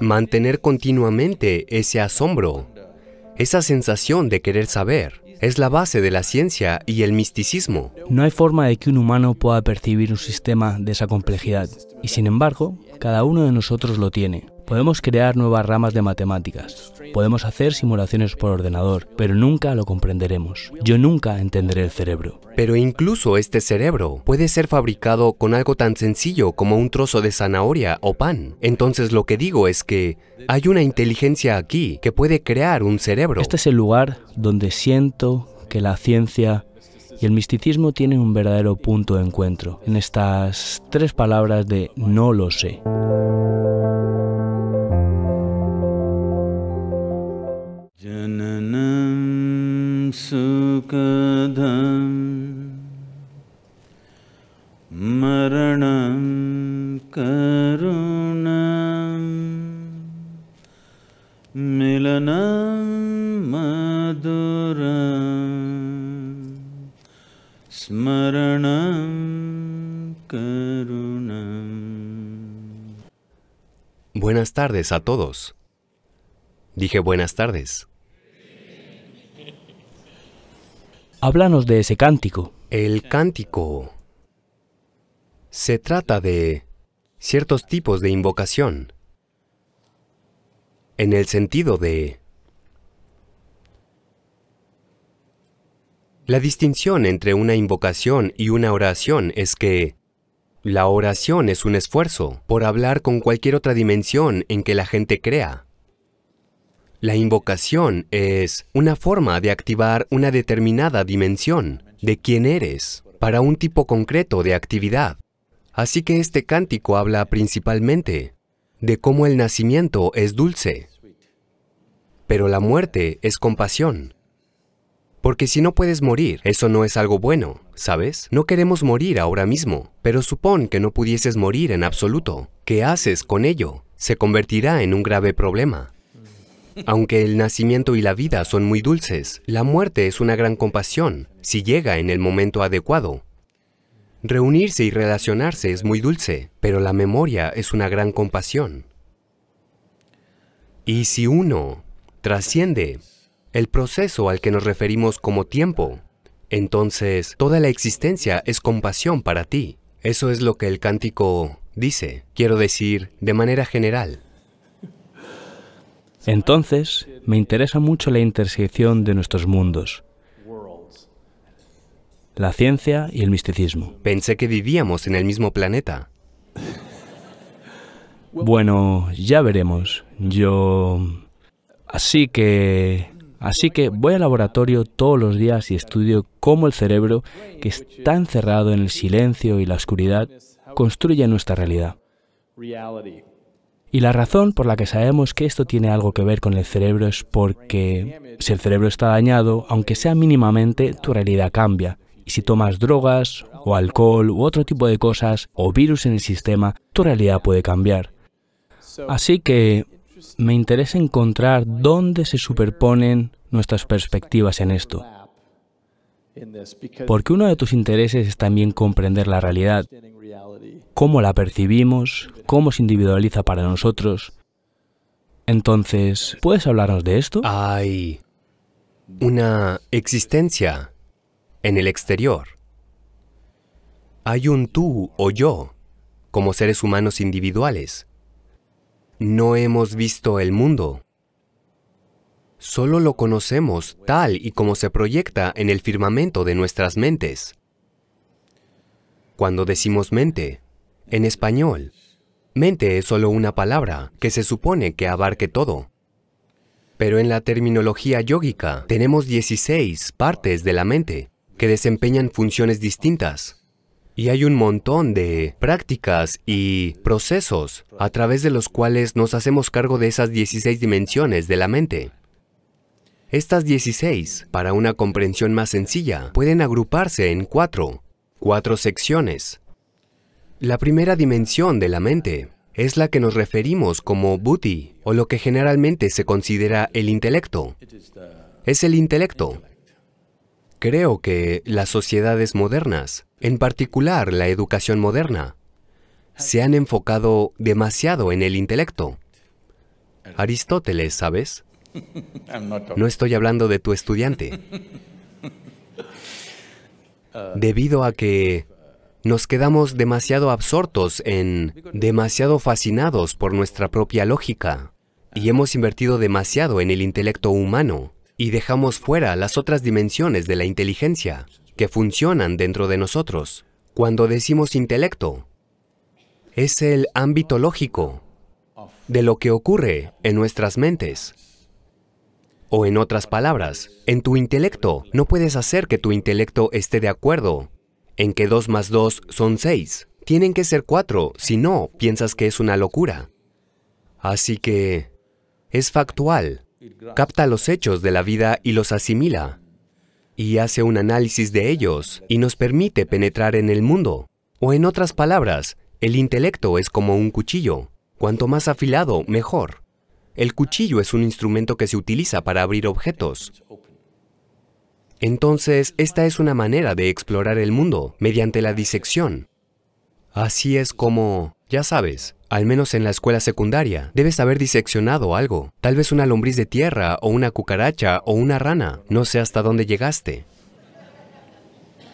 mantener continuamente ese asombro, esa sensación de querer saber. Es la base de la ciencia y el misticismo. No hay forma de que un humano pueda percibir un sistema de esa complejidad, y sin embargo, cada uno de nosotros lo tiene. Podemos crear nuevas ramas de matemáticas, podemos hacer simulaciones por ordenador, pero nunca lo comprenderemos. Yo nunca entenderé el cerebro. Pero incluso este cerebro puede ser fabricado con algo tan sencillo como un trozo de zanahoria o pan. Entonces lo que digo es que hay una inteligencia aquí que puede crear un cerebro. Este es el lugar donde siento que la ciencia y el misticismo tienen un verdadero punto de encuentro en estas tres palabras de no lo sé. sukadam maranam karunam milanam maduram smaranam karunam Buenas tardes a todos. Dije buenas tardes. Háblanos de ese cántico. El cántico se trata de ciertos tipos de invocación en el sentido de La distinción entre una invocación y una oración es que la oración es un esfuerzo por hablar con cualquier otra dimensión en que la gente crea. La invocación es una forma de activar una determinada dimensión de quién eres para un tipo concreto de actividad. Así que este cántico habla principalmente de cómo el nacimiento es dulce, pero la muerte es compasión. Porque si no puedes morir, eso no es algo bueno, ¿sabes? No queremos morir ahora mismo, pero supón que no pudieses morir en absoluto. ¿Qué haces con ello? Se convertirá en un grave problema. Aunque el nacimiento y la vida son muy dulces, la muerte es una gran compasión, si llega en el momento adecuado. Reunirse y relacionarse es muy dulce, pero la memoria es una gran compasión. Y si uno trasciende el proceso al que nos referimos como tiempo, entonces toda la existencia es compasión para ti. Eso es lo que el cántico dice, quiero decir, de manera general. Entonces, me interesa mucho la intersección de nuestros mundos, la ciencia y el misticismo. Pensé que vivíamos en el mismo planeta. Bueno, ya veremos. Yo... Así que... Así que voy al laboratorio todos los días y estudio cómo el cerebro, que está encerrado en el silencio y la oscuridad, construye nuestra realidad. Y la razón por la que sabemos que esto tiene algo que ver con el cerebro es porque si el cerebro está dañado, aunque sea mínimamente, tu realidad cambia. Y si tomas drogas o alcohol u otro tipo de cosas o virus en el sistema, tu realidad puede cambiar. Así que me interesa encontrar dónde se superponen nuestras perspectivas en esto. Porque uno de tus intereses es también comprender la realidad, cómo la percibimos, cómo se individualiza para nosotros. Entonces, ¿puedes hablarnos de esto? Hay una existencia en el exterior. Hay un tú o yo como seres humanos individuales. No hemos visto el mundo. Solo lo conocemos tal y como se proyecta en el firmamento de nuestras mentes. Cuando decimos mente, en español. Mente es solo una palabra que se supone que abarque todo. Pero en la terminología yógica tenemos 16 partes de la mente que desempeñan funciones distintas. Y hay un montón de prácticas y procesos a través de los cuales nos hacemos cargo de esas 16 dimensiones de la mente. Estas 16, para una comprensión más sencilla, pueden agruparse en cuatro, cuatro secciones, la primera dimensión de la mente es la que nos referimos como buddhi, o lo que generalmente se considera el intelecto. Es el intelecto. Creo que las sociedades modernas, en particular la educación moderna, se han enfocado demasiado en el intelecto. Aristóteles, ¿sabes? No estoy hablando de tu estudiante. Debido a que nos quedamos demasiado absortos en, demasiado fascinados por nuestra propia lógica, y hemos invertido demasiado en el intelecto humano, y dejamos fuera las otras dimensiones de la inteligencia, que funcionan dentro de nosotros. Cuando decimos intelecto, es el ámbito lógico de lo que ocurre en nuestras mentes. O en otras palabras, en tu intelecto no puedes hacer que tu intelecto esté de acuerdo en que 2 más 2 son 6. Tienen que ser 4, si no, piensas que es una locura. Así que... es factual. Capta los hechos de la vida y los asimila. Y hace un análisis de ellos y nos permite penetrar en el mundo. O en otras palabras, el intelecto es como un cuchillo. Cuanto más afilado, mejor. El cuchillo es un instrumento que se utiliza para abrir objetos. Entonces, esta es una manera de explorar el mundo, mediante la disección. Así es como, ya sabes, al menos en la escuela secundaria, debes haber diseccionado algo, tal vez una lombriz de tierra, o una cucaracha, o una rana, no sé hasta dónde llegaste.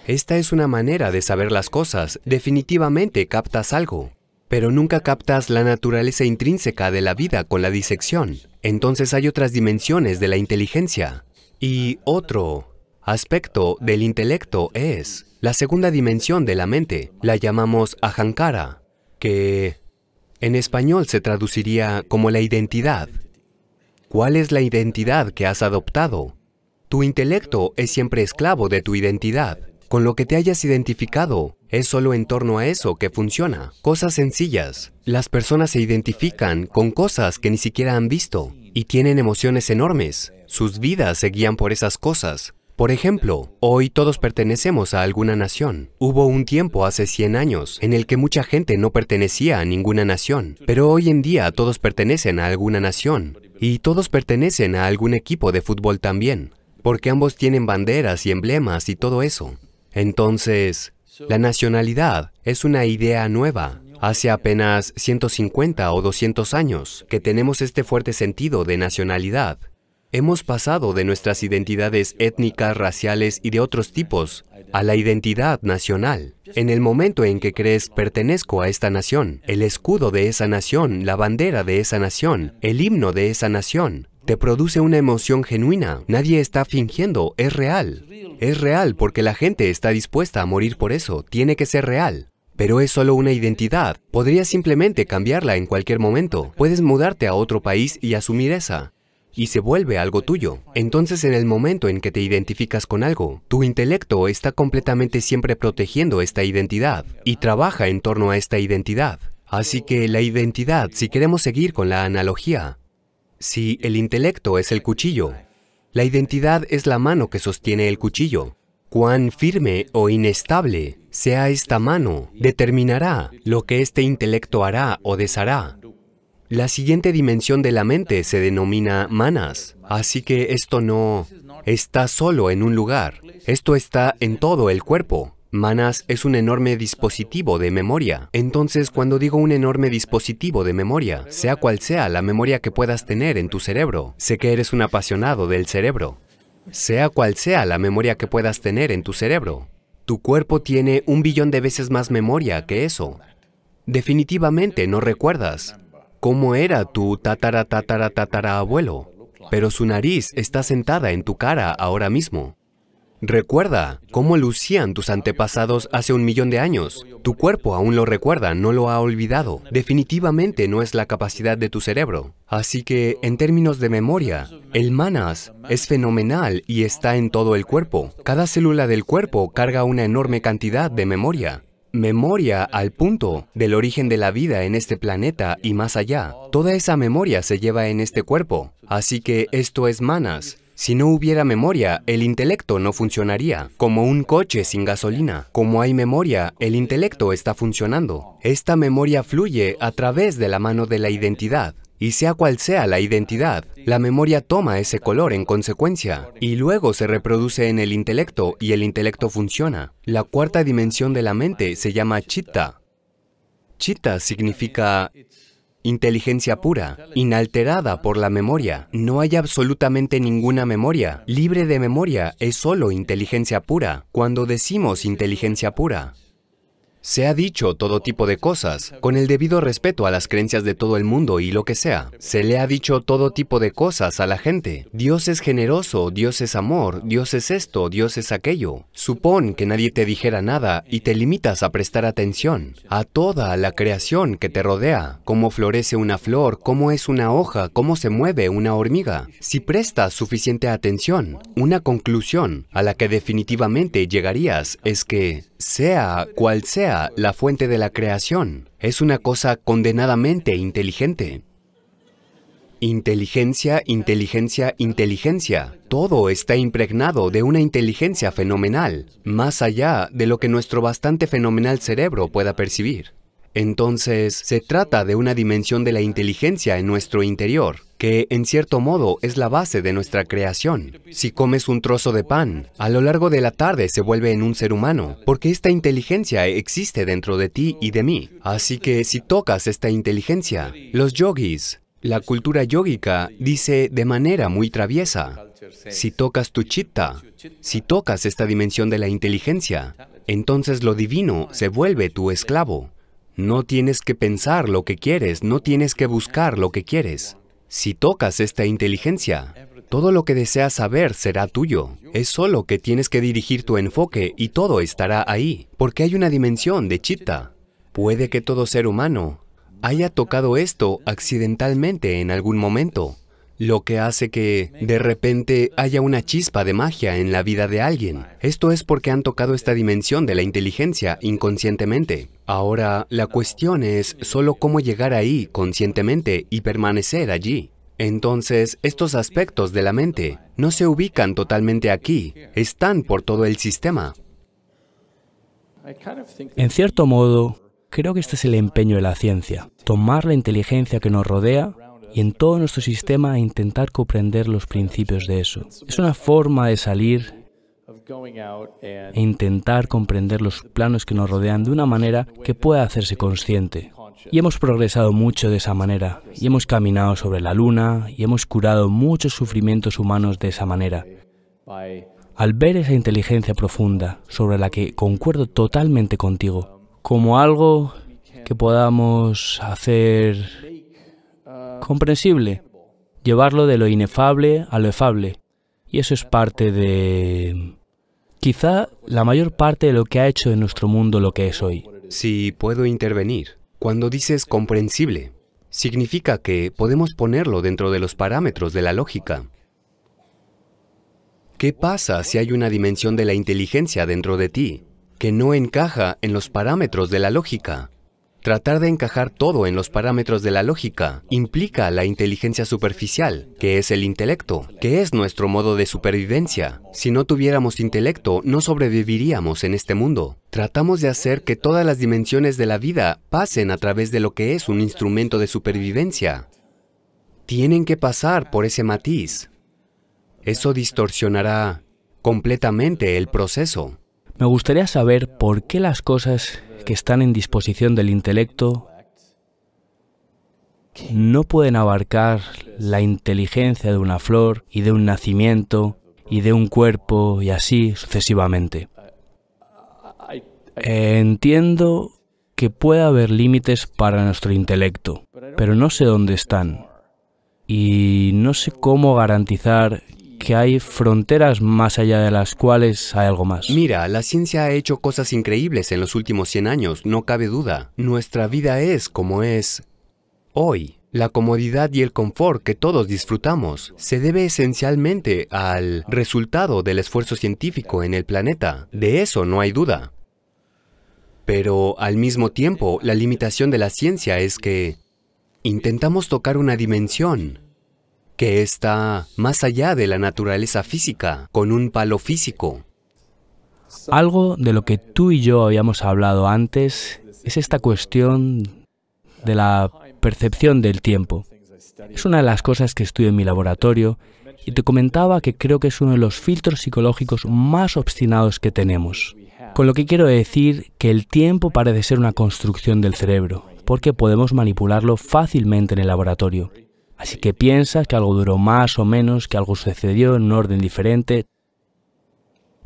Esta es una manera de saber las cosas, definitivamente captas algo, pero nunca captas la naturaleza intrínseca de la vida con la disección. Entonces hay otras dimensiones de la inteligencia. Y otro, aspecto del intelecto es la segunda dimensión de la mente, la llamamos ahankara, que en español se traduciría como la identidad. ¿Cuál es la identidad que has adoptado? Tu intelecto es siempre esclavo de tu identidad. Con lo que te hayas identificado, es solo en torno a eso que funciona. Cosas sencillas. Las personas se identifican con cosas que ni siquiera han visto y tienen emociones enormes. Sus vidas se guían por esas cosas. Por ejemplo, hoy todos pertenecemos a alguna nación. Hubo un tiempo hace 100 años en el que mucha gente no pertenecía a ninguna nación, pero hoy en día todos pertenecen a alguna nación y todos pertenecen a algún equipo de fútbol también, porque ambos tienen banderas y emblemas y todo eso. Entonces, la nacionalidad es una idea nueva. Hace apenas 150 o 200 años que tenemos este fuerte sentido de nacionalidad Hemos pasado de nuestras identidades étnicas, raciales y de otros tipos a la identidad nacional. En el momento en que crees pertenezco a esta nación, el escudo de esa nación, la bandera de esa nación, el himno de esa nación, te produce una emoción genuina. Nadie está fingiendo, es real. Es real porque la gente está dispuesta a morir por eso, tiene que ser real. Pero es solo una identidad, podrías simplemente cambiarla en cualquier momento. Puedes mudarte a otro país y asumir esa y se vuelve algo tuyo. Entonces en el momento en que te identificas con algo, tu intelecto está completamente siempre protegiendo esta identidad y trabaja en torno a esta identidad. Así que la identidad, si queremos seguir con la analogía, si el intelecto es el cuchillo, la identidad es la mano que sostiene el cuchillo. Cuán firme o inestable sea esta mano determinará lo que este intelecto hará o deshará. La siguiente dimensión de la mente se denomina manas, así que esto no está solo en un lugar, esto está en todo el cuerpo. Manas es un enorme dispositivo de memoria. Entonces, cuando digo un enorme dispositivo de memoria, sea cual sea la memoria que puedas tener en tu cerebro, sé que eres un apasionado del cerebro. Sea cual sea la memoria que puedas tener en tu cerebro, tu cuerpo tiene un billón de veces más memoria que eso. Definitivamente no recuerdas, cómo era tu tatara tatara tatara abuelo, pero su nariz está sentada en tu cara ahora mismo. Recuerda cómo lucían tus antepasados hace un millón de años. Tu cuerpo aún lo recuerda, no lo ha olvidado. Definitivamente no es la capacidad de tu cerebro. Así que, en términos de memoria, el manas es fenomenal y está en todo el cuerpo. Cada célula del cuerpo carga una enorme cantidad de memoria memoria al punto del origen de la vida en este planeta y más allá. Toda esa memoria se lleva en este cuerpo. Así que esto es manas. Si no hubiera memoria, el intelecto no funcionaría, como un coche sin gasolina. Como hay memoria, el intelecto está funcionando. Esta memoria fluye a través de la mano de la identidad. Y sea cual sea la identidad, la memoria toma ese color en consecuencia y luego se reproduce en el intelecto y el intelecto funciona. La cuarta dimensión de la mente se llama chitta. Chitta significa inteligencia pura, inalterada por la memoria. No hay absolutamente ninguna memoria. Libre de memoria es solo inteligencia pura. Cuando decimos inteligencia pura, se ha dicho todo tipo de cosas, con el debido respeto a las creencias de todo el mundo y lo que sea. Se le ha dicho todo tipo de cosas a la gente. Dios es generoso, Dios es amor, Dios es esto, Dios es aquello. Supón que nadie te dijera nada y te limitas a prestar atención a toda la creación que te rodea, cómo florece una flor, cómo es una hoja, cómo se mueve una hormiga. Si prestas suficiente atención, una conclusión a la que definitivamente llegarías es que sea cual sea la fuente de la creación, es una cosa condenadamente inteligente. Inteligencia, inteligencia, inteligencia. Todo está impregnado de una inteligencia fenomenal, más allá de lo que nuestro bastante fenomenal cerebro pueda percibir. Entonces, se trata de una dimensión de la inteligencia en nuestro interior, que en cierto modo es la base de nuestra creación. Si comes un trozo de pan, a lo largo de la tarde se vuelve en un ser humano, porque esta inteligencia existe dentro de ti y de mí. Así que si tocas esta inteligencia, los yogis, la cultura yógica dice de manera muy traviesa, si tocas tu chitta, si tocas esta dimensión de la inteligencia, entonces lo divino se vuelve tu esclavo. No tienes que pensar lo que quieres, no tienes que buscar lo que quieres. Si tocas esta inteligencia, todo lo que deseas saber será tuyo. Es solo que tienes que dirigir tu enfoque y todo estará ahí, porque hay una dimensión de chitta. Puede que todo ser humano haya tocado esto accidentalmente en algún momento, lo que hace que de repente haya una chispa de magia en la vida de alguien. Esto es porque han tocado esta dimensión de la inteligencia inconscientemente. Ahora, la cuestión es solo cómo llegar ahí conscientemente y permanecer allí. Entonces, estos aspectos de la mente no se ubican totalmente aquí, están por todo el sistema. En cierto modo, creo que este es el empeño de la ciencia, tomar la inteligencia que nos rodea y en todo nuestro sistema a intentar comprender los principios de eso. Es una forma de salir e intentar comprender los planos que nos rodean de una manera que pueda hacerse consciente. Y hemos progresado mucho de esa manera, y hemos caminado sobre la luna, y hemos curado muchos sufrimientos humanos de esa manera. Al ver esa inteligencia profunda, sobre la que concuerdo totalmente contigo, como algo que podamos hacer comprensible, llevarlo de lo inefable a lo efable. Y eso es parte de... quizá la mayor parte de lo que ha hecho en nuestro mundo lo que es hoy. Si puedo intervenir, cuando dices comprensible, significa que podemos ponerlo dentro de los parámetros de la lógica. ¿Qué pasa si hay una dimensión de la inteligencia dentro de ti que no encaja en los parámetros de la lógica? Tratar de encajar todo en los parámetros de la lógica implica la inteligencia superficial, que es el intelecto, que es nuestro modo de supervivencia. Si no tuviéramos intelecto, no sobreviviríamos en este mundo. Tratamos de hacer que todas las dimensiones de la vida pasen a través de lo que es un instrumento de supervivencia. Tienen que pasar por ese matiz. Eso distorsionará completamente el proceso. Me gustaría saber por qué las cosas que están en disposición del intelecto no pueden abarcar la inteligencia de una flor y de un nacimiento y de un cuerpo y así sucesivamente. Entiendo que puede haber límites para nuestro intelecto, pero no sé dónde están y no sé cómo garantizar que hay fronteras más allá de las cuales hay algo más. Mira, la ciencia ha hecho cosas increíbles en los últimos 100 años, no cabe duda. Nuestra vida es como es hoy. La comodidad y el confort que todos disfrutamos se debe esencialmente al resultado del esfuerzo científico en el planeta. De eso no hay duda. Pero al mismo tiempo, la limitación de la ciencia es que intentamos tocar una dimensión que está más allá de la naturaleza física, con un palo físico. Algo de lo que tú y yo habíamos hablado antes es esta cuestión de la percepción del tiempo. Es una de las cosas que estudio en mi laboratorio y te comentaba que creo que es uno de los filtros psicológicos más obstinados que tenemos. Con lo que quiero decir que el tiempo parece ser una construcción del cerebro, porque podemos manipularlo fácilmente en el laboratorio. Así que piensas que algo duró más o menos, que algo sucedió en un orden diferente.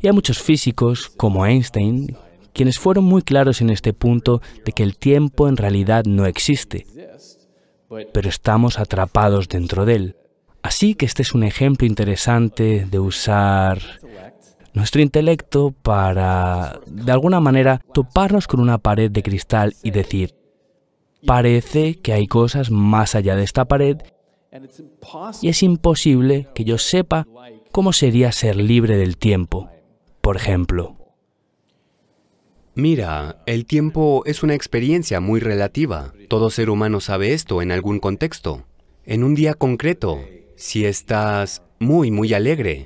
Y hay muchos físicos, como Einstein, quienes fueron muy claros en este punto de que el tiempo en realidad no existe, pero estamos atrapados dentro de él. Así que este es un ejemplo interesante de usar nuestro intelecto para, de alguna manera, toparnos con una pared de cristal y decir, parece que hay cosas más allá de esta pared y es imposible que yo sepa cómo sería ser libre del tiempo, por ejemplo. Mira, el tiempo es una experiencia muy relativa. Todo ser humano sabe esto en algún contexto. En un día concreto, si estás muy, muy alegre,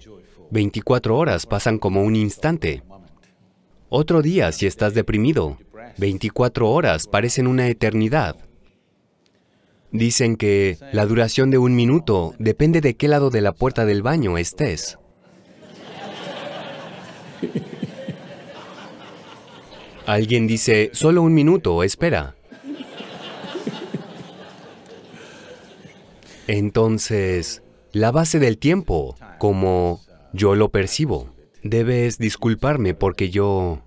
24 horas pasan como un instante. Otro día, si estás deprimido, 24 horas parecen una eternidad. Dicen que la duración de un minuto depende de qué lado de la puerta del baño estés. Alguien dice, solo un minuto, espera. Entonces, la base del tiempo, como yo lo percibo, debes disculparme porque yo...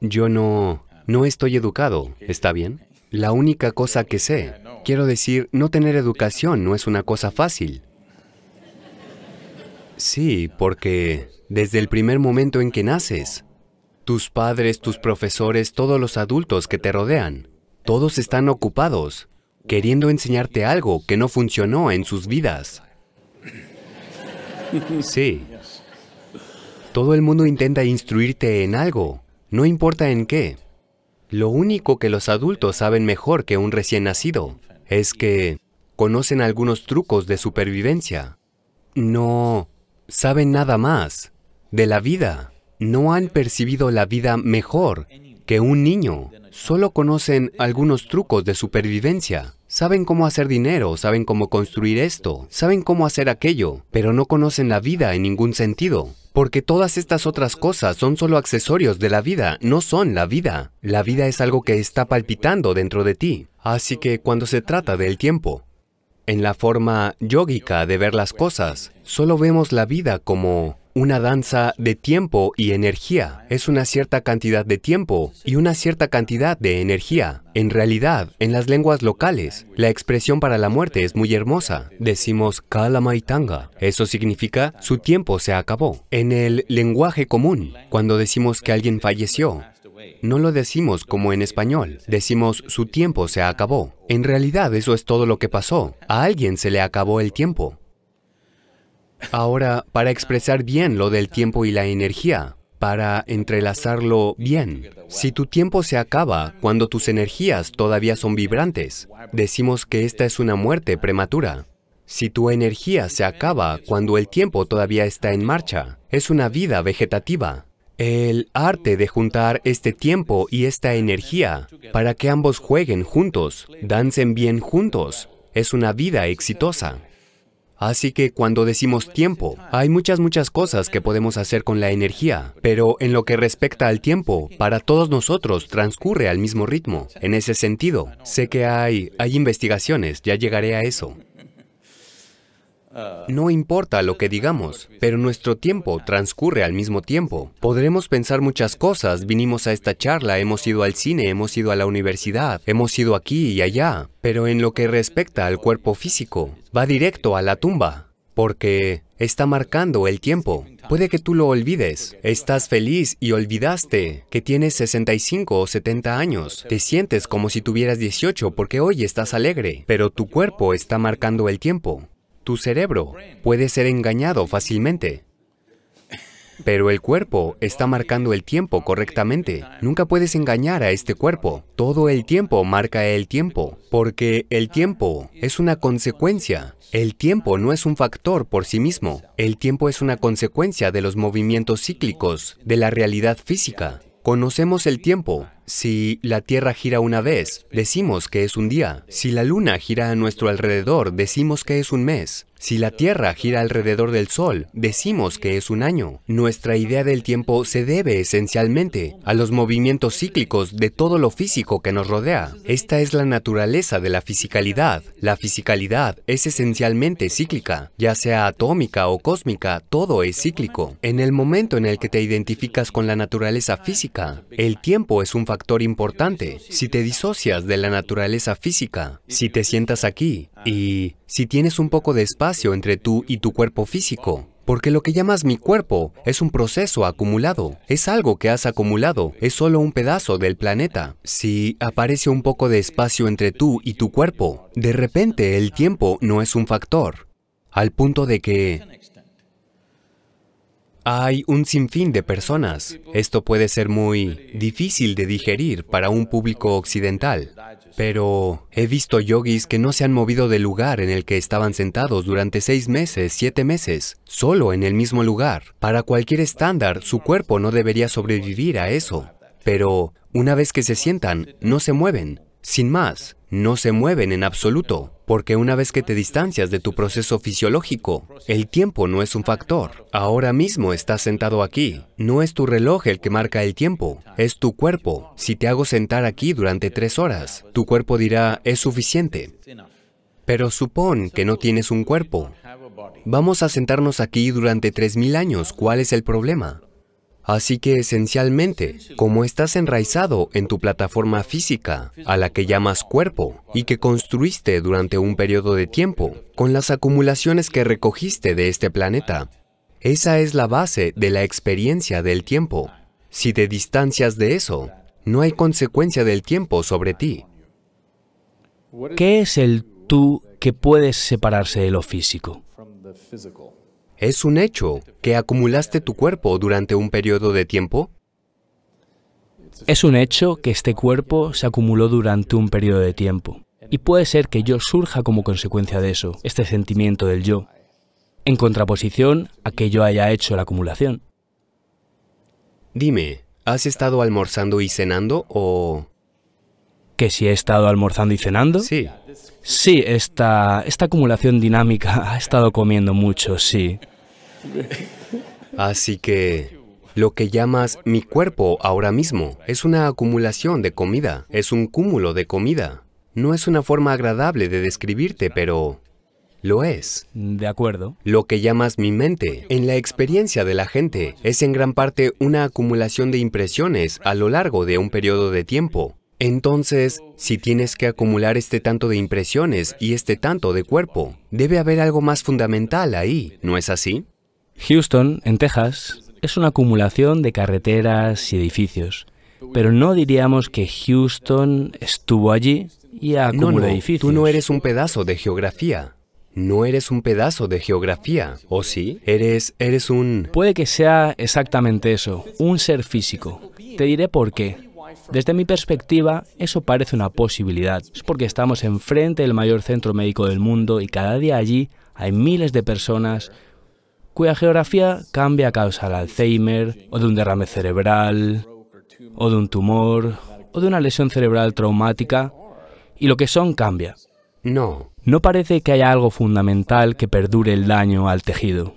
Yo no... No estoy educado, ¿está bien? La única cosa que sé Quiero decir, no tener educación no es una cosa fácil. Sí, porque desde el primer momento en que naces, tus padres, tus profesores, todos los adultos que te rodean, todos están ocupados, queriendo enseñarte algo que no funcionó en sus vidas. Sí. Todo el mundo intenta instruirte en algo, no importa en qué. Lo único que los adultos saben mejor que un recién nacido es que conocen algunos trucos de supervivencia. No saben nada más de la vida. No han percibido la vida mejor que un niño. Solo conocen algunos trucos de supervivencia. Saben cómo hacer dinero, saben cómo construir esto, saben cómo hacer aquello, pero no conocen la vida en ningún sentido. Porque todas estas otras cosas son solo accesorios de la vida, no son la vida. La vida es algo que está palpitando dentro de ti. Así que cuando se trata del tiempo, en la forma yógica de ver las cosas, solo vemos la vida como una danza de tiempo y energía. Es una cierta cantidad de tiempo y una cierta cantidad de energía. En realidad, en las lenguas locales, la expresión para la muerte es muy hermosa. Decimos kalamaitanga. Eso significa su tiempo se acabó. En el lenguaje común, cuando decimos que alguien falleció, no lo decimos como en español, decimos su tiempo se acabó. En realidad eso es todo lo que pasó. A alguien se le acabó el tiempo. Ahora, para expresar bien lo del tiempo y la energía, para entrelazarlo bien, si tu tiempo se acaba cuando tus energías todavía son vibrantes, decimos que esta es una muerte prematura. Si tu energía se acaba cuando el tiempo todavía está en marcha, es una vida vegetativa. El arte de juntar este tiempo y esta energía para que ambos jueguen juntos, dancen bien juntos, es una vida exitosa. Así que cuando decimos tiempo, hay muchas, muchas cosas que podemos hacer con la energía, pero en lo que respecta al tiempo, para todos nosotros transcurre al mismo ritmo. En ese sentido, sé que hay, hay investigaciones, ya llegaré a eso. No importa lo que digamos, pero nuestro tiempo transcurre al mismo tiempo. Podremos pensar muchas cosas, vinimos a esta charla, hemos ido al cine, hemos ido a la universidad, hemos ido aquí y allá, pero en lo que respecta al cuerpo físico, va directo a la tumba, porque está marcando el tiempo. Puede que tú lo olvides. Estás feliz y olvidaste que tienes 65 o 70 años. Te sientes como si tuvieras 18 porque hoy estás alegre, pero tu cuerpo está marcando el tiempo. Tu cerebro puede ser engañado fácilmente, pero el cuerpo está marcando el tiempo correctamente. Nunca puedes engañar a este cuerpo. Todo el tiempo marca el tiempo, porque el tiempo es una consecuencia. El tiempo no es un factor por sí mismo. El tiempo es una consecuencia de los movimientos cíclicos, de la realidad física. Conocemos el tiempo. Si la Tierra gira una vez, decimos que es un día. Si la Luna gira a nuestro alrededor, decimos que es un mes. Si la Tierra gira alrededor del Sol, decimos que es un año. Nuestra idea del tiempo se debe esencialmente a los movimientos cíclicos de todo lo físico que nos rodea. Esta es la naturaleza de la fisicalidad. La fisicalidad es esencialmente cíclica, ya sea atómica o cósmica, todo es cíclico. En el momento en el que te identificas con la naturaleza física, el tiempo es un factor importante. Si te disocias de la naturaleza física, si te sientas aquí y si tienes un poco de espacio, entre tú y tu cuerpo físico. Porque lo que llamas mi cuerpo es un proceso acumulado, es algo que has acumulado, es solo un pedazo del planeta. Si aparece un poco de espacio entre tú y tu cuerpo, de repente el tiempo no es un factor, al punto de que hay un sinfín de personas. Esto puede ser muy difícil de digerir para un público occidental, pero he visto yogis que no se han movido del lugar en el que estaban sentados durante seis meses, siete meses, solo en el mismo lugar. Para cualquier estándar, su cuerpo no debería sobrevivir a eso. Pero una vez que se sientan, no se mueven. Sin más, no se mueven en absoluto. Porque una vez que te distancias de tu proceso fisiológico, el tiempo no es un factor. Ahora mismo estás sentado aquí. No es tu reloj el que marca el tiempo, es tu cuerpo. Si te hago sentar aquí durante tres horas, tu cuerpo dirá, es suficiente. Pero supón que no tienes un cuerpo. Vamos a sentarnos aquí durante tres mil años, ¿cuál es el problema? Así que esencialmente, como estás enraizado en tu plataforma física, a la que llamas cuerpo, y que construiste durante un periodo de tiempo, con las acumulaciones que recogiste de este planeta, esa es la base de la experiencia del tiempo. Si te distancias de eso, no hay consecuencia del tiempo sobre ti. ¿Qué es el tú que puedes separarse de lo físico? Es un hecho que acumulaste tu cuerpo durante un periodo de tiempo. Es un hecho que este cuerpo se acumuló durante un periodo de tiempo. Y puede ser que yo surja como consecuencia de eso, este sentimiento del yo, en contraposición a que yo haya hecho la acumulación. Dime, ¿has estado almorzando y cenando o que si he estado almorzando y cenando. Sí. Sí, esta, esta acumulación dinámica ha estado comiendo mucho, sí. Así que lo que llamas mi cuerpo ahora mismo es una acumulación de comida, es un cúmulo de comida. No es una forma agradable de describirte, pero lo es. De acuerdo. Lo que llamas mi mente, en la experiencia de la gente, es en gran parte una acumulación de impresiones a lo largo de un periodo de tiempo. Entonces, si tienes que acumular este tanto de impresiones y este tanto de cuerpo, debe haber algo más fundamental ahí, ¿no es así? Houston, en Texas, es una acumulación de carreteras y edificios, pero no diríamos que Houston estuvo allí y acumuló no, edificios. Tú no eres un pedazo de geografía. No eres un pedazo de geografía, ¿o sí? Eres, eres un... Puede que sea exactamente eso, un ser físico. Te diré por qué. Desde mi perspectiva, eso parece una posibilidad. Es porque estamos enfrente del mayor centro médico del mundo y cada día allí hay miles de personas cuya geografía cambia a causa del Alzheimer, o de un derrame cerebral, o de un tumor, o de una lesión cerebral traumática, y lo que son cambia. No. No parece que haya algo fundamental que perdure el daño al tejido.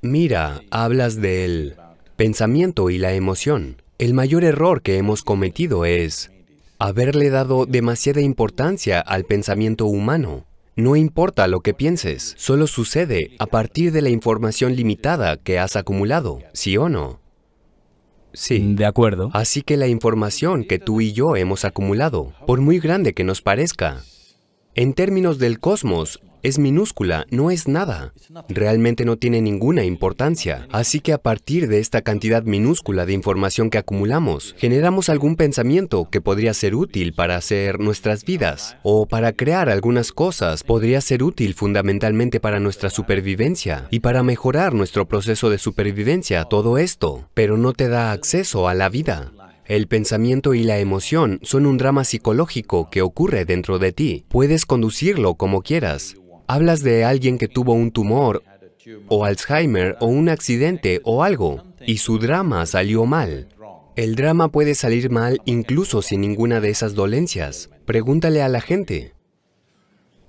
Mira, hablas del pensamiento y la emoción. El mayor error que hemos cometido es haberle dado demasiada importancia al pensamiento humano. No importa lo que pienses, solo sucede a partir de la información limitada que has acumulado, ¿sí o no? Sí. De acuerdo. Así que la información que tú y yo hemos acumulado, por muy grande que nos parezca, en términos del cosmos, es minúscula, no es nada. Realmente no tiene ninguna importancia. Así que a partir de esta cantidad minúscula de información que acumulamos, generamos algún pensamiento que podría ser útil para hacer nuestras vidas o para crear algunas cosas. Podría ser útil fundamentalmente para nuestra supervivencia y para mejorar nuestro proceso de supervivencia, todo esto, pero no te da acceso a la vida. El pensamiento y la emoción son un drama psicológico que ocurre dentro de ti. Puedes conducirlo como quieras. Hablas de alguien que tuvo un tumor o Alzheimer o un accidente o algo y su drama salió mal. El drama puede salir mal incluso sin ninguna de esas dolencias. Pregúntale a la gente.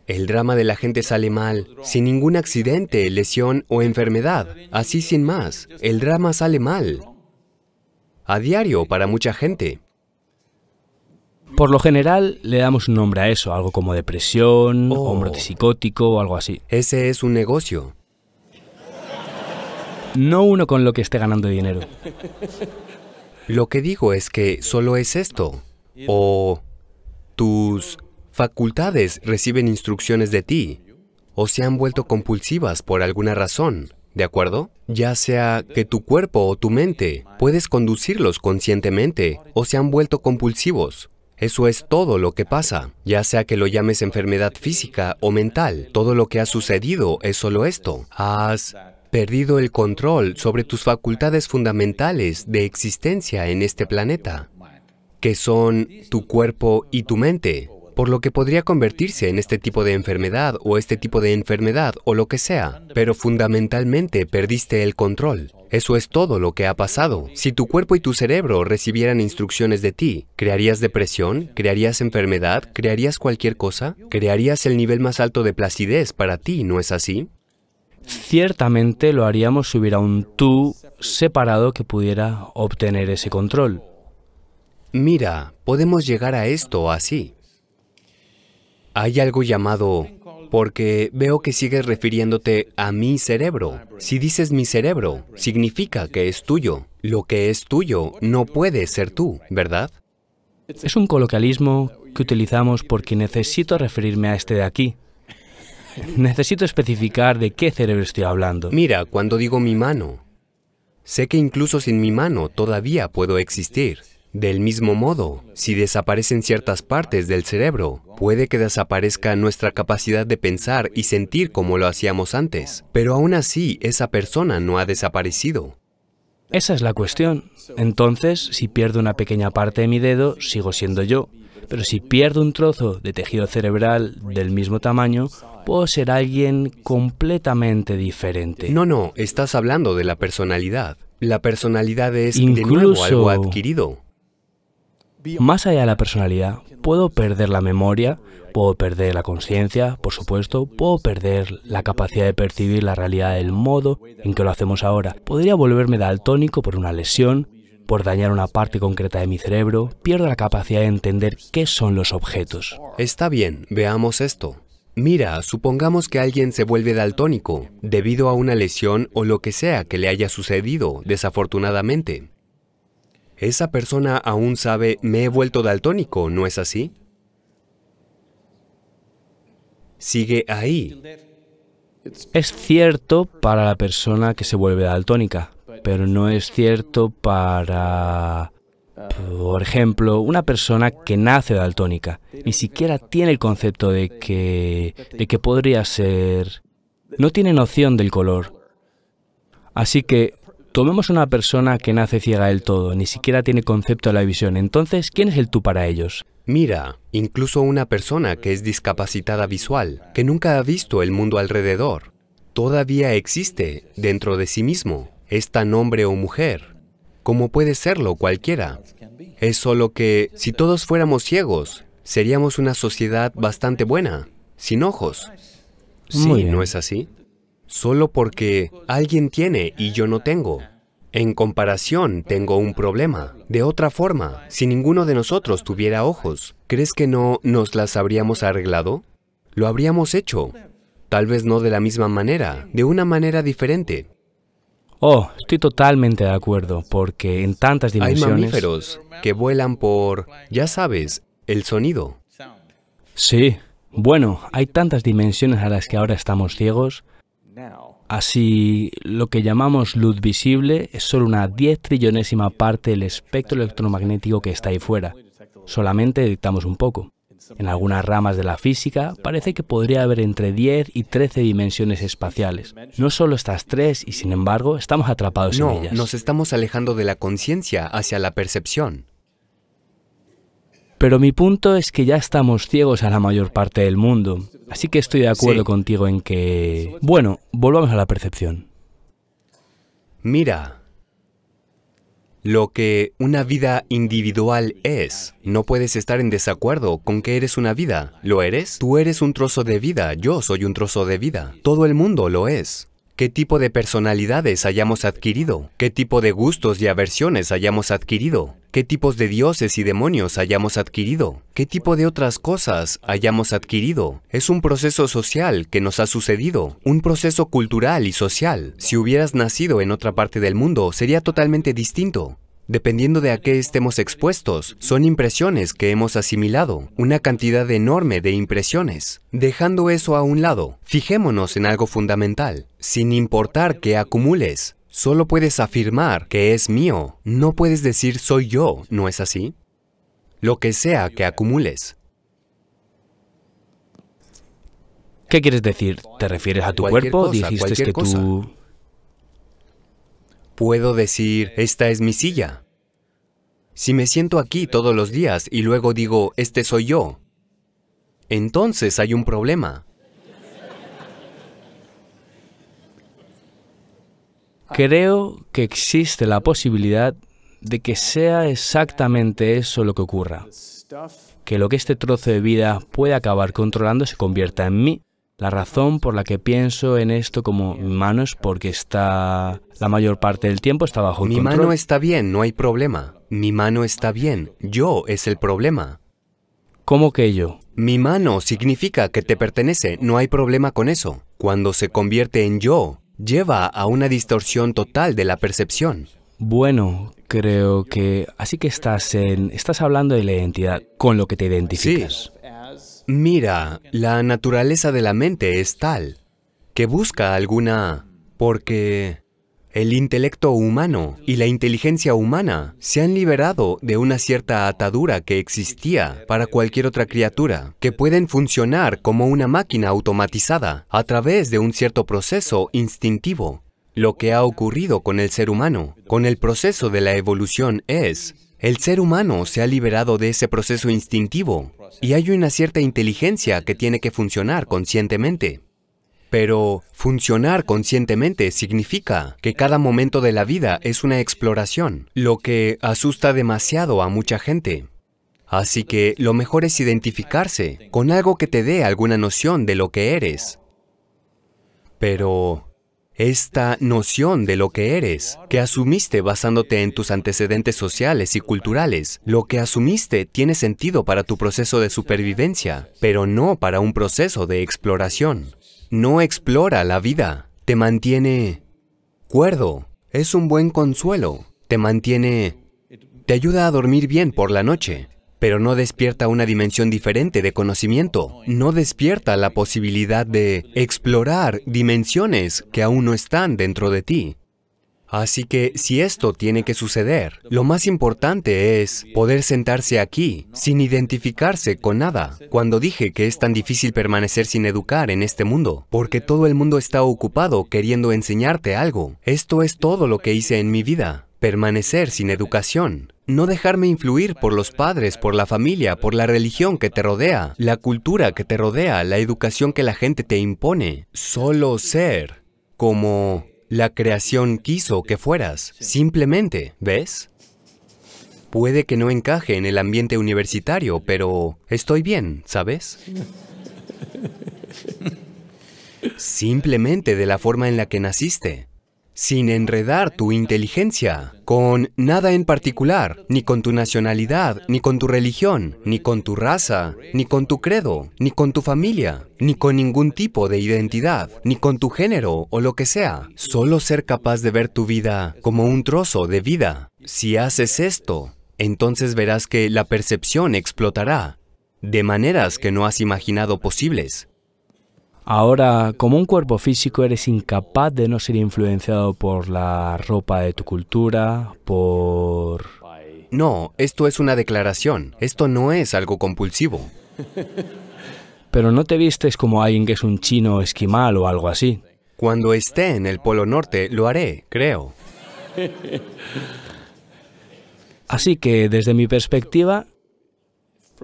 El drama de la gente sale mal, sin ningún accidente, lesión o enfermedad, así sin más. El drama sale mal a diario para mucha gente. Por lo general le damos un nombre a eso, algo como depresión, o oh. hombro psicótico o algo así. Ese es un negocio. No uno con lo que esté ganando dinero. Lo que digo es que solo es esto. O tus facultades reciben instrucciones de ti. O se han vuelto compulsivas por alguna razón. ¿De acuerdo? Ya sea que tu cuerpo o tu mente puedes conducirlos conscientemente o se han vuelto compulsivos. Eso es todo lo que pasa, ya sea que lo llames enfermedad física o mental. Todo lo que ha sucedido es solo esto. Has perdido el control sobre tus facultades fundamentales de existencia en este planeta, que son tu cuerpo y tu mente por lo que podría convertirse en este tipo de enfermedad o este tipo de enfermedad o lo que sea, pero fundamentalmente perdiste el control. Eso es todo lo que ha pasado. Si tu cuerpo y tu cerebro recibieran instrucciones de ti, ¿crearías depresión? ¿Crearías enfermedad? ¿Crearías cualquier cosa? ¿Crearías el nivel más alto de placidez para ti, no es así? Ciertamente lo haríamos si hubiera un tú separado que pudiera obtener ese control. Mira, podemos llegar a esto así. Hay algo llamado, porque veo que sigues refiriéndote a mi cerebro. Si dices mi cerebro, significa que es tuyo. Lo que es tuyo no puede ser tú, ¿verdad? Es un coloquialismo que utilizamos porque necesito referirme a este de aquí. Necesito especificar de qué cerebro estoy hablando. Mira, cuando digo mi mano, sé que incluso sin mi mano todavía puedo existir. Del mismo modo, si desaparecen ciertas partes del cerebro, puede que desaparezca nuestra capacidad de pensar y sentir como lo hacíamos antes, pero aún así esa persona no ha desaparecido. Esa es la cuestión. Entonces, si pierdo una pequeña parte de mi dedo, sigo siendo yo, pero si pierdo un trozo de tejido cerebral del mismo tamaño, puedo ser alguien completamente diferente. No, no, estás hablando de la personalidad. La personalidad es de nuevo algo adquirido. Más allá de la personalidad, puedo perder la memoria, puedo perder la conciencia, por supuesto, puedo perder la capacidad de percibir la realidad del modo en que lo hacemos ahora. Podría volverme daltónico por una lesión, por dañar una parte concreta de mi cerebro, pierdo la capacidad de entender qué son los objetos. Está bien, veamos esto. Mira, supongamos que alguien se vuelve daltónico debido a una lesión o lo que sea que le haya sucedido, desafortunadamente esa persona aún sabe, me he vuelto daltónico, ¿no es así? Sigue ahí. Es cierto para la persona que se vuelve daltónica, pero no es cierto para, por ejemplo, una persona que nace daltónica. Ni siquiera tiene el concepto de que, de que podría ser... No tiene noción del color. Así que Tomemos una persona que nace ciega del todo, ni siquiera tiene concepto de la visión. Entonces, ¿quién es el tú para ellos? Mira, incluso una persona que es discapacitada visual, que nunca ha visto el mundo alrededor, todavía existe dentro de sí mismo, es tan hombre o mujer, como puede serlo cualquiera. Es solo que, si todos fuéramos ciegos, seríamos una sociedad bastante buena, sin ojos. Sí, ¿no es así? solo porque alguien tiene y yo no tengo. En comparación, tengo un problema. De otra forma, si ninguno de nosotros tuviera ojos, ¿crees que no nos las habríamos arreglado? Lo habríamos hecho. Tal vez no de la misma manera, de una manera diferente. Oh, estoy totalmente de acuerdo, porque en tantas dimensiones... Hay mamíferos que vuelan por, ya sabes, el sonido. Sí. Bueno, hay tantas dimensiones a las que ahora estamos ciegos, Así, lo que llamamos luz visible es solo una diez trillonésima parte del espectro electromagnético que está ahí fuera. Solamente dictamos un poco. En algunas ramas de la física parece que podría haber entre 10 y trece dimensiones espaciales. No solo estas tres y sin embargo estamos atrapados en ellas. Nos estamos alejando de la conciencia hacia la percepción. Pero mi punto es que ya estamos ciegos a la mayor parte del mundo. Así que estoy de acuerdo contigo en que... Bueno, volvamos a la percepción. Mira, lo que una vida individual es. No puedes estar en desacuerdo con que eres una vida. ¿Lo eres? Tú eres un trozo de vida, yo soy un trozo de vida. Todo el mundo lo es qué tipo de personalidades hayamos adquirido, qué tipo de gustos y aversiones hayamos adquirido, qué tipos de dioses y demonios hayamos adquirido, qué tipo de otras cosas hayamos adquirido. Es un proceso social que nos ha sucedido, un proceso cultural y social. Si hubieras nacido en otra parte del mundo, sería totalmente distinto. Dependiendo de a qué estemos expuestos, son impresiones que hemos asimilado, una cantidad enorme de impresiones. Dejando eso a un lado, fijémonos en algo fundamental. Sin importar qué acumules, solo puedes afirmar que es mío. No puedes decir soy yo, ¿no es así? Lo que sea que acumules. ¿Qué quieres decir? ¿Te refieres a tu cuerpo? Dijiste que tú puedo decir, esta es mi silla. Si me siento aquí todos los días y luego digo, este soy yo, entonces hay un problema. Creo que existe la posibilidad de que sea exactamente eso lo que ocurra. Que lo que este trozo de vida puede acabar controlando se convierta en mí la razón por la que pienso en esto como mi mano es porque está la mayor parte del tiempo está bajo mi control. Mi mano está bien, no hay problema. Mi mano está bien. Yo es el problema. ¿Cómo que yo? Mi mano significa que te pertenece, no hay problema con eso. Cuando se convierte en yo, lleva a una distorsión total de la percepción. Bueno, creo que así que estás en estás hablando de la identidad, con lo que te identificas. Mira, la naturaleza de la mente es tal que busca alguna... porque el intelecto humano y la inteligencia humana se han liberado de una cierta atadura que existía para cualquier otra criatura, que pueden funcionar como una máquina automatizada a través de un cierto proceso instintivo. Lo que ha ocurrido con el ser humano, con el proceso de la evolución es el ser humano se ha liberado de ese proceso instintivo y hay una cierta inteligencia que tiene que funcionar conscientemente. Pero funcionar conscientemente significa que cada momento de la vida es una exploración, lo que asusta demasiado a mucha gente. Así que lo mejor es identificarse con algo que te dé alguna noción de lo que eres. Pero esta noción de lo que eres, que asumiste basándote en tus antecedentes sociales y culturales. Lo que asumiste tiene sentido para tu proceso de supervivencia, pero no para un proceso de exploración. No explora la vida, te mantiene cuerdo, es un buen consuelo, te mantiene... te ayuda a dormir bien por la noche, pero no despierta una dimensión diferente de conocimiento, no despierta la posibilidad de explorar dimensiones que aún no están dentro de ti. Así que si esto tiene que suceder, lo más importante es poder sentarse aquí sin identificarse con nada. Cuando dije que es tan difícil permanecer sin educar en este mundo, porque todo el mundo está ocupado queriendo enseñarte algo, esto es todo lo que hice en mi vida permanecer sin educación, no dejarme influir por los padres, por la familia, por la religión que te rodea, la cultura que te rodea, la educación que la gente te impone. Solo ser como la creación quiso que fueras, simplemente, ¿ves? Puede que no encaje en el ambiente universitario, pero estoy bien, ¿sabes? Simplemente de la forma en la que naciste sin enredar tu inteligencia con nada en particular, ni con tu nacionalidad, ni con tu religión, ni con tu raza, ni con tu credo, ni con tu familia, ni con ningún tipo de identidad, ni con tu género o lo que sea. Solo ser capaz de ver tu vida como un trozo de vida. Si haces esto, entonces verás que la percepción explotará de maneras que no has imaginado posibles. Ahora, como un cuerpo físico, eres incapaz de no ser influenciado por la ropa de tu cultura, por... No, esto es una declaración. Esto no es algo compulsivo. Pero no te vistes como alguien que es un chino esquimal o algo así. Cuando esté en el Polo Norte, lo haré, creo. Así que, desde mi perspectiva,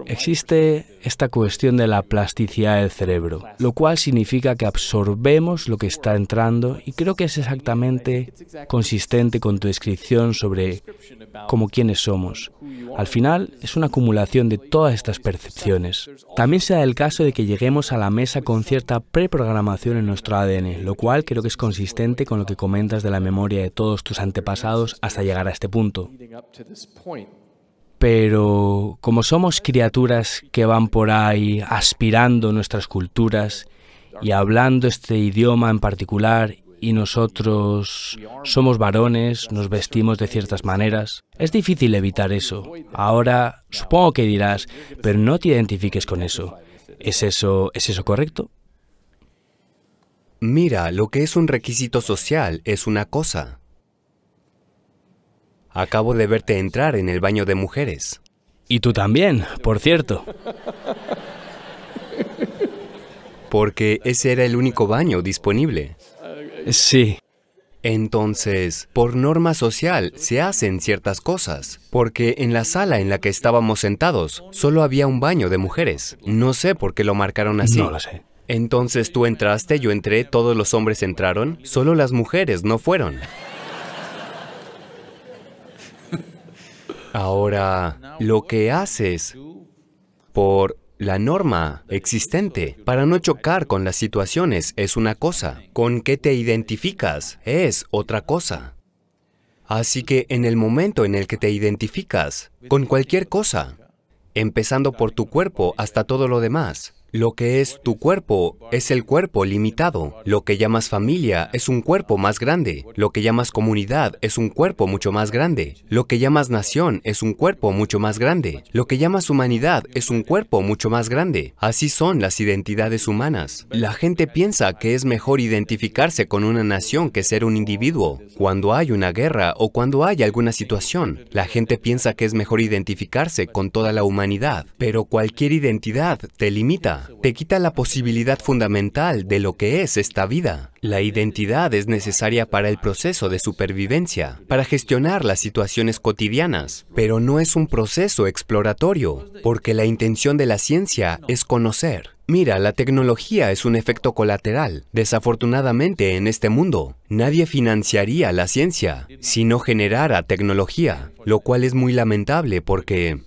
Existe esta cuestión de la plasticidad del cerebro, lo cual significa que absorbemos lo que está entrando y creo que es exactamente consistente con tu descripción sobre cómo quiénes somos. Al final es una acumulación de todas estas percepciones. También se da el caso de que lleguemos a la mesa con cierta preprogramación en nuestro ADN, lo cual creo que es consistente con lo que comentas de la memoria de todos tus antepasados hasta llegar a este punto. Pero como somos criaturas que van por ahí aspirando nuestras culturas y hablando este idioma en particular y nosotros somos varones, nos vestimos de ciertas maneras. Es difícil evitar eso. Ahora, supongo que dirás, pero no te identifiques con eso. ¿Es eso, ¿es eso correcto? Mira, lo que es un requisito social es una cosa. Acabo de verte entrar en el baño de mujeres. Y tú también, por cierto. Porque ese era el único baño disponible. Sí. Entonces, por norma social, se hacen ciertas cosas, porque en la sala en la que estábamos sentados solo había un baño de mujeres. No sé por qué lo marcaron así. No lo sé. Entonces tú entraste, yo entré, todos los hombres entraron, solo las mujeres no fueron. Ahora, lo que haces por la norma existente para no chocar con las situaciones es una cosa, con qué te identificas es otra cosa. Así que en el momento en el que te identificas con cualquier cosa, empezando por tu cuerpo hasta todo lo demás, lo que es tu cuerpo es el cuerpo limitado. Lo que llamas familia es un cuerpo más grande. Lo que llamas comunidad es un cuerpo mucho más grande. Lo que llamas nación es un cuerpo mucho más grande. Lo que llamas humanidad es un cuerpo mucho más grande. Así son las identidades humanas. La gente piensa que es mejor identificarse con una nación que ser un individuo. Cuando hay una guerra o cuando hay alguna situación, la gente piensa que es mejor identificarse con toda la humanidad. Pero cualquier identidad te limita te quita la posibilidad fundamental de lo que es esta vida. La identidad es necesaria para el proceso de supervivencia, para gestionar las situaciones cotidianas, pero no es un proceso exploratorio, porque la intención de la ciencia es conocer. Mira, la tecnología es un efecto colateral. Desafortunadamente, en este mundo, nadie financiaría la ciencia si no generara tecnología, lo cual es muy lamentable porque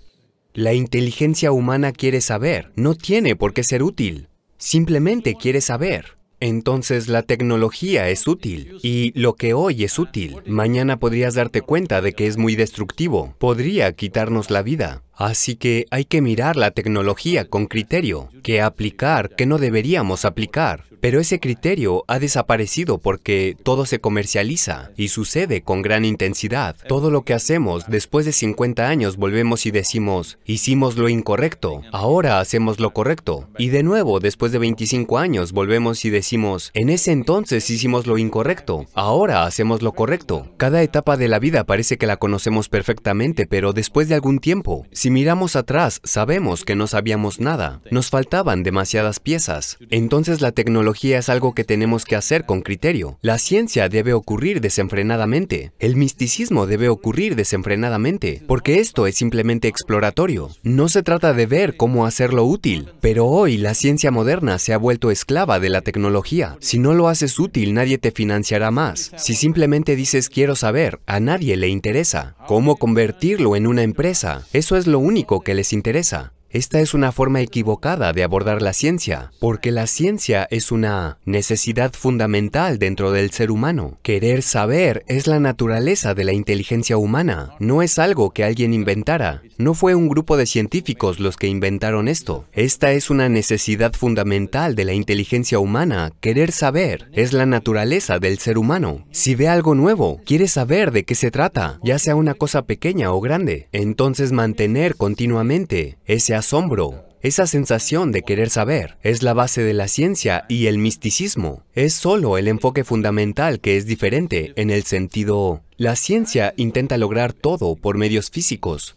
la inteligencia humana quiere saber, no tiene por qué ser útil, simplemente quiere saber. Entonces la tecnología es útil y lo que hoy es útil, mañana podrías darte cuenta de que es muy destructivo, podría quitarnos la vida. Así que hay que mirar la tecnología con criterio, que aplicar, que no deberíamos aplicar. Pero ese criterio ha desaparecido porque todo se comercializa y sucede con gran intensidad. Todo lo que hacemos después de 50 años volvemos y decimos, hicimos lo incorrecto, ahora hacemos lo correcto. Y de nuevo, después de 25 años volvemos y decimos, en ese entonces hicimos lo incorrecto, ahora hacemos lo correcto. Cada etapa de la vida parece que la conocemos perfectamente, pero después de algún tiempo, si miramos atrás, sabemos que no sabíamos nada. Nos faltaban demasiadas piezas. Entonces la tecnología es algo que tenemos que hacer con criterio. La ciencia debe ocurrir desenfrenadamente. El misticismo debe ocurrir desenfrenadamente, porque esto es simplemente exploratorio. No se trata de ver cómo hacerlo útil, pero hoy la ciencia moderna se ha vuelto esclava de la tecnología. Si no lo haces útil, nadie te financiará más. Si simplemente dices quiero saber, a nadie le interesa. ¿Cómo convertirlo en una empresa? Eso es lo lo único que les interesa. Esta es una forma equivocada de abordar la ciencia, porque la ciencia es una necesidad fundamental dentro del ser humano. Querer saber es la naturaleza de la inteligencia humana, no es algo que alguien inventara. No fue un grupo de científicos los que inventaron esto. Esta es una necesidad fundamental de la inteligencia humana, querer saber es la naturaleza del ser humano. Si ve algo nuevo, quiere saber de qué se trata, ya sea una cosa pequeña o grande. Entonces mantener continuamente ese asombro, esa sensación de querer saber, es la base de la ciencia y el misticismo. Es solo el enfoque fundamental que es diferente en el sentido... La ciencia intenta lograr todo por medios físicos,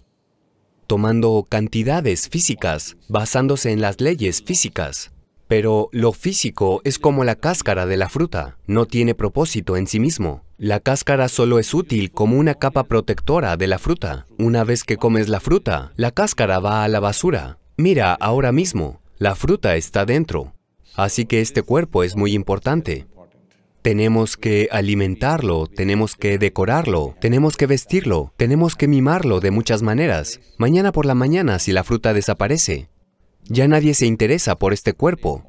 tomando cantidades físicas, basándose en las leyes físicas. Pero lo físico es como la cáscara de la fruta, no tiene propósito en sí mismo. La cáscara solo es útil como una capa protectora de la fruta. Una vez que comes la fruta, la cáscara va a la basura. Mira, ahora mismo, la fruta está dentro. Así que este cuerpo es muy importante. Tenemos que alimentarlo, tenemos que decorarlo, tenemos que vestirlo, tenemos que mimarlo de muchas maneras. Mañana por la mañana si la fruta desaparece, ya nadie se interesa por este cuerpo.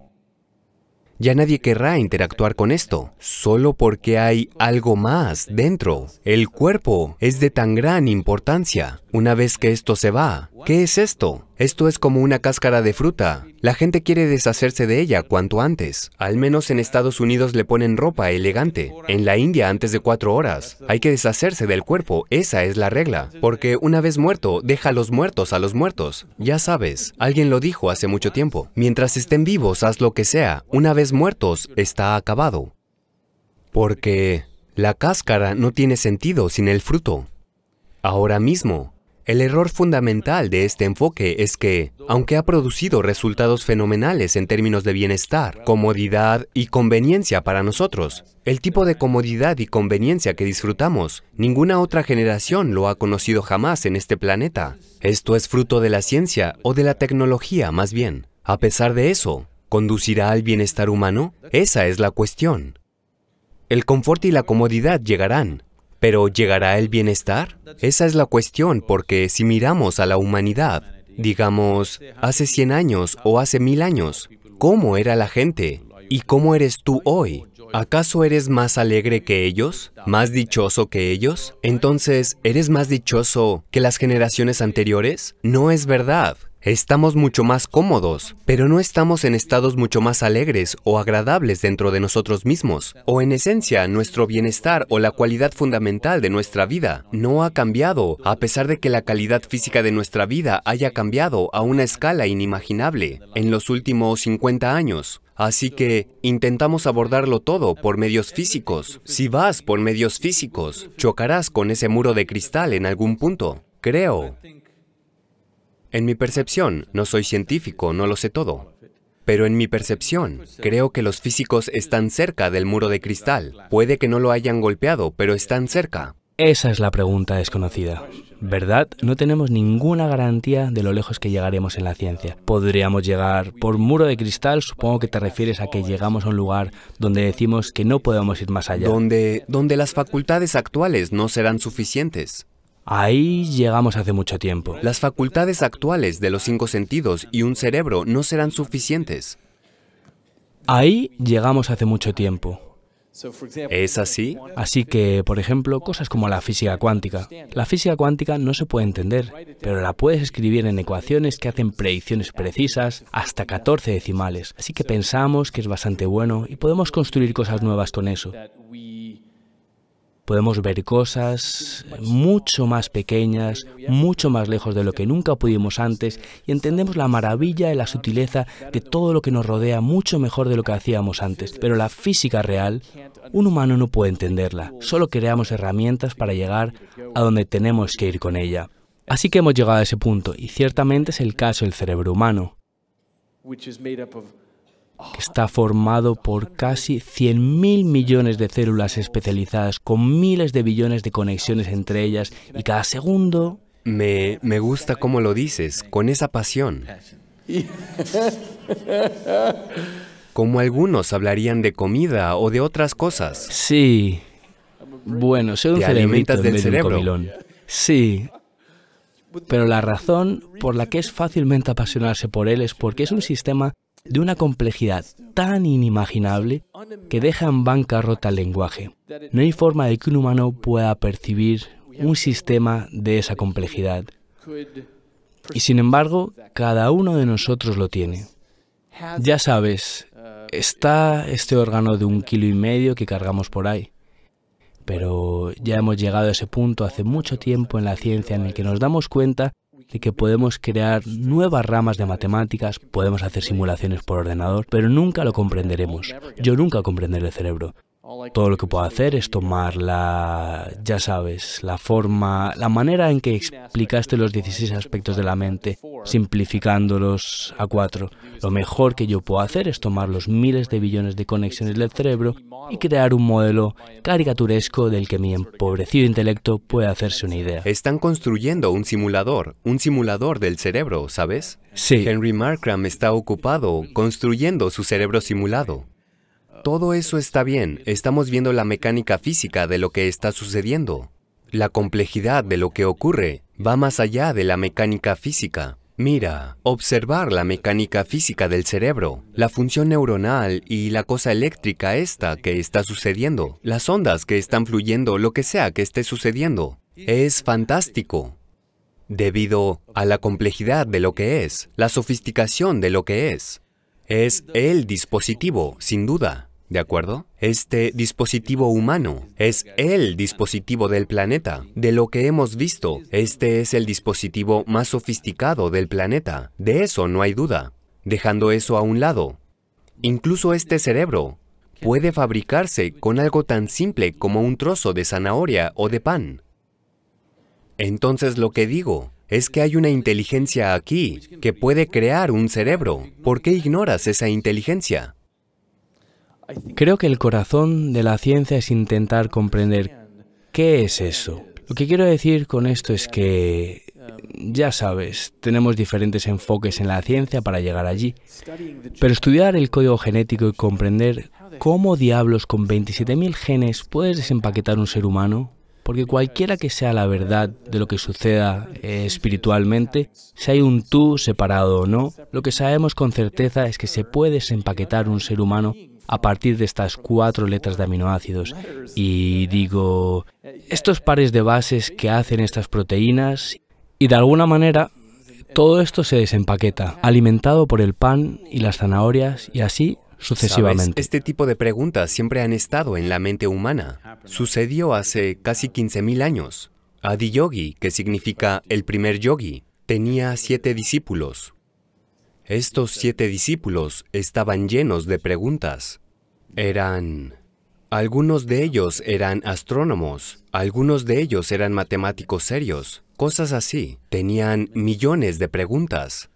Ya nadie querrá interactuar con esto, solo porque hay algo más dentro. El cuerpo es de tan gran importancia. Una vez que esto se va, ¿qué es esto? Esto es como una cáscara de fruta. La gente quiere deshacerse de ella cuanto antes. Al menos en Estados Unidos le ponen ropa elegante. En la India antes de cuatro horas. Hay que deshacerse del cuerpo, esa es la regla. Porque una vez muerto, deja a los muertos a los muertos. Ya sabes, alguien lo dijo hace mucho tiempo. Mientras estén vivos, haz lo que sea. Una vez muertos, está acabado. Porque la cáscara no tiene sentido sin el fruto. Ahora mismo, el error fundamental de este enfoque es que, aunque ha producido resultados fenomenales en términos de bienestar, comodidad y conveniencia para nosotros, el tipo de comodidad y conveniencia que disfrutamos, ninguna otra generación lo ha conocido jamás en este planeta. Esto es fruto de la ciencia o de la tecnología más bien. A pesar de eso, ¿conducirá al bienestar humano? Esa es la cuestión. El confort y la comodidad llegarán, pero ¿llegará el bienestar? Esa es la cuestión, porque si miramos a la humanidad, digamos, hace 100 años o hace mil años, ¿cómo era la gente? ¿Y cómo eres tú hoy? ¿Acaso eres más alegre que ellos? ¿Más dichoso que ellos? Entonces, ¿eres más dichoso que las generaciones anteriores? No es verdad. Estamos mucho más cómodos, pero no estamos en estados mucho más alegres o agradables dentro de nosotros mismos, o en esencia nuestro bienestar o la cualidad fundamental de nuestra vida no ha cambiado, a pesar de que la calidad física de nuestra vida haya cambiado a una escala inimaginable en los últimos 50 años. Así que intentamos abordarlo todo por medios físicos. Si vas por medios físicos, chocarás con ese muro de cristal en algún punto. Creo en mi percepción, no soy científico, no lo sé todo, pero en mi percepción, creo que los físicos están cerca del muro de cristal. Puede que no lo hayan golpeado, pero están cerca. Esa es la pregunta desconocida. ¿Verdad? No tenemos ninguna garantía de lo lejos que llegaremos en la ciencia. Podríamos llegar por muro de cristal, supongo que te refieres a que llegamos a un lugar donde decimos que no podemos ir más allá. Donde, donde las facultades actuales no serán suficientes. Ahí llegamos hace mucho tiempo. Las facultades actuales de los cinco sentidos y un cerebro no serán suficientes. Ahí llegamos hace mucho tiempo. ¿Es así? Así que, por ejemplo, cosas como la física cuántica. La física cuántica no se puede entender, pero la puedes escribir en ecuaciones que hacen predicciones precisas hasta 14 decimales. Así que pensamos que es bastante bueno y podemos construir cosas nuevas con eso podemos ver cosas mucho más pequeñas, mucho más lejos de lo que nunca pudimos antes y entendemos la maravilla y la sutileza de todo lo que nos rodea mucho mejor de lo que hacíamos antes. Pero la física real, un humano no puede entenderla. Solo creamos herramientas para llegar a donde tenemos que ir con ella. Así que hemos llegado a ese punto y ciertamente es el caso del cerebro humano que está formado por casi 100.000 millones de células especializadas con miles de billones de conexiones entre ellas y cada segundo... Me, gusta cómo lo dices, con esa pasión. Como algunos hablarían de comida o de otras cosas. Sí. Bueno, soy un cerebrito del cerebro. Sí, pero la razón por la que es fácilmente apasionarse por él es porque es un sistema de una complejidad tan inimaginable que deja en bancarrota el lenguaje. No hay forma de que un humano pueda percibir un sistema de esa complejidad. Y sin embargo, cada uno de nosotros lo tiene. Ya sabes, está este órgano de un kilo y medio que cargamos por ahí. Pero ya hemos llegado a ese punto hace mucho tiempo en la ciencia en el que nos damos cuenta de que podemos crear nuevas ramas de matemáticas, podemos hacer simulaciones por ordenador, pero nunca lo comprenderemos. Yo nunca comprenderé el cerebro. Todo lo que puedo hacer es tomar la, ya sabes, la forma, la manera en que explicaste los 16 aspectos de la mente, simplificándolos a cuatro. Lo mejor que yo puedo hacer es tomar los miles de billones de conexiones del cerebro y crear un modelo caricaturesco del que mi empobrecido intelecto puede hacerse una idea. Están construyendo un simulador, un simulador del cerebro, ¿sabes? Sí. Henry Markram está ocupado construyendo su cerebro simulado. Todo eso está bien, estamos viendo la mecánica física de lo que está sucediendo. La complejidad de lo que ocurre va más allá de la mecánica física. Mira, observar la mecánica física del cerebro, la función neuronal y la cosa eléctrica esta que está sucediendo, las ondas que están fluyendo, lo que sea que esté sucediendo, es fantástico. Debido a la complejidad de lo que es, la sofisticación de lo que es, es el dispositivo, sin duda. ¿De acuerdo? Este dispositivo humano es el dispositivo del planeta. De lo que hemos visto, este es el dispositivo más sofisticado del planeta. De eso no hay duda. Dejando eso a un lado, incluso este cerebro puede fabricarse con algo tan simple como un trozo de zanahoria o de pan. Entonces lo que digo es que hay una inteligencia aquí que puede crear un cerebro. ¿Por qué ignoras esa inteligencia? Creo que el corazón de la ciencia es intentar comprender qué es eso. Lo que quiero decir con esto es que, ya sabes, tenemos diferentes enfoques en la ciencia para llegar allí, pero estudiar el código genético y comprender cómo diablos con 27.000 genes puedes desempaquetar un ser humano, porque cualquiera que sea la verdad de lo que suceda eh, espiritualmente, si hay un tú separado o no, lo que sabemos con certeza es que se puede desempaquetar un ser humano a partir de estas cuatro letras de aminoácidos y digo, estos pares de bases que hacen estas proteínas y de alguna manera todo esto se desempaqueta, alimentado por el pan y las zanahorias y así sucesivamente. Este tipo de preguntas siempre han estado en la mente humana. Sucedió hace casi 15.000 años. Adi Yogi, que significa el primer yogi, tenía siete discípulos, estos siete discípulos estaban llenos de preguntas. Eran... Algunos de ellos eran astrónomos, algunos de ellos eran matemáticos serios, cosas así. Tenían millones de preguntas.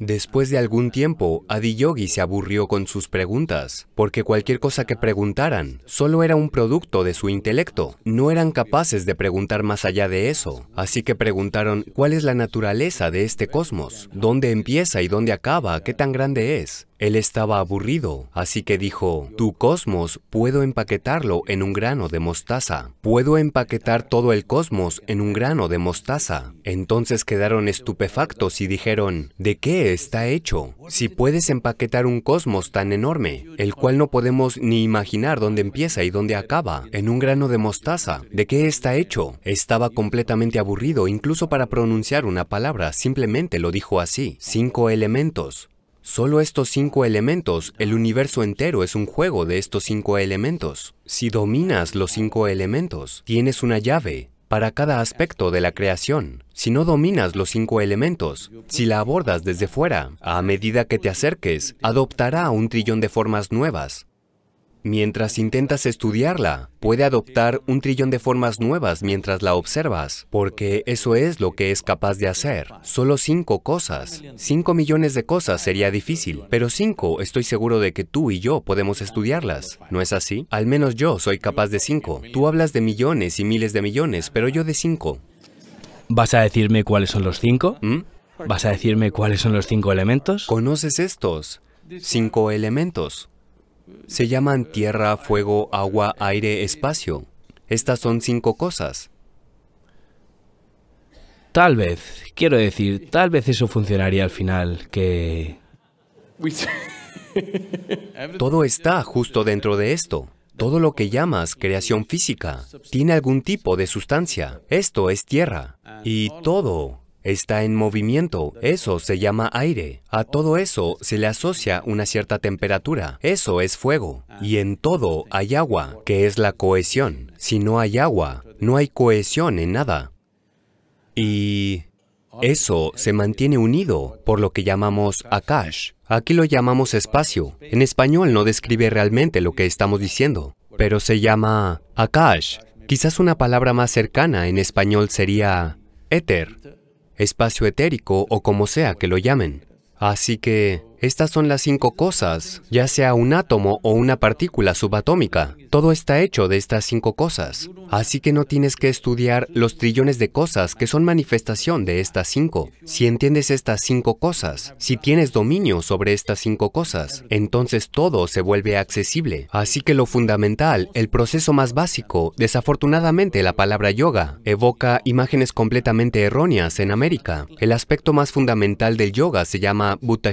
Después de algún tiempo, Adiyogi se aburrió con sus preguntas, porque cualquier cosa que preguntaran solo era un producto de su intelecto. No eran capaces de preguntar más allá de eso, así que preguntaron cuál es la naturaleza de este cosmos, dónde empieza y dónde acaba, qué tan grande es. Él estaba aburrido, así que dijo, tu cosmos puedo empaquetarlo en un grano de mostaza. Puedo empaquetar todo el cosmos en un grano de mostaza. Entonces quedaron estupefactos y dijeron, ¿de qué está hecho? Si puedes empaquetar un cosmos tan enorme, el cual no podemos ni imaginar dónde empieza y dónde acaba, en un grano de mostaza, ¿de qué está hecho? Estaba completamente aburrido, incluso para pronunciar una palabra, simplemente lo dijo así. Cinco elementos. Solo estos cinco elementos, el universo entero es un juego de estos cinco elementos. Si dominas los cinco elementos, tienes una llave para cada aspecto de la creación. Si no dominas los cinco elementos, si la abordas desde fuera, a medida que te acerques, adoptará un trillón de formas nuevas. Mientras intentas estudiarla, puede adoptar un trillón de formas nuevas mientras la observas, porque eso es lo que es capaz de hacer. Solo cinco cosas. Cinco millones de cosas sería difícil, pero cinco estoy seguro de que tú y yo podemos estudiarlas. ¿No es así? Al menos yo soy capaz de cinco. Tú hablas de millones y miles de millones, pero yo de cinco. ¿Vas a decirme cuáles son los cinco? ¿Mm? ¿Vas a decirme cuáles son los cinco elementos? ¿Conoces estos? Cinco elementos. Se llaman tierra, fuego, agua, aire, espacio. Estas son cinco cosas. Tal vez, quiero decir, tal vez eso funcionaría al final, que... Todo está justo dentro de esto. Todo lo que llamas creación física tiene algún tipo de sustancia. Esto es tierra. Y todo está en movimiento. Eso se llama aire. A todo eso se le asocia una cierta temperatura. Eso es fuego. Y en todo hay agua, que es la cohesión. Si no hay agua, no hay cohesión en nada. Y eso se mantiene unido por lo que llamamos akash. Aquí lo llamamos espacio. En español no describe realmente lo que estamos diciendo, pero se llama akash. Quizás una palabra más cercana en español sería éter espacio etérico o como sea que lo llamen. Así que estas son las cinco cosas, ya sea un átomo o una partícula subatómica. Todo está hecho de estas cinco cosas. Así que no tienes que estudiar los trillones de cosas que son manifestación de estas cinco. Si entiendes estas cinco cosas, si tienes dominio sobre estas cinco cosas, entonces todo se vuelve accesible. Así que lo fundamental, el proceso más básico, desafortunadamente la palabra yoga evoca imágenes completamente erróneas en América. El aspecto más fundamental del yoga se llama Buddha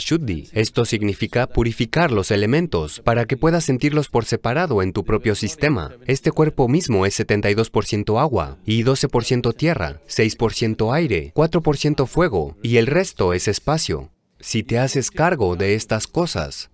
esto significa purificar los elementos para que puedas sentirlos por separado en tu propio sistema. Este cuerpo mismo es 72% agua y 12% tierra, 6% aire, 4% fuego y el resto es espacio. Si te haces cargo de estas cosas,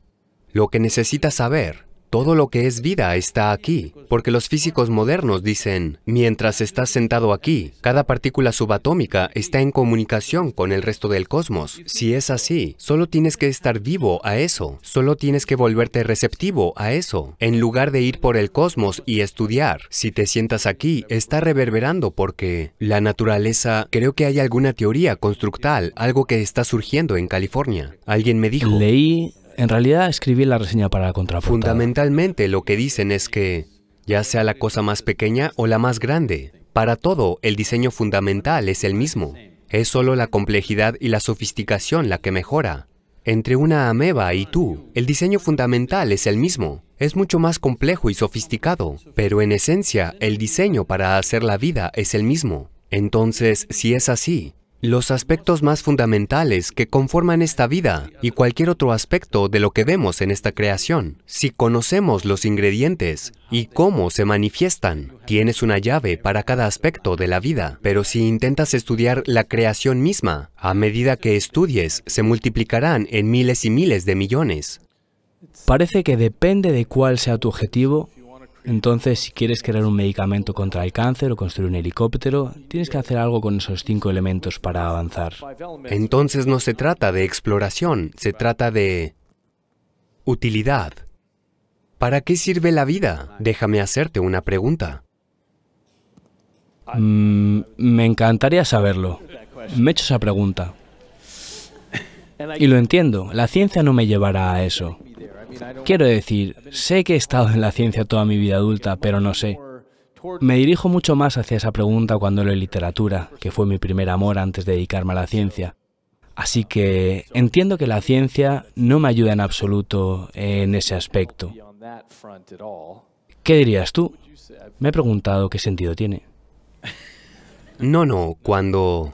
lo que necesitas saber todo lo que es vida está aquí, porque los físicos modernos dicen, mientras estás sentado aquí, cada partícula subatómica está en comunicación con el resto del cosmos. Si es así, solo tienes que estar vivo a eso, solo tienes que volverte receptivo a eso, en lugar de ir por el cosmos y estudiar. Si te sientas aquí, está reverberando porque la naturaleza, creo que hay alguna teoría constructal, algo que está surgiendo en California. Alguien me dijo... Leí en realidad escribí la reseña para la contraportada. Fundamentalmente lo que dicen es que, ya sea la cosa más pequeña o la más grande, para todo el diseño fundamental es el mismo. Es solo la complejidad y la sofisticación la que mejora. Entre una ameba y tú, el diseño fundamental es el mismo. Es mucho más complejo y sofisticado, pero en esencia el diseño para hacer la vida es el mismo. Entonces, si es así, los aspectos más fundamentales que conforman esta vida y cualquier otro aspecto de lo que vemos en esta creación. Si conocemos los ingredientes y cómo se manifiestan, tienes una llave para cada aspecto de la vida. Pero si intentas estudiar la creación misma, a medida que estudies, se multiplicarán en miles y miles de millones. Parece que depende de cuál sea tu objetivo, entonces, si quieres crear un medicamento contra el cáncer o construir un helicóptero, tienes que hacer algo con esos cinco elementos para avanzar. Entonces no se trata de exploración, se trata de utilidad. ¿Para qué sirve la vida? Déjame hacerte una pregunta. Mm, me encantaría saberlo. Me he hecho esa pregunta. Y lo entiendo, la ciencia no me llevará a eso. Quiero decir, sé que he estado en la ciencia toda mi vida adulta, pero no sé. Me dirijo mucho más hacia esa pregunta cuando leo literatura, que fue mi primer amor antes de dedicarme a la ciencia. Así que entiendo que la ciencia no me ayuda en absoluto en ese aspecto. ¿Qué dirías tú? Me he preguntado qué sentido tiene. No, no, cuando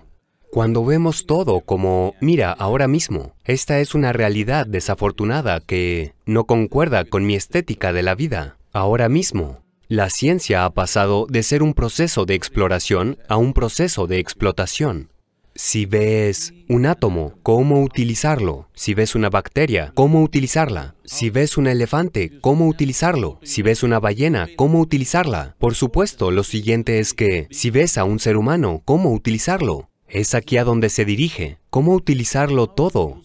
cuando vemos todo como, mira, ahora mismo, esta es una realidad desafortunada que no concuerda con mi estética de la vida, ahora mismo, la ciencia ha pasado de ser un proceso de exploración a un proceso de explotación. Si ves un átomo, cómo utilizarlo. Si ves una bacteria, cómo utilizarla. Si ves un elefante, cómo utilizarlo. Si ves una ballena, cómo utilizarla. Por supuesto, lo siguiente es que, si ves a un ser humano, cómo utilizarlo. Es aquí a donde se dirige. ¿Cómo utilizarlo todo?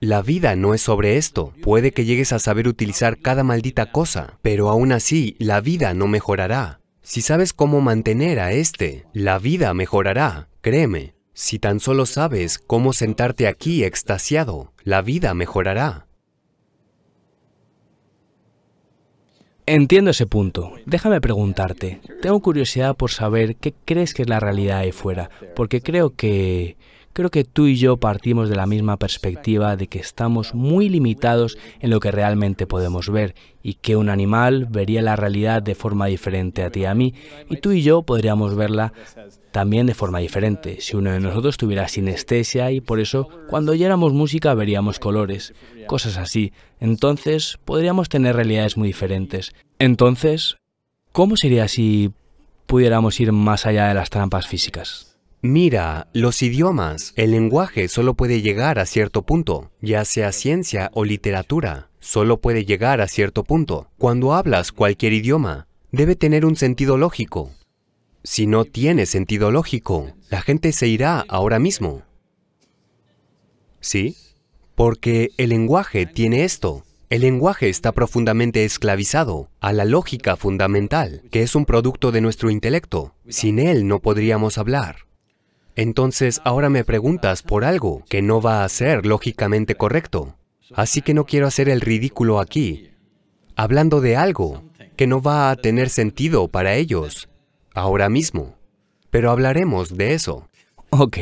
La vida no es sobre esto. Puede que llegues a saber utilizar cada maldita cosa, pero aún así, la vida no mejorará. Si sabes cómo mantener a este, la vida mejorará, créeme. Si tan solo sabes cómo sentarte aquí extasiado, la vida mejorará. Entiendo ese punto. Déjame preguntarte. Tengo curiosidad por saber qué crees que es la realidad ahí fuera, porque creo que creo que tú y yo partimos de la misma perspectiva de que estamos muy limitados en lo que realmente podemos ver y que un animal vería la realidad de forma diferente a ti y a mí y tú y yo podríamos verla también de forma diferente, si uno de nosotros tuviera sinestesia y por eso cuando oyéramos música veríamos colores, cosas así, entonces podríamos tener realidades muy diferentes. Entonces, ¿cómo sería si pudiéramos ir más allá de las trampas físicas? Mira, los idiomas, el lenguaje solo puede llegar a cierto punto, ya sea ciencia o literatura, solo puede llegar a cierto punto. Cuando hablas cualquier idioma, debe tener un sentido lógico, si no tiene sentido lógico, la gente se irá ahora mismo. ¿Sí? Porque el lenguaje tiene esto. El lenguaje está profundamente esclavizado a la lógica fundamental, que es un producto de nuestro intelecto. Sin él no podríamos hablar. Entonces ahora me preguntas por algo que no va a ser lógicamente correcto. Así que no quiero hacer el ridículo aquí, hablando de algo que no va a tener sentido para ellos, ahora mismo, pero hablaremos de eso. Ok.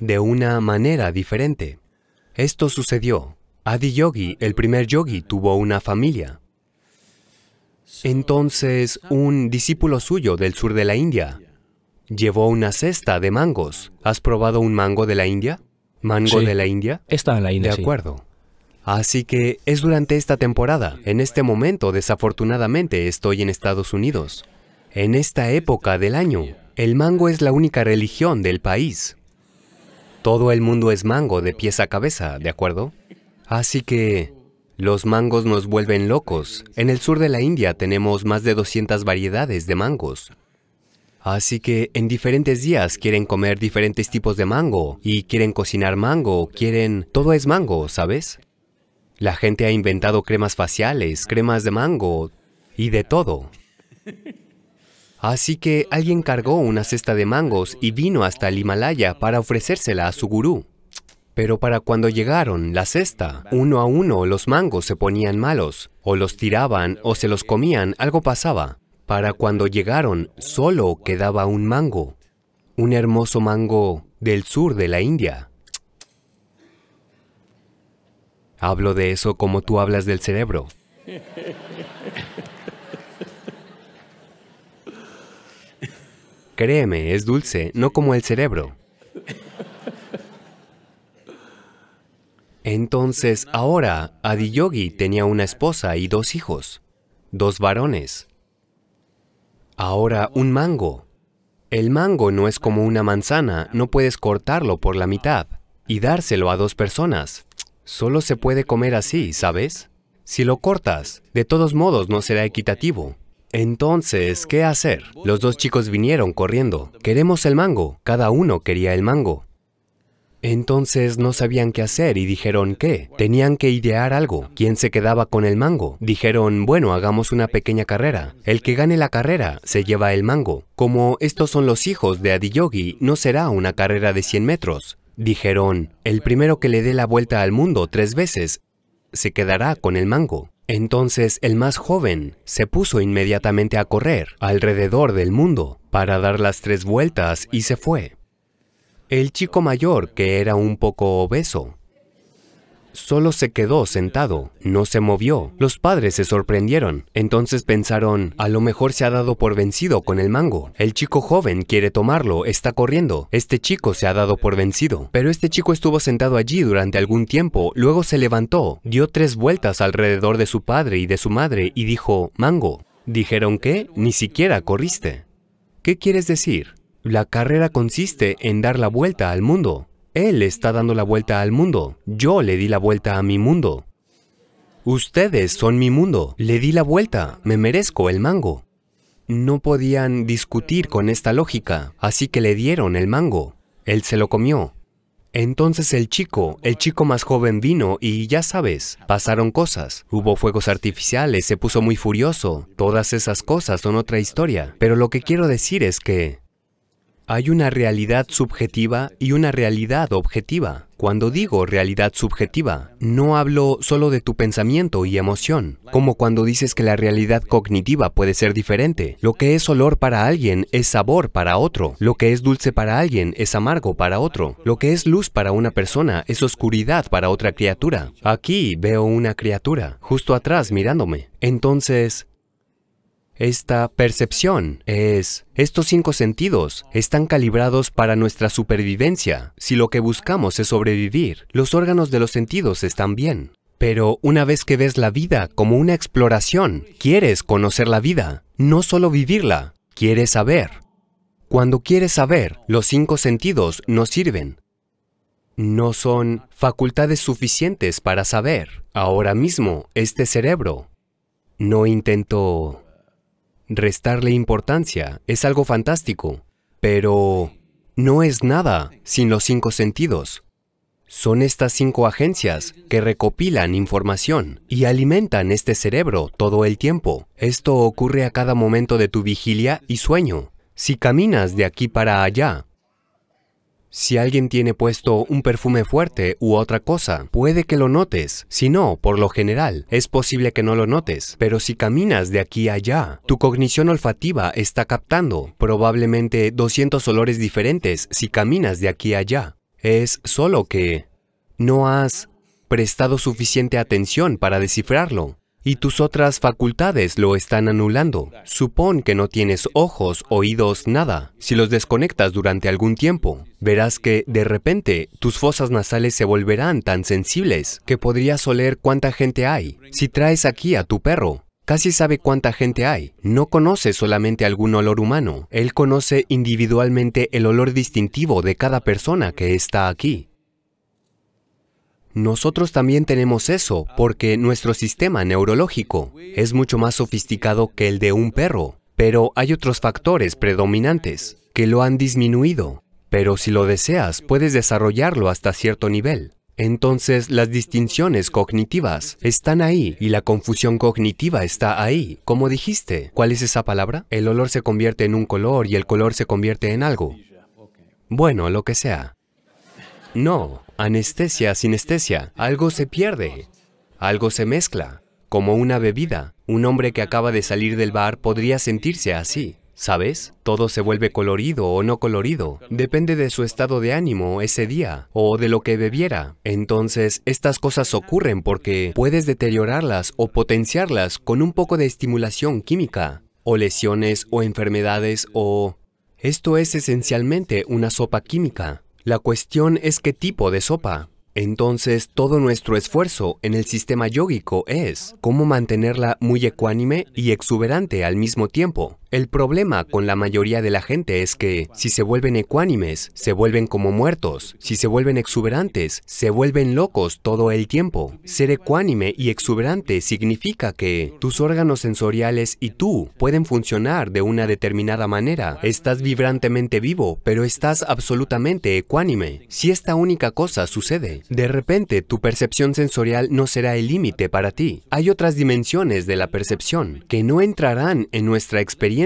De una manera diferente. Esto sucedió. Adi Yogi, el primer yogi, tuvo una familia. Entonces, un discípulo suyo del sur de la India llevó una cesta de mangos. ¿Has probado un mango de la India? ¿Mango de la India? Está en la India. De acuerdo. Así que es durante esta temporada. En este momento, desafortunadamente, estoy en Estados Unidos. En esta época del año, el mango es la única religión del país. Todo el mundo es mango de pies a cabeza, ¿de acuerdo? Así que los mangos nos vuelven locos. En el sur de la India tenemos más de 200 variedades de mangos. Así que en diferentes días quieren comer diferentes tipos de mango y quieren cocinar mango, quieren... Todo es mango, ¿sabes? La gente ha inventado cremas faciales, cremas de mango y de todo. Así que alguien cargó una cesta de mangos y vino hasta el Himalaya para ofrecérsela a su gurú. Pero para cuando llegaron la cesta, uno a uno los mangos se ponían malos, o los tiraban o se los comían, algo pasaba. Para cuando llegaron, solo quedaba un mango, un hermoso mango del sur de la India. Hablo de eso como tú hablas del cerebro. Créeme, es dulce, no como el cerebro. Entonces, ahora, Adiyogi tenía una esposa y dos hijos, dos varones. Ahora, un mango. El mango no es como una manzana, no puedes cortarlo por la mitad y dárselo a dos personas. Solo se puede comer así, ¿sabes? Si lo cortas, de todos modos no será equitativo. Entonces, ¿qué hacer? Los dos chicos vinieron corriendo. Queremos el mango. Cada uno quería el mango. Entonces no sabían qué hacer y dijeron ¿qué? tenían que idear algo. ¿Quién se quedaba con el mango? Dijeron, bueno, hagamos una pequeña carrera. El que gane la carrera se lleva el mango. Como estos son los hijos de Adiyogi, no será una carrera de 100 metros. Dijeron, el primero que le dé la vuelta al mundo tres veces se quedará con el mango. Entonces el más joven se puso inmediatamente a correr alrededor del mundo para dar las tres vueltas y se fue. El chico mayor, que era un poco obeso, solo se quedó sentado, no se movió. Los padres se sorprendieron. Entonces pensaron, a lo mejor se ha dado por vencido con el mango. El chico joven quiere tomarlo, está corriendo. Este chico se ha dado por vencido. Pero este chico estuvo sentado allí durante algún tiempo, luego se levantó, dio tres vueltas alrededor de su padre y de su madre y dijo, mango. Dijeron que ni siquiera corriste. ¿Qué quieres decir? La carrera consiste en dar la vuelta al mundo. Él está dando la vuelta al mundo. Yo le di la vuelta a mi mundo. Ustedes son mi mundo. Le di la vuelta. Me merezco el mango. No podían discutir con esta lógica, así que le dieron el mango. Él se lo comió. Entonces el chico, el chico más joven vino y ya sabes, pasaron cosas. Hubo fuegos artificiales, se puso muy furioso. Todas esas cosas son otra historia. Pero lo que quiero decir es que hay una realidad subjetiva y una realidad objetiva. Cuando digo realidad subjetiva, no hablo solo de tu pensamiento y emoción, como cuando dices que la realidad cognitiva puede ser diferente. Lo que es olor para alguien es sabor para otro, lo que es dulce para alguien es amargo para otro, lo que es luz para una persona es oscuridad para otra criatura. Aquí veo una criatura, justo atrás mirándome. Entonces, esta percepción es, estos cinco sentidos están calibrados para nuestra supervivencia. Si lo que buscamos es sobrevivir, los órganos de los sentidos están bien. Pero una vez que ves la vida como una exploración, quieres conocer la vida, no solo vivirla, quieres saber. Cuando quieres saber, los cinco sentidos no sirven. No son facultades suficientes para saber. Ahora mismo, este cerebro no intentó Restarle importancia es algo fantástico, pero no es nada sin los cinco sentidos. Son estas cinco agencias que recopilan información y alimentan este cerebro todo el tiempo. Esto ocurre a cada momento de tu vigilia y sueño. Si caminas de aquí para allá, si alguien tiene puesto un perfume fuerte u otra cosa, puede que lo notes. Si no, por lo general, es posible que no lo notes. Pero si caminas de aquí a allá, tu cognición olfativa está captando probablemente 200 olores diferentes si caminas de aquí a allá. Es solo que no has prestado suficiente atención para descifrarlo y tus otras facultades lo están anulando. Supón que no tienes ojos, oídos, nada. Si los desconectas durante algún tiempo, verás que, de repente, tus fosas nasales se volverán tan sensibles que podrías oler cuánta gente hay. Si traes aquí a tu perro, casi sabe cuánta gente hay. No conoce solamente algún olor humano, él conoce individualmente el olor distintivo de cada persona que está aquí. Nosotros también tenemos eso, porque nuestro sistema neurológico es mucho más sofisticado que el de un perro, pero hay otros factores predominantes que lo han disminuido. Pero si lo deseas, puedes desarrollarlo hasta cierto nivel. Entonces, las distinciones cognitivas están ahí y la confusión cognitiva está ahí. Como dijiste, ¿cuál es esa palabra? El olor se convierte en un color y el color se convierte en algo. Bueno, lo que sea. No, Anestesia, sinestesia. Algo se pierde. Algo se mezcla. Como una bebida. Un hombre que acaba de salir del bar podría sentirse así. ¿Sabes? Todo se vuelve colorido o no colorido. Depende de su estado de ánimo ese día o de lo que bebiera. Entonces, estas cosas ocurren porque puedes deteriorarlas o potenciarlas con un poco de estimulación química, o lesiones o enfermedades o... Esto es esencialmente una sopa química. La cuestión es qué tipo de sopa. Entonces, todo nuestro esfuerzo en el sistema yógico es cómo mantenerla muy ecuánime y exuberante al mismo tiempo, el problema con la mayoría de la gente es que si se vuelven ecuánimes, se vuelven como muertos, si se vuelven exuberantes, se vuelven locos todo el tiempo. Ser ecuánime y exuberante significa que tus órganos sensoriales y tú pueden funcionar de una determinada manera. Estás vibrantemente vivo, pero estás absolutamente ecuánime. Si esta única cosa sucede, de repente tu percepción sensorial no será el límite para ti. Hay otras dimensiones de la percepción que no entrarán en nuestra experiencia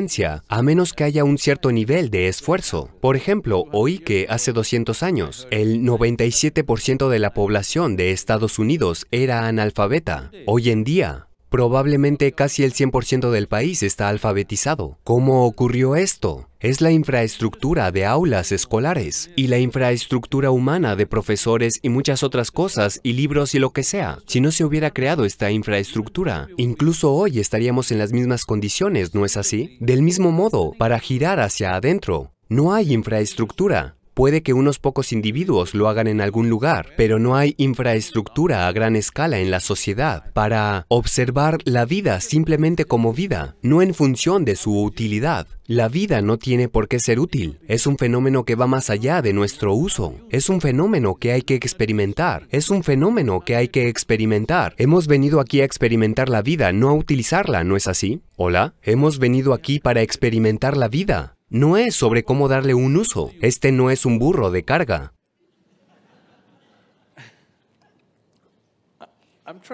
a menos que haya un cierto nivel de esfuerzo. Por ejemplo, oí que hace 200 años, el 97% de la población de Estados Unidos era analfabeta. Hoy en día, Probablemente casi el 100% del país está alfabetizado. ¿Cómo ocurrió esto? Es la infraestructura de aulas escolares y la infraestructura humana de profesores y muchas otras cosas y libros y lo que sea. Si no se hubiera creado esta infraestructura, incluso hoy estaríamos en las mismas condiciones, ¿no es así? Del mismo modo, para girar hacia adentro, no hay infraestructura. Puede que unos pocos individuos lo hagan en algún lugar, pero no hay infraestructura a gran escala en la sociedad para observar la vida simplemente como vida, no en función de su utilidad. La vida no tiene por qué ser útil, es un fenómeno que va más allá de nuestro uso, es un fenómeno que hay que experimentar, es un fenómeno que hay que experimentar. Hemos venido aquí a experimentar la vida, no a utilizarla, ¿no es así? Hola, hemos venido aquí para experimentar la vida, no es sobre cómo darle un uso. Este no es un burro de carga.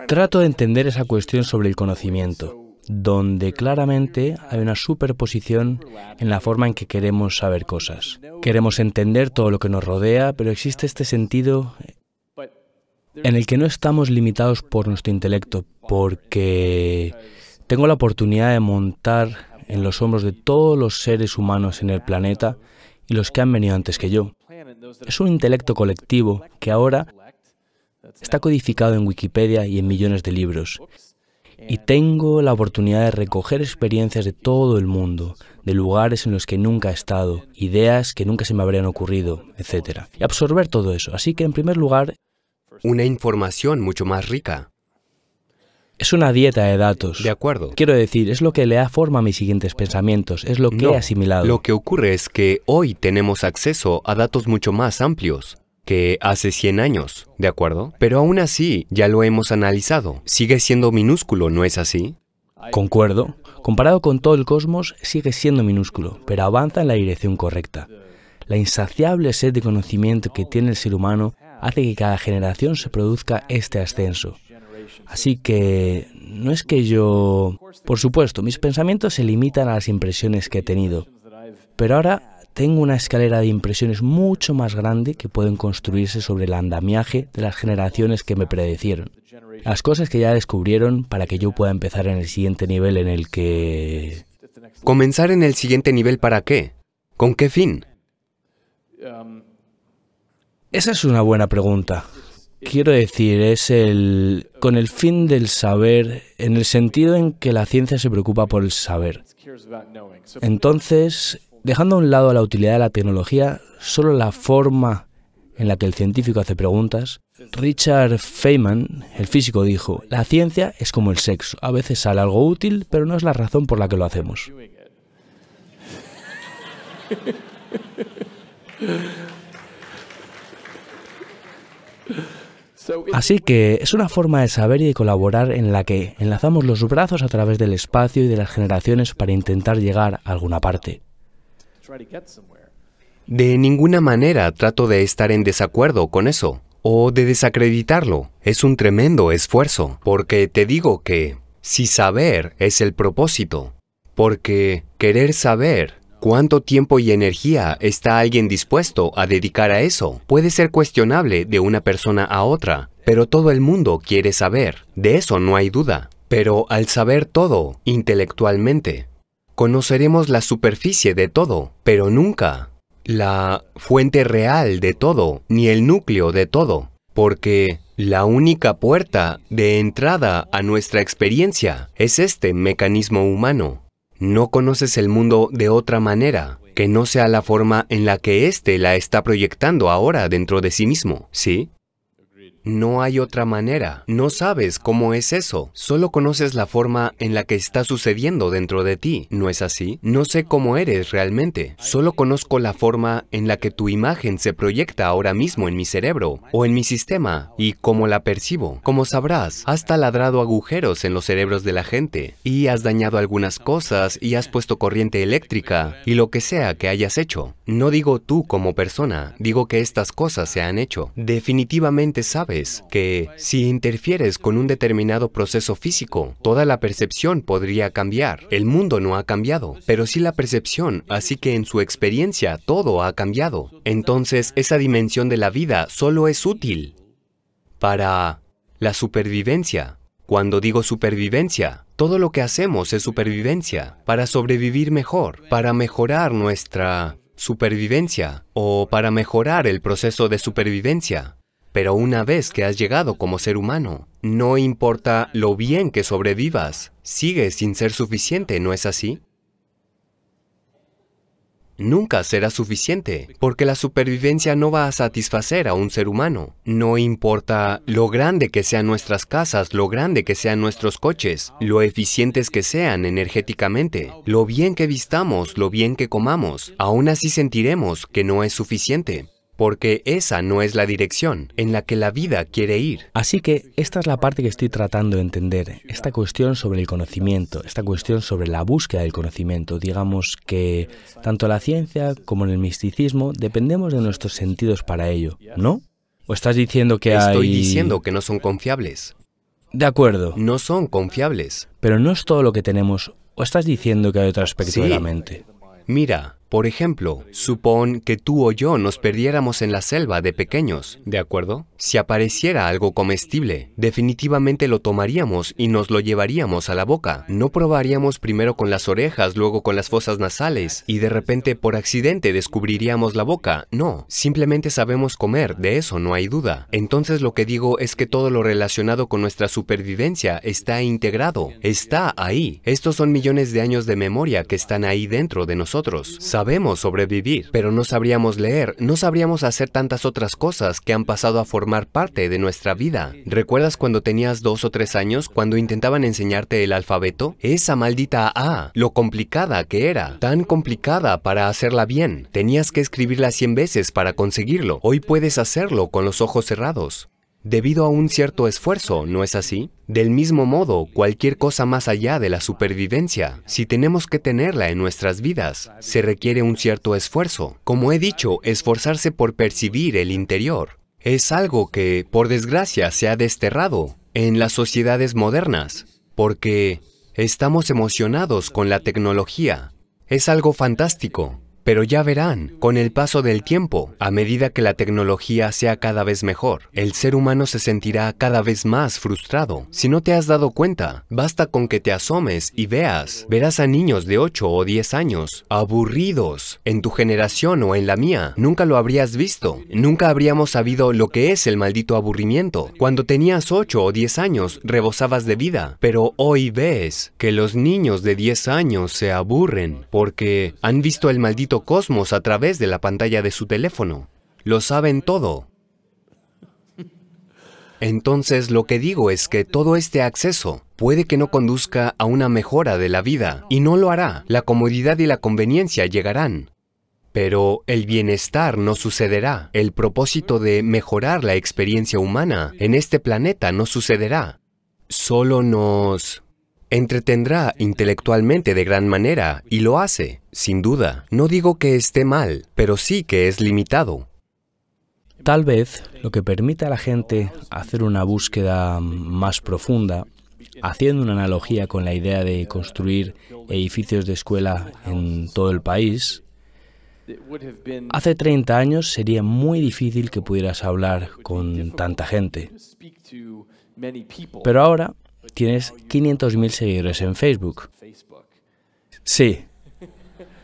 Trato de entender esa cuestión sobre el conocimiento, donde claramente hay una superposición en la forma en que queremos saber cosas. Queremos entender todo lo que nos rodea, pero existe este sentido en el que no estamos limitados por nuestro intelecto, porque tengo la oportunidad de montar en los hombros de todos los seres humanos en el planeta y los que han venido antes que yo. Es un intelecto colectivo que ahora está codificado en Wikipedia y en millones de libros. Y tengo la oportunidad de recoger experiencias de todo el mundo, de lugares en los que nunca he estado, ideas que nunca se me habrían ocurrido, etc. Y absorber todo eso. Así que, en primer lugar, una información mucho más rica. Es una dieta de datos. De acuerdo. Quiero decir, es lo que le da forma a mis siguientes pensamientos, es lo que he asimilado. Lo que ocurre es que hoy tenemos acceso a datos mucho más amplios que hace 100 años, ¿de acuerdo? Pero aún así, ya lo hemos analizado. Sigue siendo minúsculo, ¿no es así? Concuerdo. Comparado con todo el cosmos, sigue siendo minúsculo, pero avanza en la dirección correcta. La insaciable sed de conocimiento que tiene el ser humano hace que cada generación se produzca este ascenso. Así que no es que yo... Por supuesto, mis pensamientos se limitan a las impresiones que he tenido. Pero ahora tengo una escalera de impresiones mucho más grande que pueden construirse sobre el andamiaje de las generaciones que me predecieron. Las cosas que ya descubrieron para que yo pueda empezar en el siguiente nivel en el que... ¿Comenzar en el siguiente nivel para qué? ¿Con qué fin? Esa es una buena pregunta. Quiero decir, es el con el fin del saber, en el sentido en que la ciencia se preocupa por el saber. Entonces, dejando a un lado la utilidad de la tecnología, solo la forma en la que el científico hace preguntas, Richard Feynman, el físico, dijo, la ciencia es como el sexo, a veces sale algo útil, pero no es la razón por la que lo hacemos. Así que es una forma de saber y de colaborar en la que enlazamos los brazos a través del espacio y de las generaciones para intentar llegar a alguna parte. De ninguna manera trato de estar en desacuerdo con eso o de desacreditarlo. Es un tremendo esfuerzo, porque te digo que si saber es el propósito, porque querer saber ¿Cuánto tiempo y energía está alguien dispuesto a dedicar a eso? Puede ser cuestionable de una persona a otra, pero todo el mundo quiere saber, de eso no hay duda. Pero al saber todo, intelectualmente, conoceremos la superficie de todo, pero nunca la fuente real de todo, ni el núcleo de todo, porque la única puerta de entrada a nuestra experiencia es este mecanismo humano. No conoces el mundo de otra manera que no sea la forma en la que éste la está proyectando ahora dentro de sí mismo, ¿sí? No hay otra manera. No sabes cómo es eso. Solo conoces la forma en la que está sucediendo dentro de ti. ¿No es así? No sé cómo eres realmente. Solo conozco la forma en la que tu imagen se proyecta ahora mismo en mi cerebro o en mi sistema y cómo la percibo. Como sabrás, has taladrado agujeros en los cerebros de la gente y has dañado algunas cosas y has puesto corriente eléctrica y lo que sea que hayas hecho. No digo tú como persona, digo que estas cosas se han hecho. Definitivamente sabes que si interfieres con un determinado proceso físico, toda la percepción podría cambiar. El mundo no ha cambiado, pero sí la percepción, así que en su experiencia todo ha cambiado. Entonces esa dimensión de la vida solo es útil para la supervivencia. Cuando digo supervivencia, todo lo que hacemos es supervivencia, para sobrevivir mejor, para mejorar nuestra supervivencia o para mejorar el proceso de supervivencia. Pero una vez que has llegado como ser humano, no importa lo bien que sobrevivas, sigues sin ser suficiente, ¿no es así? Nunca será suficiente, porque la supervivencia no va a satisfacer a un ser humano. No importa lo grande que sean nuestras casas, lo grande que sean nuestros coches, lo eficientes que sean energéticamente, lo bien que vistamos, lo bien que comamos, aún así sentiremos que no es suficiente porque esa no es la dirección en la que la vida quiere ir. Así que esta es la parte que estoy tratando de entender, esta cuestión sobre el conocimiento, esta cuestión sobre la búsqueda del conocimiento. Digamos que tanto la ciencia como en el misticismo dependemos de nuestros sentidos para ello, ¿no? ¿O estás diciendo que hay... Estoy diciendo que no son confiables. De acuerdo. No son confiables. Pero no es todo lo que tenemos. ¿O estás diciendo que hay otro aspecto de la mente? Mira, por ejemplo, supón que tú o yo nos perdiéramos en la selva de pequeños, ¿de acuerdo? Si apareciera algo comestible, definitivamente lo tomaríamos y nos lo llevaríamos a la boca. No probaríamos primero con las orejas, luego con las fosas nasales, y de repente por accidente descubriríamos la boca. No, simplemente sabemos comer, de eso no hay duda. Entonces lo que digo es que todo lo relacionado con nuestra supervivencia está integrado, está ahí. Estos son millones de años de memoria que están ahí dentro de nosotros sabemos sobrevivir, pero no sabríamos leer, no sabríamos hacer tantas otras cosas que han pasado a formar parte de nuestra vida. ¿Recuerdas cuando tenías dos o tres años, cuando intentaban enseñarte el alfabeto? Esa maldita A, lo complicada que era, tan complicada para hacerla bien. Tenías que escribirla 100 veces para conseguirlo. Hoy puedes hacerlo con los ojos cerrados debido a un cierto esfuerzo, ¿no es así? Del mismo modo, cualquier cosa más allá de la supervivencia, si tenemos que tenerla en nuestras vidas, se requiere un cierto esfuerzo. Como he dicho, esforzarse por percibir el interior es algo que, por desgracia, se ha desterrado en las sociedades modernas, porque estamos emocionados con la tecnología. Es algo fantástico, pero ya verán, con el paso del tiempo, a medida que la tecnología sea cada vez mejor, el ser humano se sentirá cada vez más frustrado. Si no te has dado cuenta, basta con que te asomes y veas, verás a niños de 8 o 10 años, aburridos. En tu generación o en la mía, nunca lo habrías visto. Nunca habríamos sabido lo que es el maldito aburrimiento. Cuando tenías 8 o 10 años, rebosabas de vida, pero hoy ves que los niños de 10 años se aburren porque han visto el maldito Cosmos a través de la pantalla de su teléfono. Lo saben todo. Entonces lo que digo es que todo este acceso puede que no conduzca a una mejora de la vida, y no lo hará. La comodidad y la conveniencia llegarán. Pero el bienestar no sucederá. El propósito de mejorar la experiencia humana en este planeta no sucederá. Solo nos entretendrá intelectualmente de gran manera y lo hace, sin duda. No digo que esté mal, pero sí que es limitado. Tal vez lo que permite a la gente hacer una búsqueda más profunda, haciendo una analogía con la idea de construir edificios de escuela en todo el país, Hace 30 años sería muy difícil que pudieras hablar con tanta gente. Pero ahora tienes 500.000 seguidores en Facebook. Sí.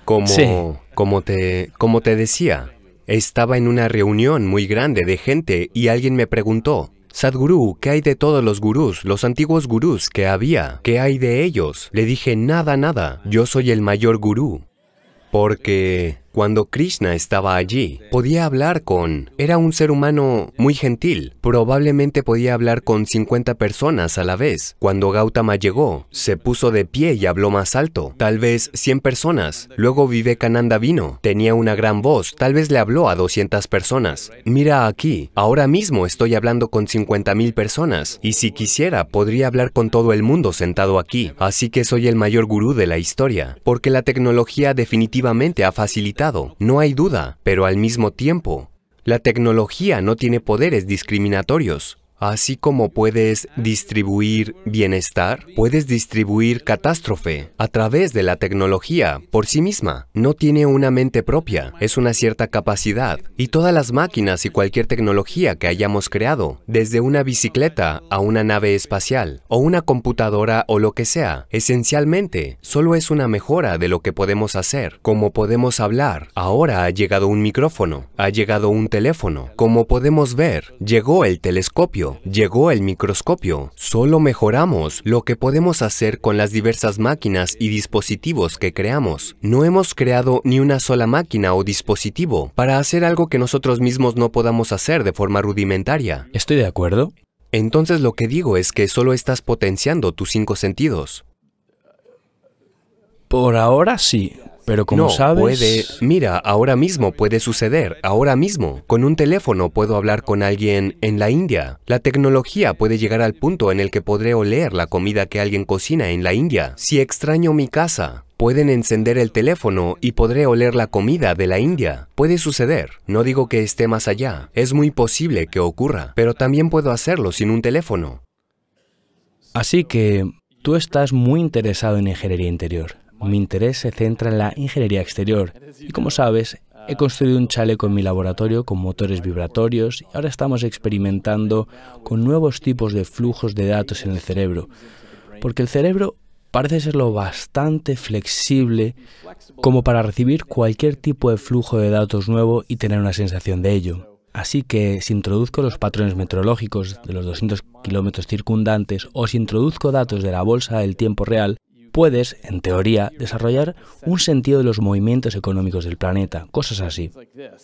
Como, como, te, como te decía, estaba en una reunión muy grande de gente y alguien me preguntó, Sadhguru, ¿qué hay de todos los gurús, los antiguos gurús que había? ¿Qué hay de ellos? Le dije, nada, nada, yo soy el mayor gurú. Porque cuando Krishna estaba allí, podía hablar con... Era un ser humano muy gentil. Probablemente podía hablar con 50 personas a la vez. Cuando Gautama llegó, se puso de pie y habló más alto. Tal vez 100 personas. Luego Vivekananda vino. Tenía una gran voz. Tal vez le habló a 200 personas. Mira aquí. Ahora mismo estoy hablando con 50.000 personas. Y si quisiera, podría hablar con todo el mundo sentado aquí. Así que soy el mayor gurú de la historia. Porque la tecnología definitivamente ha facilitado no hay duda, pero al mismo tiempo, la tecnología no tiene poderes discriminatorios. Así como puedes distribuir bienestar, puedes distribuir catástrofe a través de la tecnología por sí misma. No tiene una mente propia, es una cierta capacidad. Y todas las máquinas y cualquier tecnología que hayamos creado, desde una bicicleta a una nave espacial o una computadora o lo que sea, esencialmente solo es una mejora de lo que podemos hacer, como podemos hablar. Ahora ha llegado un micrófono, ha llegado un teléfono. Como podemos ver, llegó el telescopio llegó el microscopio. Solo mejoramos lo que podemos hacer con las diversas máquinas y dispositivos que creamos. No hemos creado ni una sola máquina o dispositivo para hacer algo que nosotros mismos no podamos hacer de forma rudimentaria. Estoy de acuerdo. Entonces lo que digo es que solo estás potenciando tus cinco sentidos. Por ahora sí, pero como no, Puede, mira, ahora mismo puede suceder, ahora mismo. Con un teléfono puedo hablar con alguien en la India. La tecnología puede llegar al punto en el que podré oler la comida que alguien cocina en la India. Si extraño mi casa, pueden encender el teléfono y podré oler la comida de la India. Puede suceder, no digo que esté más allá, es muy posible que ocurra, pero también puedo hacerlo sin un teléfono. Así que tú estás muy interesado en ingeniería interior. Mi interés se centra en la ingeniería exterior y como sabes, he construido un chaleco en mi laboratorio con motores vibratorios y ahora estamos experimentando con nuevos tipos de flujos de datos en el cerebro, porque el cerebro parece ser lo bastante flexible como para recibir cualquier tipo de flujo de datos nuevo y tener una sensación de ello. Así que si introduzco los patrones meteorológicos de los 200 kilómetros circundantes o si introduzco datos de la bolsa del tiempo real, puedes, en teoría, desarrollar un sentido de los movimientos económicos del planeta, cosas así.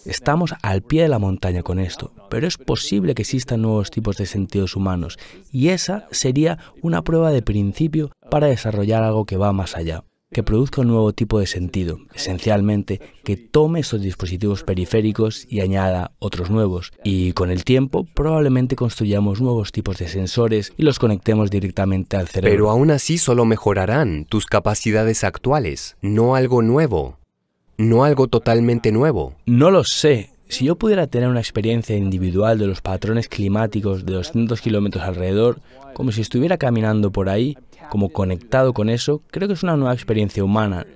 Estamos al pie de la montaña con esto, pero es posible que existan nuevos tipos de sentidos humanos y esa sería una prueba de principio para desarrollar algo que va más allá que produzca un nuevo tipo de sentido, esencialmente que tome esos dispositivos periféricos y añada otros nuevos. Y con el tiempo probablemente construyamos nuevos tipos de sensores y los conectemos directamente al cerebro. Pero aún así solo mejorarán tus capacidades actuales, no algo nuevo, no algo totalmente nuevo. No lo sé, si yo pudiera tener una experiencia individual de los patrones climáticos de 200 kilómetros alrededor, como si estuviera caminando por ahí, como conectado con eso, creo que es una nueva experiencia humana,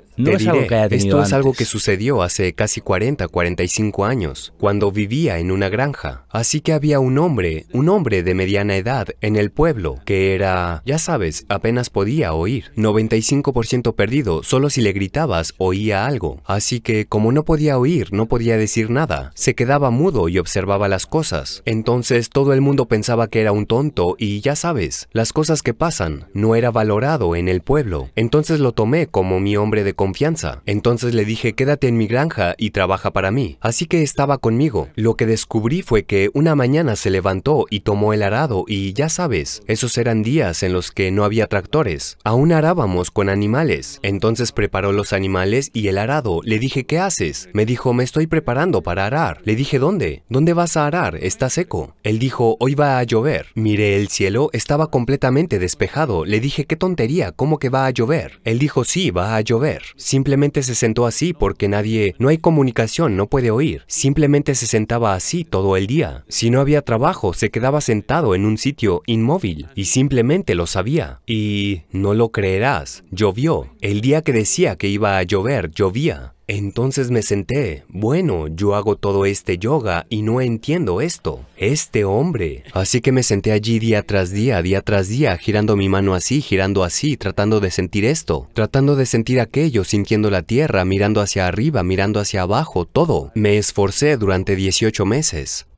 esto es algo que sucedió hace casi 40, 45 años, cuando vivía en una granja. Así que había un hombre, un hombre de mediana edad en el pueblo, que era, ya sabes, apenas podía oír. 95% perdido, solo si le gritabas oía algo. Así que como no podía oír, no podía decir nada. Se quedaba mudo y observaba las cosas. Entonces todo el mundo pensaba que era un tonto y ya sabes, las cosas que pasan, no era valorado en el pueblo. Entonces lo tomé como mi hombre de compañía confianza. Entonces le dije, quédate en mi granja y trabaja para mí. Así que estaba conmigo. Lo que descubrí fue que una mañana se levantó y tomó el arado y ya sabes, esos eran días en los que no había tractores. Aún arábamos con animales. Entonces preparó los animales y el arado. Le dije, ¿qué haces? Me dijo, me estoy preparando para arar. Le dije, ¿dónde? ¿Dónde vas a arar? Está seco. Él dijo, hoy va a llover. Miré el cielo, estaba completamente despejado. Le dije, qué tontería, ¿cómo que va a llover? Él dijo, sí, va a llover. Simplemente se sentó así porque nadie, no hay comunicación, no puede oír. Simplemente se sentaba así todo el día. Si no había trabajo, se quedaba sentado en un sitio inmóvil y simplemente lo sabía. Y no lo creerás, llovió. El día que decía que iba a llover, llovía. Entonces me senté, bueno, yo hago todo este yoga y no entiendo esto, este hombre. Así que me senté allí día tras día, día tras día, girando mi mano así, girando así, tratando de sentir esto, tratando de sentir aquello, sintiendo la tierra, mirando hacia arriba, mirando hacia abajo, todo. Me esforcé durante 18 meses.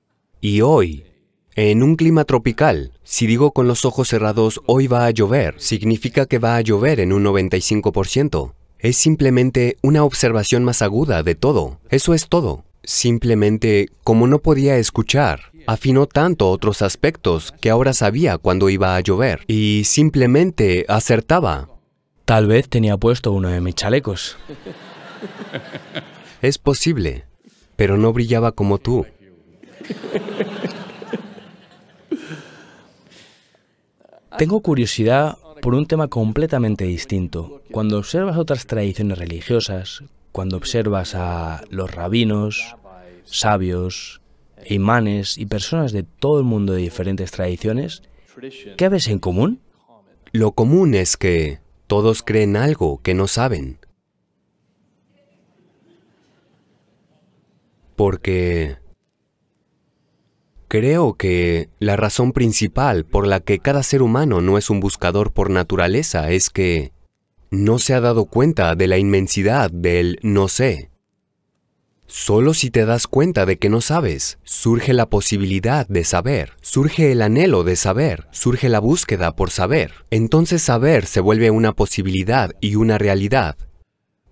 Y hoy, en un clima tropical, si digo con los ojos cerrados hoy va a llover, significa que va a llover en un 95%. Es simplemente una observación más aguda de todo. Eso es todo. Simplemente, como no podía escuchar, afinó tanto otros aspectos que ahora sabía cuando iba a llover y simplemente acertaba. Tal vez tenía puesto uno de mis chalecos. Es posible, pero no brillaba como tú. Tengo curiosidad por un tema completamente distinto. Cuando observas otras tradiciones religiosas, cuando observas a los rabinos, sabios, imanes y personas de todo el mundo de diferentes tradiciones, ¿qué ves en común? Lo común es que todos creen algo que no saben. Porque Creo que la razón principal por la que cada ser humano no es un buscador por naturaleza es que no se ha dado cuenta de la inmensidad del no sé. Solo si te das cuenta de que no sabes, surge la posibilidad de saber, surge el anhelo de saber, surge la búsqueda por saber. Entonces saber se vuelve una posibilidad y una realidad.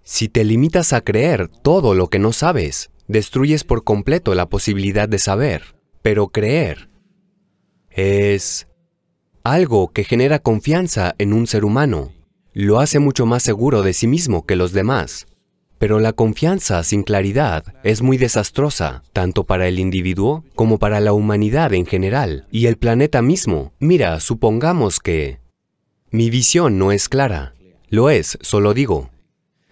Si te limitas a creer todo lo que no sabes, destruyes por completo la posibilidad de saber. Pero creer es algo que genera confianza en un ser humano. Lo hace mucho más seguro de sí mismo que los demás. Pero la confianza sin claridad es muy desastrosa, tanto para el individuo como para la humanidad en general y el planeta mismo. Mira, supongamos que... Mi visión no es clara. Lo es, solo digo.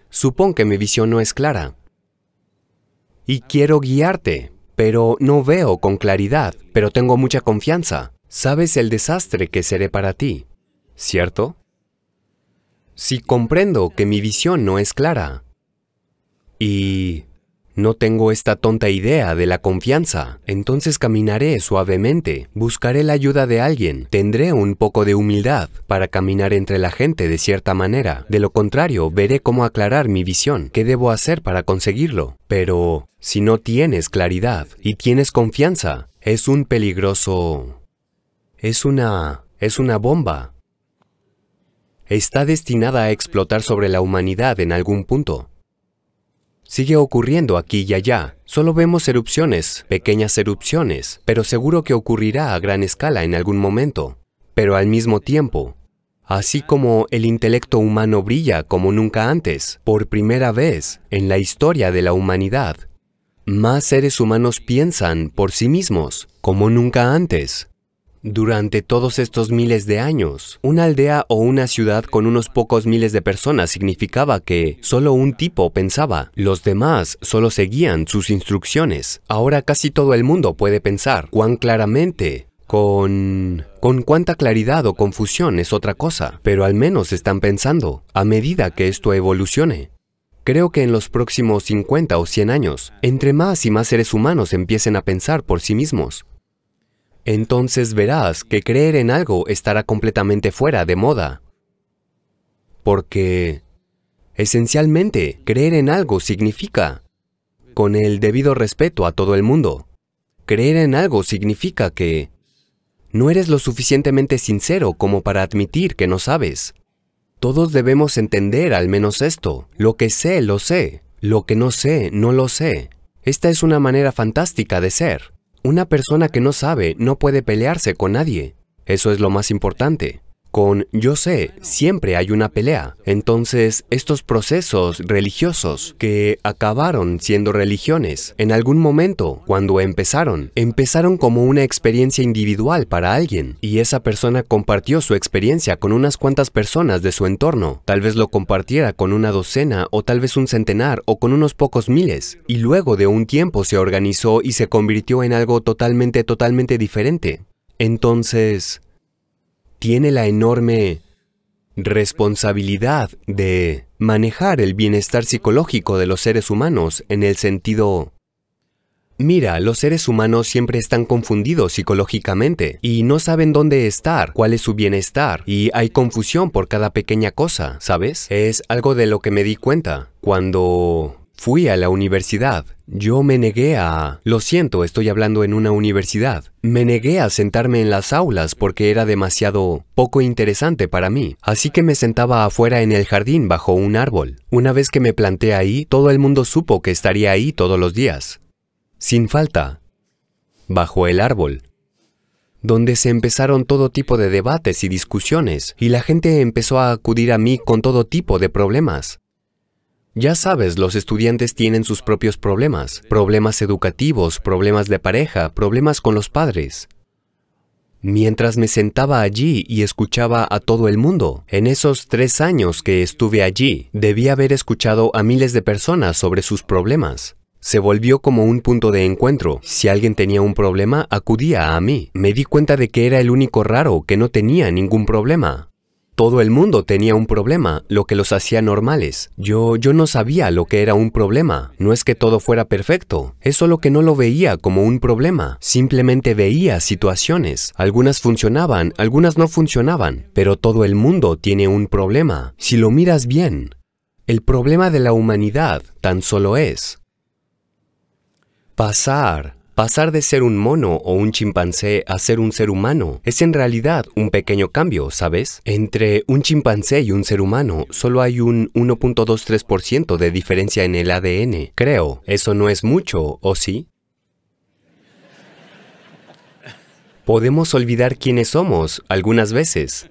Supón que mi visión no es clara. Y quiero guiarte, pero no veo con claridad, pero tengo mucha confianza. Sabes el desastre que seré para ti, ¿cierto? Si comprendo que mi visión no es clara y no tengo esta tonta idea de la confianza, entonces caminaré suavemente, buscaré la ayuda de alguien, tendré un poco de humildad para caminar entre la gente de cierta manera. De lo contrario, veré cómo aclarar mi visión, qué debo hacer para conseguirlo. Pero si no tienes claridad y tienes confianza, es un peligroso... Es una... es una bomba. Está destinada a explotar sobre la humanidad en algún punto. Sigue ocurriendo aquí y allá. Solo vemos erupciones, pequeñas erupciones, pero seguro que ocurrirá a gran escala en algún momento. Pero al mismo tiempo, así como el intelecto humano brilla como nunca antes, por primera vez en la historia de la humanidad, más seres humanos piensan por sí mismos como nunca antes. Durante todos estos miles de años, una aldea o una ciudad con unos pocos miles de personas significaba que solo un tipo pensaba, los demás solo seguían sus instrucciones. Ahora casi todo el mundo puede pensar, cuán claramente, con... Con cuánta claridad o confusión es otra cosa, pero al menos están pensando, a medida que esto evolucione. Creo que en los próximos 50 o 100 años, entre más y más seres humanos empiecen a pensar por sí mismos, entonces verás que creer en algo estará completamente fuera de moda. Porque, esencialmente, creer en algo significa, con el debido respeto a todo el mundo, creer en algo significa que no eres lo suficientemente sincero como para admitir que no sabes. Todos debemos entender al menos esto. Lo que sé, lo sé. Lo que no sé, no lo sé. Esta es una manera fantástica de ser. Una persona que no sabe no puede pelearse con nadie. Eso es lo más importante. Con yo sé, siempre hay una pelea. Entonces, estos procesos religiosos que acabaron siendo religiones, en algún momento, cuando empezaron, empezaron como una experiencia individual para alguien, y esa persona compartió su experiencia con unas cuantas personas de su entorno. Tal vez lo compartiera con una docena o tal vez un centenar o con unos pocos miles, y luego de un tiempo se organizó y se convirtió en algo totalmente, totalmente diferente. Entonces, tiene la enorme responsabilidad de manejar el bienestar psicológico de los seres humanos en el sentido... Mira, los seres humanos siempre están confundidos psicológicamente y no saben dónde estar, cuál es su bienestar y hay confusión por cada pequeña cosa, ¿sabes? Es algo de lo que me di cuenta cuando Fui a la universidad. Yo me negué a... Lo siento, estoy hablando en una universidad. Me negué a sentarme en las aulas porque era demasiado poco interesante para mí. Así que me sentaba afuera en el jardín bajo un árbol. Una vez que me planté ahí, todo el mundo supo que estaría ahí todos los días. Sin falta. Bajo el árbol donde se empezaron todo tipo de debates y discusiones, y la gente empezó a acudir a mí con todo tipo de problemas. Ya sabes, los estudiantes tienen sus propios problemas, problemas educativos, problemas de pareja, problemas con los padres. Mientras me sentaba allí y escuchaba a todo el mundo, en esos tres años que estuve allí, debí haber escuchado a miles de personas sobre sus problemas. Se volvió como un punto de encuentro. Si alguien tenía un problema, acudía a mí. Me di cuenta de que era el único raro que no tenía ningún problema. Todo el mundo tenía un problema, lo que los hacía normales. Yo, yo no sabía lo que era un problema. No es que todo fuera perfecto, es solo que no lo veía como un problema. Simplemente veía situaciones. Algunas funcionaban, algunas no funcionaban, pero todo el mundo tiene un problema. Si lo miras bien, el problema de la humanidad tan solo es pasar Pasar de ser un mono o un chimpancé a ser un ser humano es en realidad un pequeño cambio, ¿sabes? Entre un chimpancé y un ser humano solo hay un 1.23% de diferencia en el ADN. Creo, eso no es mucho, ¿o sí? Podemos olvidar quiénes somos algunas veces,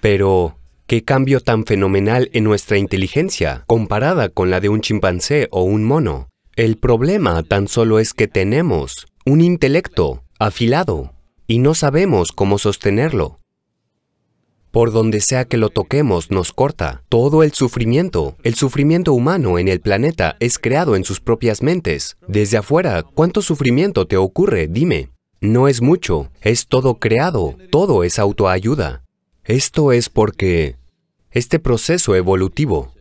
pero ¿Qué cambio tan fenomenal en nuestra inteligencia comparada con la de un chimpancé o un mono? El problema tan solo es que tenemos un intelecto afilado y no sabemos cómo sostenerlo. Por donde sea que lo toquemos nos corta. Todo el sufrimiento, el sufrimiento humano en el planeta es creado en sus propias mentes. Desde afuera, ¿cuánto sufrimiento te ocurre? Dime. No es mucho, es todo creado, todo es autoayuda. Esto es porque este proceso evolutivo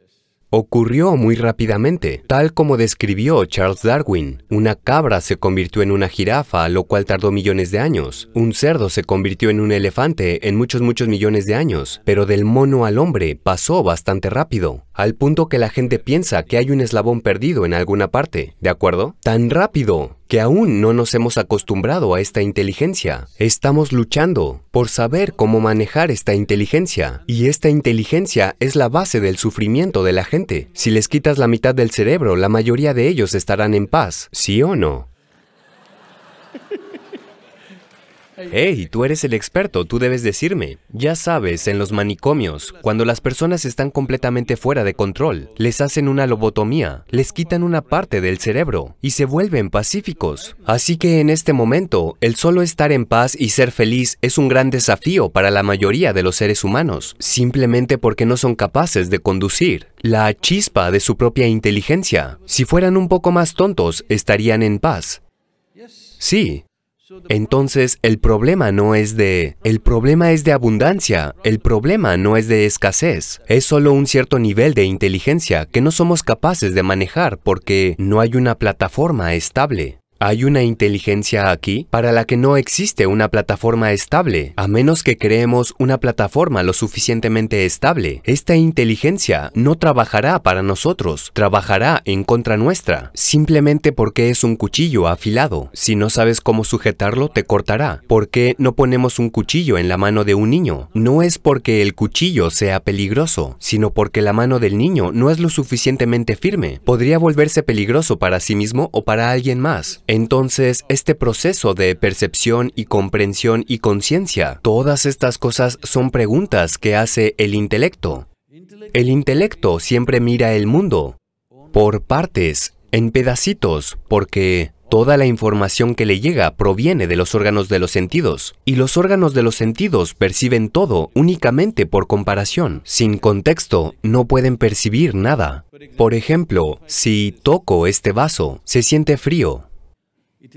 ocurrió muy rápidamente. Tal como describió Charles Darwin, una cabra se convirtió en una jirafa, lo cual tardó millones de años. Un cerdo se convirtió en un elefante en muchos, muchos millones de años. Pero del mono al hombre pasó bastante rápido, al punto que la gente piensa que hay un eslabón perdido en alguna parte, ¿de acuerdo? Tan rápido que aún no nos hemos acostumbrado a esta inteligencia. Estamos luchando por saber cómo manejar esta inteligencia. Y esta inteligencia es la base del sufrimiento de la gente. Si les quitas la mitad del cerebro, la mayoría de ellos estarán en paz, ¿sí o no? hey, tú eres el experto, tú debes decirme. Ya sabes, en los manicomios, cuando las personas están completamente fuera de control, les hacen una lobotomía, les quitan una parte del cerebro y se vuelven pacíficos. Así que en este momento, el solo estar en paz y ser feliz es un gran desafío para la mayoría de los seres humanos, simplemente porque no son capaces de conducir la chispa de su propia inteligencia. Si fueran un poco más tontos, estarían en paz. Sí, entonces, el problema no es de... El problema es de abundancia, el problema no es de escasez, es solo un cierto nivel de inteligencia que no somos capaces de manejar porque no hay una plataforma estable. Hay una inteligencia aquí para la que no existe una plataforma estable, a menos que creemos una plataforma lo suficientemente estable. Esta inteligencia no trabajará para nosotros, trabajará en contra nuestra, simplemente porque es un cuchillo afilado. Si no sabes cómo sujetarlo, te cortará. ¿Por qué no ponemos un cuchillo en la mano de un niño? No es porque el cuchillo sea peligroso, sino porque la mano del niño no es lo suficientemente firme. Podría volverse peligroso para sí mismo o para alguien más. Entonces, este proceso de percepción y comprensión y conciencia, todas estas cosas son preguntas que hace el intelecto. El intelecto siempre mira el mundo por partes, en pedacitos, porque toda la información que le llega proviene de los órganos de los sentidos, y los órganos de los sentidos perciben todo únicamente por comparación. Sin contexto, no pueden percibir nada. Por ejemplo, si toco este vaso, se siente frío,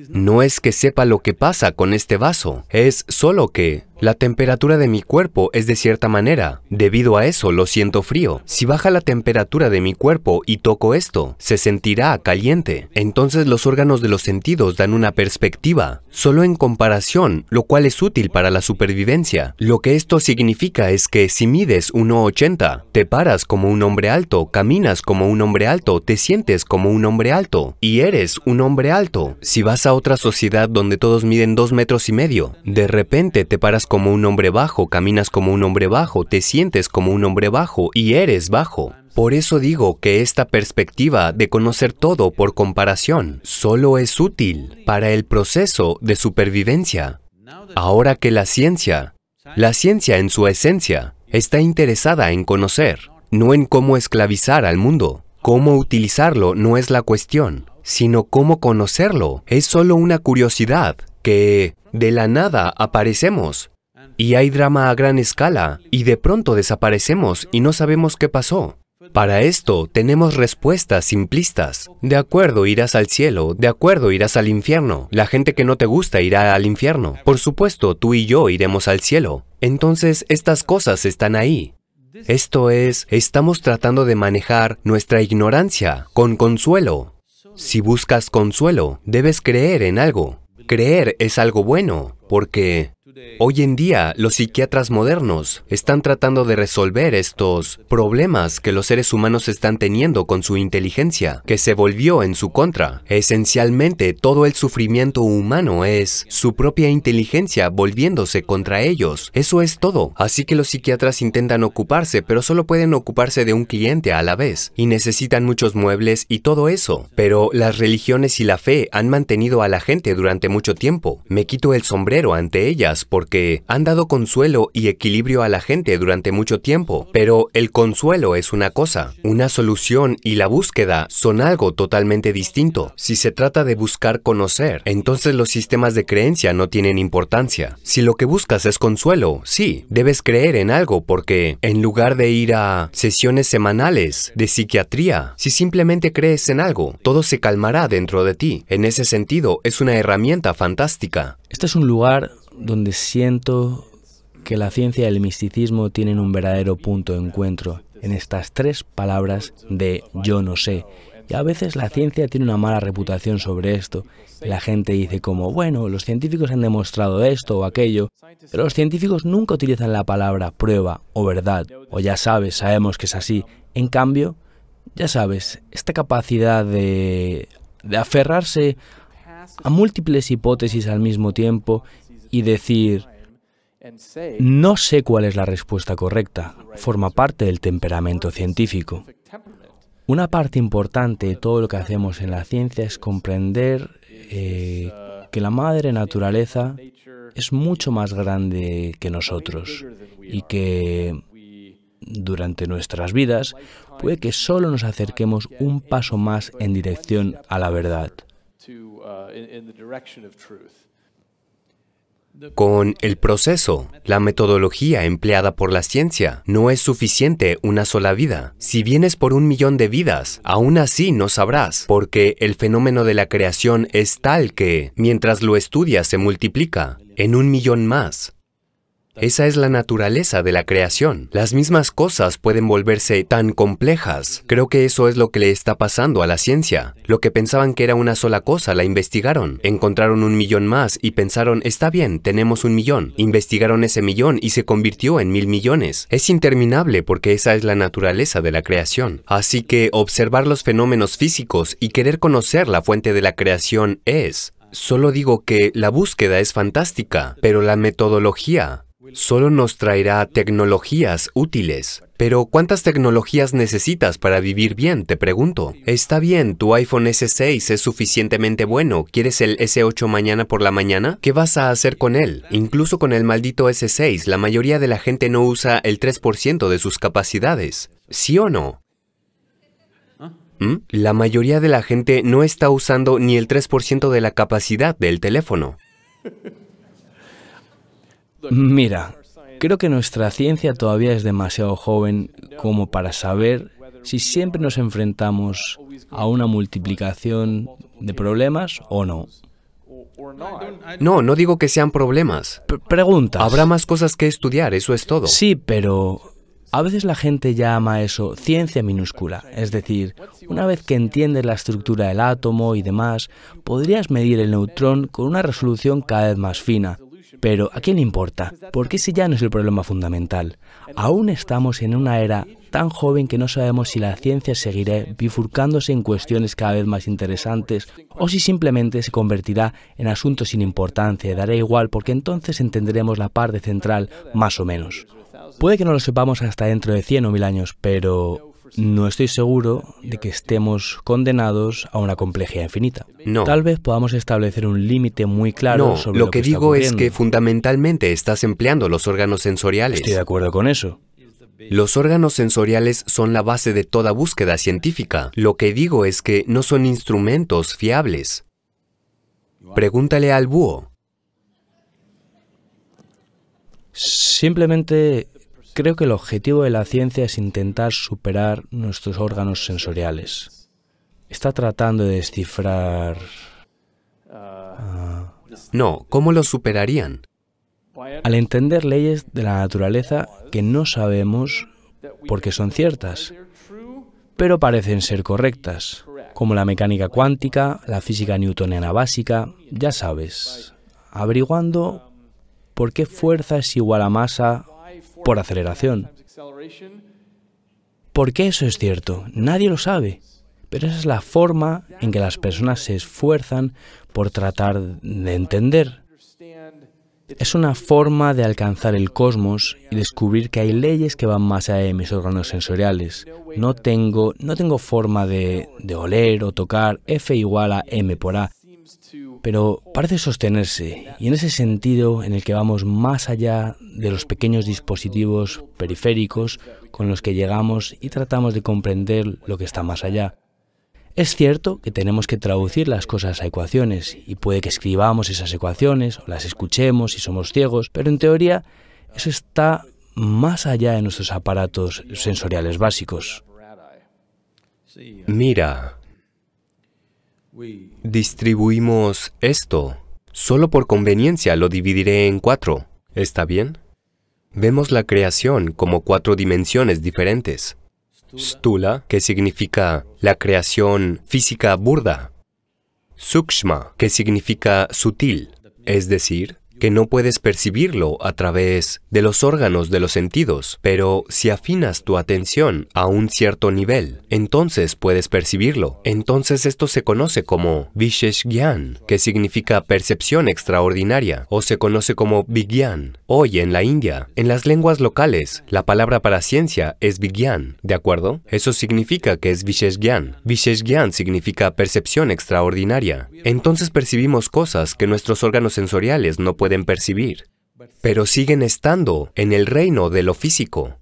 no es que sepa lo que pasa con este vaso, es solo que la temperatura de mi cuerpo es de cierta manera, debido a eso lo siento frío. Si baja la temperatura de mi cuerpo y toco esto, se sentirá caliente. Entonces los órganos de los sentidos dan una perspectiva, solo en comparación, lo cual es útil para la supervivencia. Lo que esto significa es que si mides 1,80, te paras como un hombre alto, caminas como un hombre alto, te sientes como un hombre alto, y eres un hombre alto. Si vas a otra sociedad donde todos miden 2 metros y medio, de repente te paras como un hombre bajo, caminas como un hombre bajo, te sientes como un hombre bajo y eres bajo. Por eso digo que esta perspectiva de conocer todo por comparación solo es útil para el proceso de supervivencia. Ahora que la ciencia, la ciencia en su esencia, está interesada en conocer, no en cómo esclavizar al mundo. Cómo utilizarlo no es la cuestión, sino cómo conocerlo. Es solo una curiosidad que de la nada aparecemos y hay drama a gran escala, y de pronto desaparecemos y no sabemos qué pasó. Para esto tenemos respuestas simplistas. De acuerdo irás al cielo, de acuerdo irás al infierno. La gente que no te gusta irá al infierno. Por supuesto, tú y yo iremos al cielo. Entonces, estas cosas están ahí. Esto es, estamos tratando de manejar nuestra ignorancia con consuelo. Si buscas consuelo, debes creer en algo. Creer es algo bueno, porque Hoy en día, los psiquiatras modernos están tratando de resolver estos problemas que los seres humanos están teniendo con su inteligencia, que se volvió en su contra. Esencialmente, todo el sufrimiento humano es su propia inteligencia volviéndose contra ellos. Eso es todo. Así que los psiquiatras intentan ocuparse, pero solo pueden ocuparse de un cliente a la vez, y necesitan muchos muebles y todo eso. Pero las religiones y la fe han mantenido a la gente durante mucho tiempo. Me quito el sombrero ante ellas porque han dado consuelo y equilibrio a la gente durante mucho tiempo, pero el consuelo es una cosa, una solución y la búsqueda son algo totalmente distinto. Si se trata de buscar conocer, entonces los sistemas de creencia no tienen importancia. Si lo que buscas es consuelo, sí, debes creer en algo porque en lugar de ir a sesiones semanales de psiquiatría, si simplemente crees en algo, todo se calmará dentro de ti. En ese sentido, es una herramienta fantástica. Este es un lugar donde siento que la ciencia y el misticismo tienen un verdadero punto de encuentro en estas tres palabras de yo no sé. Y a veces la ciencia tiene una mala reputación sobre esto. La gente dice como, bueno, los científicos han demostrado esto o aquello, pero los científicos nunca utilizan la palabra prueba o verdad, o ya sabes, sabemos que es así. En cambio, ya sabes, esta capacidad de, de aferrarse a múltiples hipótesis al mismo tiempo y decir, no sé cuál es la respuesta correcta, forma parte del temperamento científico. Una parte importante de todo lo que hacemos en la ciencia es comprender eh, que la madre naturaleza es mucho más grande que nosotros y que durante nuestras vidas puede que solo nos acerquemos un paso más en dirección a la verdad. Uh, con el proceso, la metodología empleada por la ciencia, no es suficiente una sola vida. Si vienes por un millón de vidas, aún así no sabrás, porque el fenómeno de la creación es tal que, mientras lo estudias, se multiplica en un millón más. Esa es la naturaleza de la creación. Las mismas cosas pueden volverse tan complejas. Creo que eso es lo que le está pasando a la ciencia. Lo que pensaban que era una sola cosa, la investigaron. Encontraron un millón más y pensaron, está bien, tenemos un millón. Investigaron ese millón y se convirtió en mil millones. Es interminable porque esa es la naturaleza de la creación. Así que observar los fenómenos físicos y querer conocer la fuente de la creación es... Solo digo que la búsqueda es fantástica, pero la metodología solo nos traerá tecnologías útiles. Pero ¿cuántas tecnologías necesitas para vivir bien? Te pregunto. Está bien, tu iPhone S6 es suficientemente bueno. ¿Quieres el S8 mañana por la mañana? ¿Qué vas a hacer con él? Incluso con el maldito S6, la mayoría de la gente no usa el 3% de sus capacidades. ¿Sí o no? ¿Mm? La mayoría de la gente no está usando ni el 3% de la capacidad del teléfono. Mira, creo que nuestra ciencia todavía es demasiado joven como para saber si siempre nos enfrentamos a una multiplicación de problemas o no. No, no digo que sean problemas. Pregunta. Habrá más cosas que estudiar, eso es todo. Sí, pero a veces la gente llama eso ciencia minúscula, es decir, una vez que entiendes la estructura del átomo y demás, podrías medir el neutrón con una resolución cada vez más fina, pero ¿a quién le importa? Porque ese ya no es el problema fundamental. Aún estamos en una era tan joven que no sabemos si la ciencia seguirá bifurcándose en cuestiones cada vez más interesantes o si simplemente se convertirá en asuntos sin importancia, dará igual porque entonces entenderemos la parte central más o menos. Puede que no lo sepamos hasta dentro de 100 o 1000 años, pero no estoy seguro de que estemos condenados a una complejidad infinita. No. Tal vez podamos establecer un límite muy claro sobre lo, lo que, digo es que fundamentalmente estás empleando los órganos sensoriales. Estoy de acuerdo con eso. Los órganos sensoriales son la base de toda búsqueda científica. Lo que digo es que no son instrumentos fiables. Pregúntale al búho. Simplemente Creo que el objetivo de la ciencia es intentar superar nuestros órganos sensoriales. Está tratando de descifrar... Ah, no, ¿cómo lo superarían? Al entender leyes de la naturaleza que no sabemos porque son ciertas, pero parecen ser correctas, como la mecánica cuántica, la física newtoniana básica, ya sabes, averiguando por qué fuerza es igual a masa por aceleración. ¿Por qué eso es cierto? Nadie lo sabe. Pero esa es la forma en que las personas se esfuerzan por tratar de entender. Es una forma de alcanzar el cosmos y descubrir que hay leyes que van más allá de mis órganos sensoriales. No tengo, no tengo forma de, de oler o tocar F igual a M por A, pero parece sostenerse y en ese sentido en el que vamos más allá de los pequeños dispositivos periféricos con los que llegamos y tratamos de comprender lo que está más allá. Es cierto que tenemos que traducir las cosas a ecuaciones y puede que escribamos esas ecuaciones o las escuchemos y somos ciegos, pero en teoría eso está más allá de nuestros aparatos sensoriales básicos. Mira, Distribuimos esto. Solo por conveniencia lo dividiré en cuatro. ¿Está bien? Vemos la creación como cuatro dimensiones diferentes. Stula, que significa la creación física burda. Sukshma, que significa sutil, es decir, que no puedes percibirlo a través de los órganos de los sentidos, pero si afinas tu atención a un cierto nivel, entonces puedes percibirlo. Entonces esto se conoce como Vishesh que significa percepción extraordinaria, o se conoce como Vigyan. Hoy en la India, en las lenguas locales, la palabra para ciencia es Vigyan, ¿de acuerdo? Eso significa que es Vishesh Visheshgyan significa percepción extraordinaria. Entonces percibimos cosas que nuestros órganos sensoriales no pueden percibir, pero siguen estando en el reino de lo físico.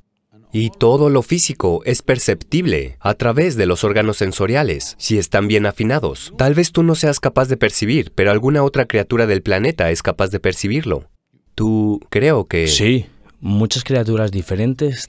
Y todo lo físico es perceptible a través de los órganos sensoriales, si están bien afinados. Tal vez tú no seas capaz de percibir, pero alguna otra criatura del planeta es capaz de percibirlo. Tú creo que... Sí, muchas criaturas diferentes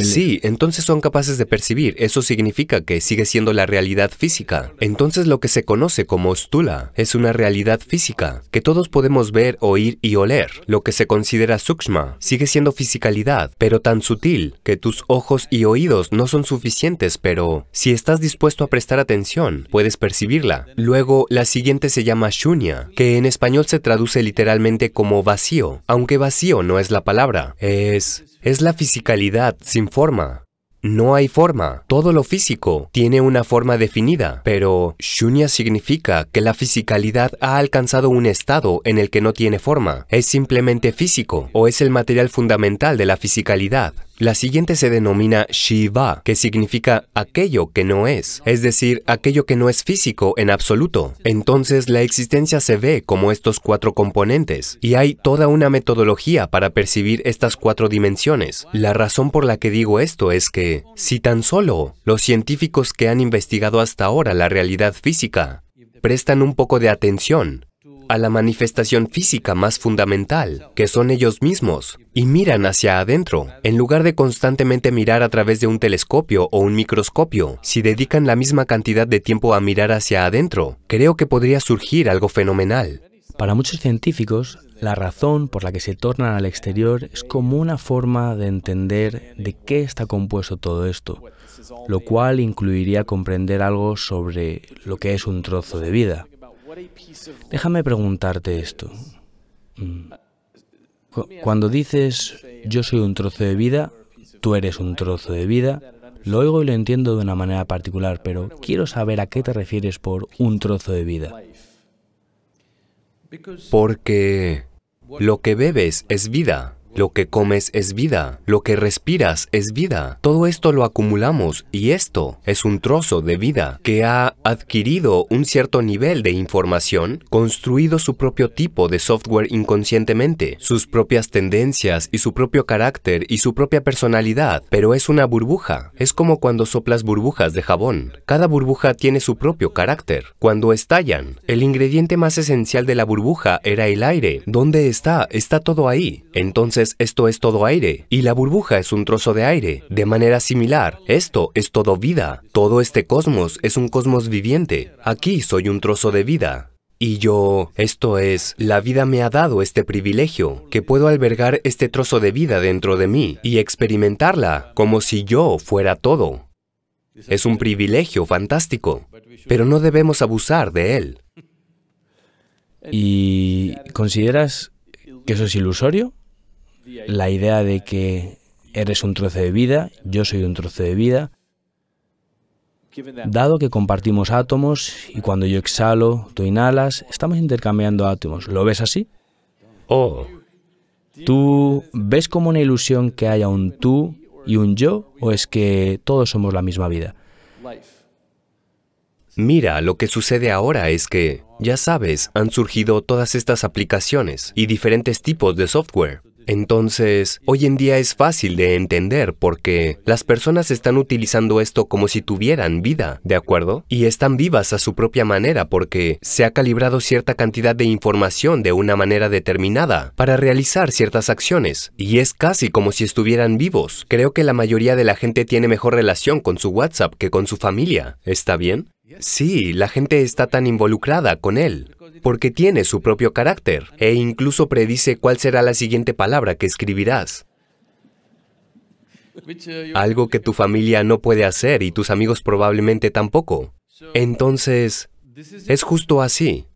Sí, entonces son capaces de percibir. Eso significa que sigue siendo la realidad física. Entonces lo que se conoce como stula es una realidad física que todos podemos ver, oír y oler. Lo que se considera sukshma sigue siendo fisicalidad, pero tan sutil que tus ojos y oídos no son suficientes, pero si estás dispuesto a prestar atención, puedes percibirla. Luego, la siguiente se llama shunya, que en español se traduce literalmente como vacío, aunque vacío no es la palabra, es es la fisicalidad sin forma. No hay forma. Todo lo físico tiene una forma definida, pero shunya significa que la fisicalidad ha alcanzado un estado en el que no tiene forma. Es simplemente físico o es el material fundamental de la fisicalidad. La siguiente se denomina Shiva, que significa aquello que no es, es decir, aquello que no es físico en absoluto. Entonces la existencia se ve como estos cuatro componentes, y hay toda una metodología para percibir estas cuatro dimensiones. La razón por la que digo esto es que, si tan solo los científicos que han investigado hasta ahora la realidad física prestan un poco de atención a la manifestación física más fundamental, que son ellos mismos, y miran hacia adentro, en lugar de constantemente mirar a través de un telescopio o un microscopio. Si dedican la misma cantidad de tiempo a mirar hacia adentro, creo que podría surgir algo fenomenal. Para muchos científicos, la razón por la que se tornan al exterior es como una forma de entender de qué está compuesto todo esto, lo cual incluiría comprender algo sobre lo que es un trozo de vida. Déjame preguntarte esto. Mm. Cuando dices yo soy un trozo de vida, tú eres un trozo de vida, lo oigo y lo entiendo de una manera particular, pero quiero saber a qué te refieres por un trozo de vida. Porque lo que bebes es vida. Lo que comes es vida, lo que respiras es vida. Todo esto lo acumulamos y esto es un trozo de vida que ha adquirido un cierto nivel de información, construido su propio tipo de software inconscientemente, sus propias tendencias y su propio carácter y su propia personalidad, pero es una burbuja. Es como cuando soplas burbujas de jabón. Cada burbuja tiene su propio carácter. Cuando estallan, el ingrediente más esencial de la burbuja era el aire. ¿Dónde está? Está todo ahí. Entonces, esto es todo aire y la burbuja es un trozo de aire. De manera similar, esto es todo vida. Todo este cosmos es un cosmos viviente. Aquí soy un trozo de vida. Y yo, esto es, la vida me ha dado este privilegio, que puedo albergar este trozo de vida dentro de mí y experimentarla como si yo fuera todo. Es un privilegio fantástico, pero no debemos abusar de él. ¿Y consideras que eso es ilusorio? la idea de que eres un trozo de vida, yo soy un trozo de vida, Dado que compartimos átomos y cuando yo exhalo, tú inhalas, estamos intercambiando átomos. ¿Lo ves así? ¿O tú ves como una ilusión que haya un tú y un yo o es que todos somos la misma vida? Mira, lo que sucede ahora es que, ya sabes, han surgido todas estas aplicaciones y diferentes tipos de software. Entonces, hoy en día es fácil de entender porque las personas están utilizando esto como si tuvieran vida, ¿de acuerdo? Y están vivas a su propia manera porque se ha calibrado cierta cantidad de información de una manera determinada para realizar ciertas acciones. Y es casi como si estuvieran vivos. Creo que la mayoría de la gente tiene mejor relación con su WhatsApp que con su familia. ¿Está bien? Sí, la gente está tan involucrada con él, porque tiene su propio carácter e incluso predice cuál será la siguiente palabra que escribirás. Algo que tu familia no puede hacer y tus amigos probablemente tampoco. Entonces, es justo así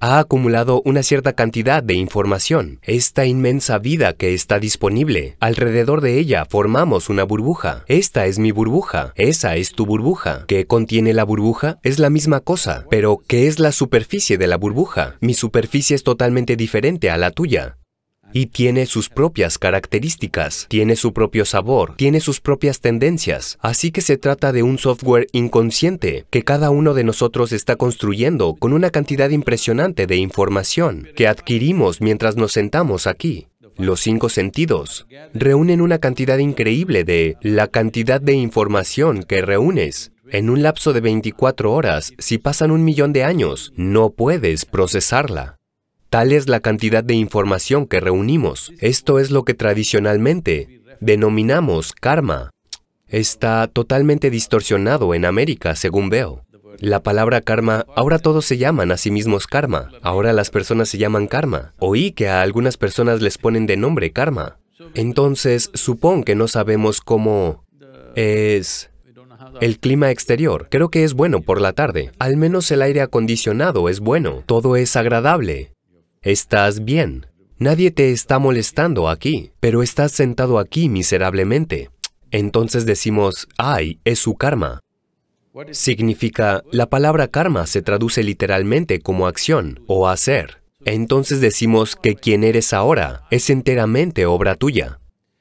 ha acumulado una cierta cantidad de información, esta inmensa vida que está disponible. Alrededor de ella formamos una burbuja. Esta es mi burbuja, esa es tu burbuja. ¿Qué contiene la burbuja? Es la misma cosa, pero ¿qué es la superficie de la burbuja? Mi superficie es totalmente diferente a la tuya y tiene sus propias características, tiene su propio sabor, tiene sus propias tendencias. Así que se trata de un software inconsciente que cada uno de nosotros está construyendo con una cantidad impresionante de información que adquirimos mientras nos sentamos aquí. Los cinco sentidos reúnen una cantidad increíble de la cantidad de información que reúnes. En un lapso de 24 horas, si pasan un millón de años, no puedes procesarla. Tal es la cantidad de información que reunimos. Esto es lo que tradicionalmente denominamos karma. Está totalmente distorsionado en América, según veo. La palabra karma, ahora todos se llaman a sí mismos karma. Ahora las personas se llaman karma. Oí que a algunas personas les ponen de nombre karma. Entonces, supón que no sabemos cómo es el clima exterior. Creo que es bueno por la tarde. Al menos el aire acondicionado es bueno. Todo es agradable. Estás bien. Nadie te está molestando aquí, pero estás sentado aquí miserablemente. Entonces decimos, ay, es su karma. Significa, la palabra karma se traduce literalmente como acción o hacer. Entonces decimos que quien eres ahora es enteramente obra tuya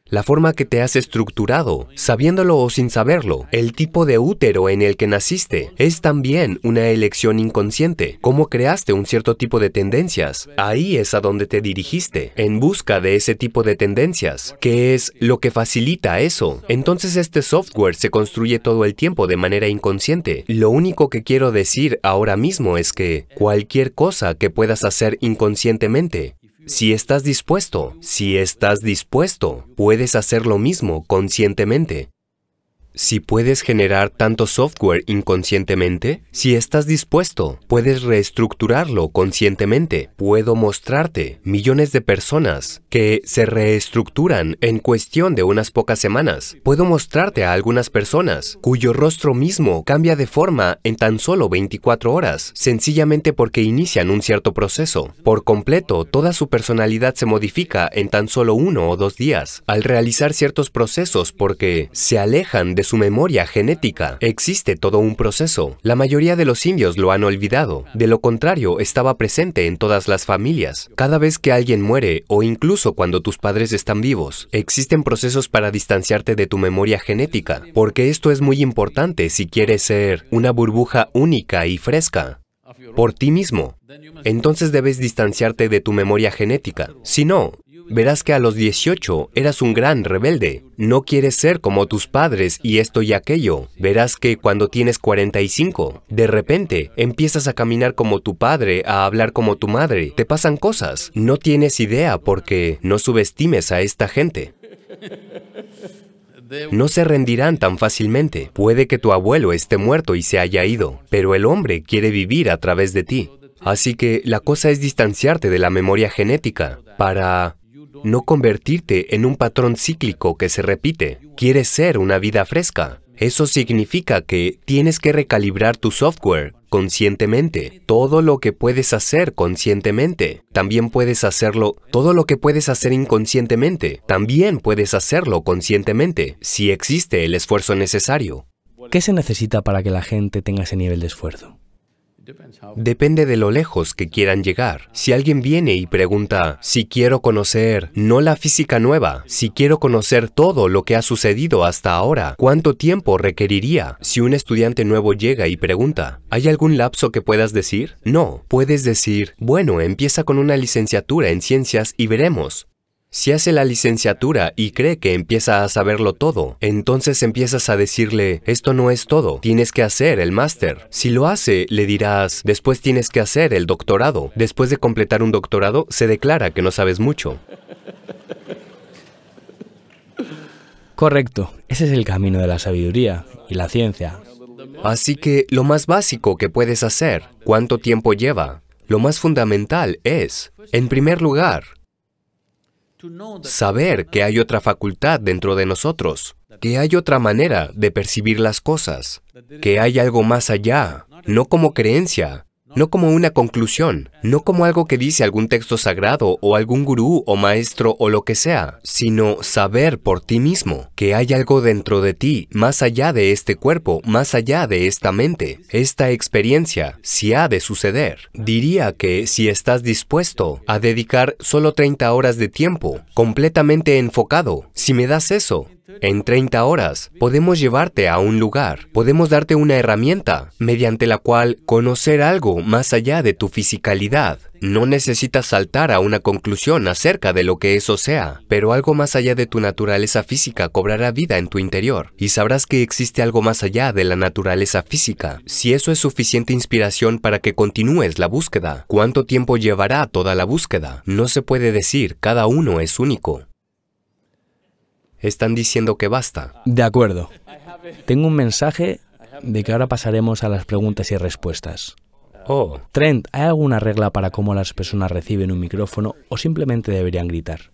la forma que te has estructurado, sabiéndolo o sin saberlo, el tipo de útero en el que naciste, es también una elección inconsciente, cómo creaste un cierto tipo de tendencias, ahí es a donde te dirigiste, en busca de ese tipo de tendencias, que es lo que facilita eso. Entonces este software se construye todo el tiempo de manera inconsciente. Lo único que quiero decir ahora mismo es que cualquier cosa que puedas hacer inconscientemente, si estás dispuesto, si estás dispuesto, puedes hacer lo mismo conscientemente. Si puedes generar tanto software inconscientemente, si estás dispuesto, puedes reestructurarlo conscientemente. Puedo mostrarte millones de personas que se reestructuran en cuestión de unas pocas semanas. Puedo mostrarte a algunas personas cuyo rostro mismo cambia de forma en tan solo 24 horas, sencillamente porque inician un cierto proceso. Por completo, toda su personalidad se modifica en tan solo uno o dos días al realizar ciertos procesos porque se alejan de su memoria genética. Existe todo un proceso. La mayoría de los indios lo han olvidado. De lo contrario, estaba presente en todas las familias. Cada vez que alguien muere o incluso cuando tus padres están vivos, existen procesos para distanciarte de tu memoria genética, porque esto es muy importante si quieres ser una burbuja única y fresca por ti mismo. Entonces debes distanciarte de tu memoria genética. Si no, verás que a los 18 eras un gran rebelde. No quieres ser como tus padres y esto y aquello. Verás que cuando tienes 45, de repente empiezas a caminar como tu padre, a hablar como tu madre. Te pasan cosas. No tienes idea porque no subestimes a esta gente. No se rendirán tan fácilmente. Puede que tu abuelo esté muerto y se haya ido, pero el hombre quiere vivir a través de ti. Así que la cosa es distanciarte de la memoria genética para no convertirte en un patrón cíclico que se repite. Quieres ser una vida fresca. Eso significa que tienes que recalibrar tu software conscientemente, todo lo que puedes hacer conscientemente. También puedes hacerlo, todo lo que puedes hacer inconscientemente, también puedes hacerlo conscientemente, si existe el esfuerzo necesario. ¿Qué se necesita para que la gente tenga ese nivel de esfuerzo? Depende de lo lejos que quieran llegar. Si alguien viene y pregunta, si quiero conocer no la física nueva, si quiero conocer todo lo que ha sucedido hasta ahora, ¿cuánto tiempo requeriría? Si un estudiante nuevo llega y pregunta, ¿hay algún lapso que puedas decir? No, puedes decir, bueno, empieza con una licenciatura en ciencias y veremos. Si hace la licenciatura y cree que empieza a saberlo todo, entonces empiezas a decirle, esto no es todo, tienes que hacer el máster. Si lo hace, le dirás, después tienes que hacer el doctorado. Después de completar un doctorado, se declara que no sabes mucho. Correcto, ese es el camino de la sabiduría y la ciencia. Así que lo más básico que puedes hacer, cuánto tiempo lleva, lo más fundamental es, en primer lugar, Saber que hay otra facultad dentro de nosotros, que hay otra manera de percibir las cosas, que hay algo más allá, no como creencia, no como una conclusión, no como algo que dice algún texto sagrado o algún gurú o maestro o lo que sea, sino saber por ti mismo que hay algo dentro de ti, más allá de este cuerpo, más allá de esta mente. Esta experiencia, si ha de suceder, diría que si estás dispuesto a dedicar solo 30 horas de tiempo, completamente enfocado, si me das eso, en 30 horas podemos llevarte a un lugar, podemos darte una herramienta mediante la cual conocer algo más allá de tu fisicalidad. No necesitas saltar a una conclusión acerca de lo que eso sea, pero algo más allá de tu naturaleza física cobrará vida en tu interior y sabrás que existe algo más allá de la naturaleza física. Si eso es suficiente inspiración para que continúes la búsqueda, ¿cuánto tiempo llevará toda la búsqueda? No se puede decir, cada uno es único. Están diciendo que basta. De acuerdo. Tengo un mensaje de que ahora pasaremos a las preguntas y respuestas. Oh. Trent, ¿hay alguna regla para cómo las personas reciben un micrófono o simplemente deberían gritar?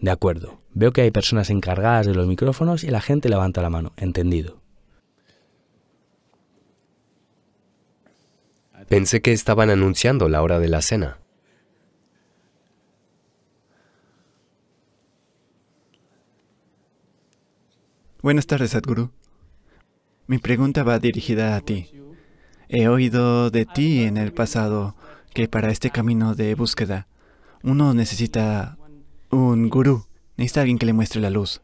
De acuerdo. Veo que hay personas encargadas de los micrófonos y la gente levanta la mano. Entendido. Pensé que estaban anunciando la hora de la cena. Buenas tardes, Sadhguru. Mi pregunta va dirigida a ti. He oído de ti en el pasado que para este camino de búsqueda uno necesita un gurú, necesita alguien que le muestre la luz.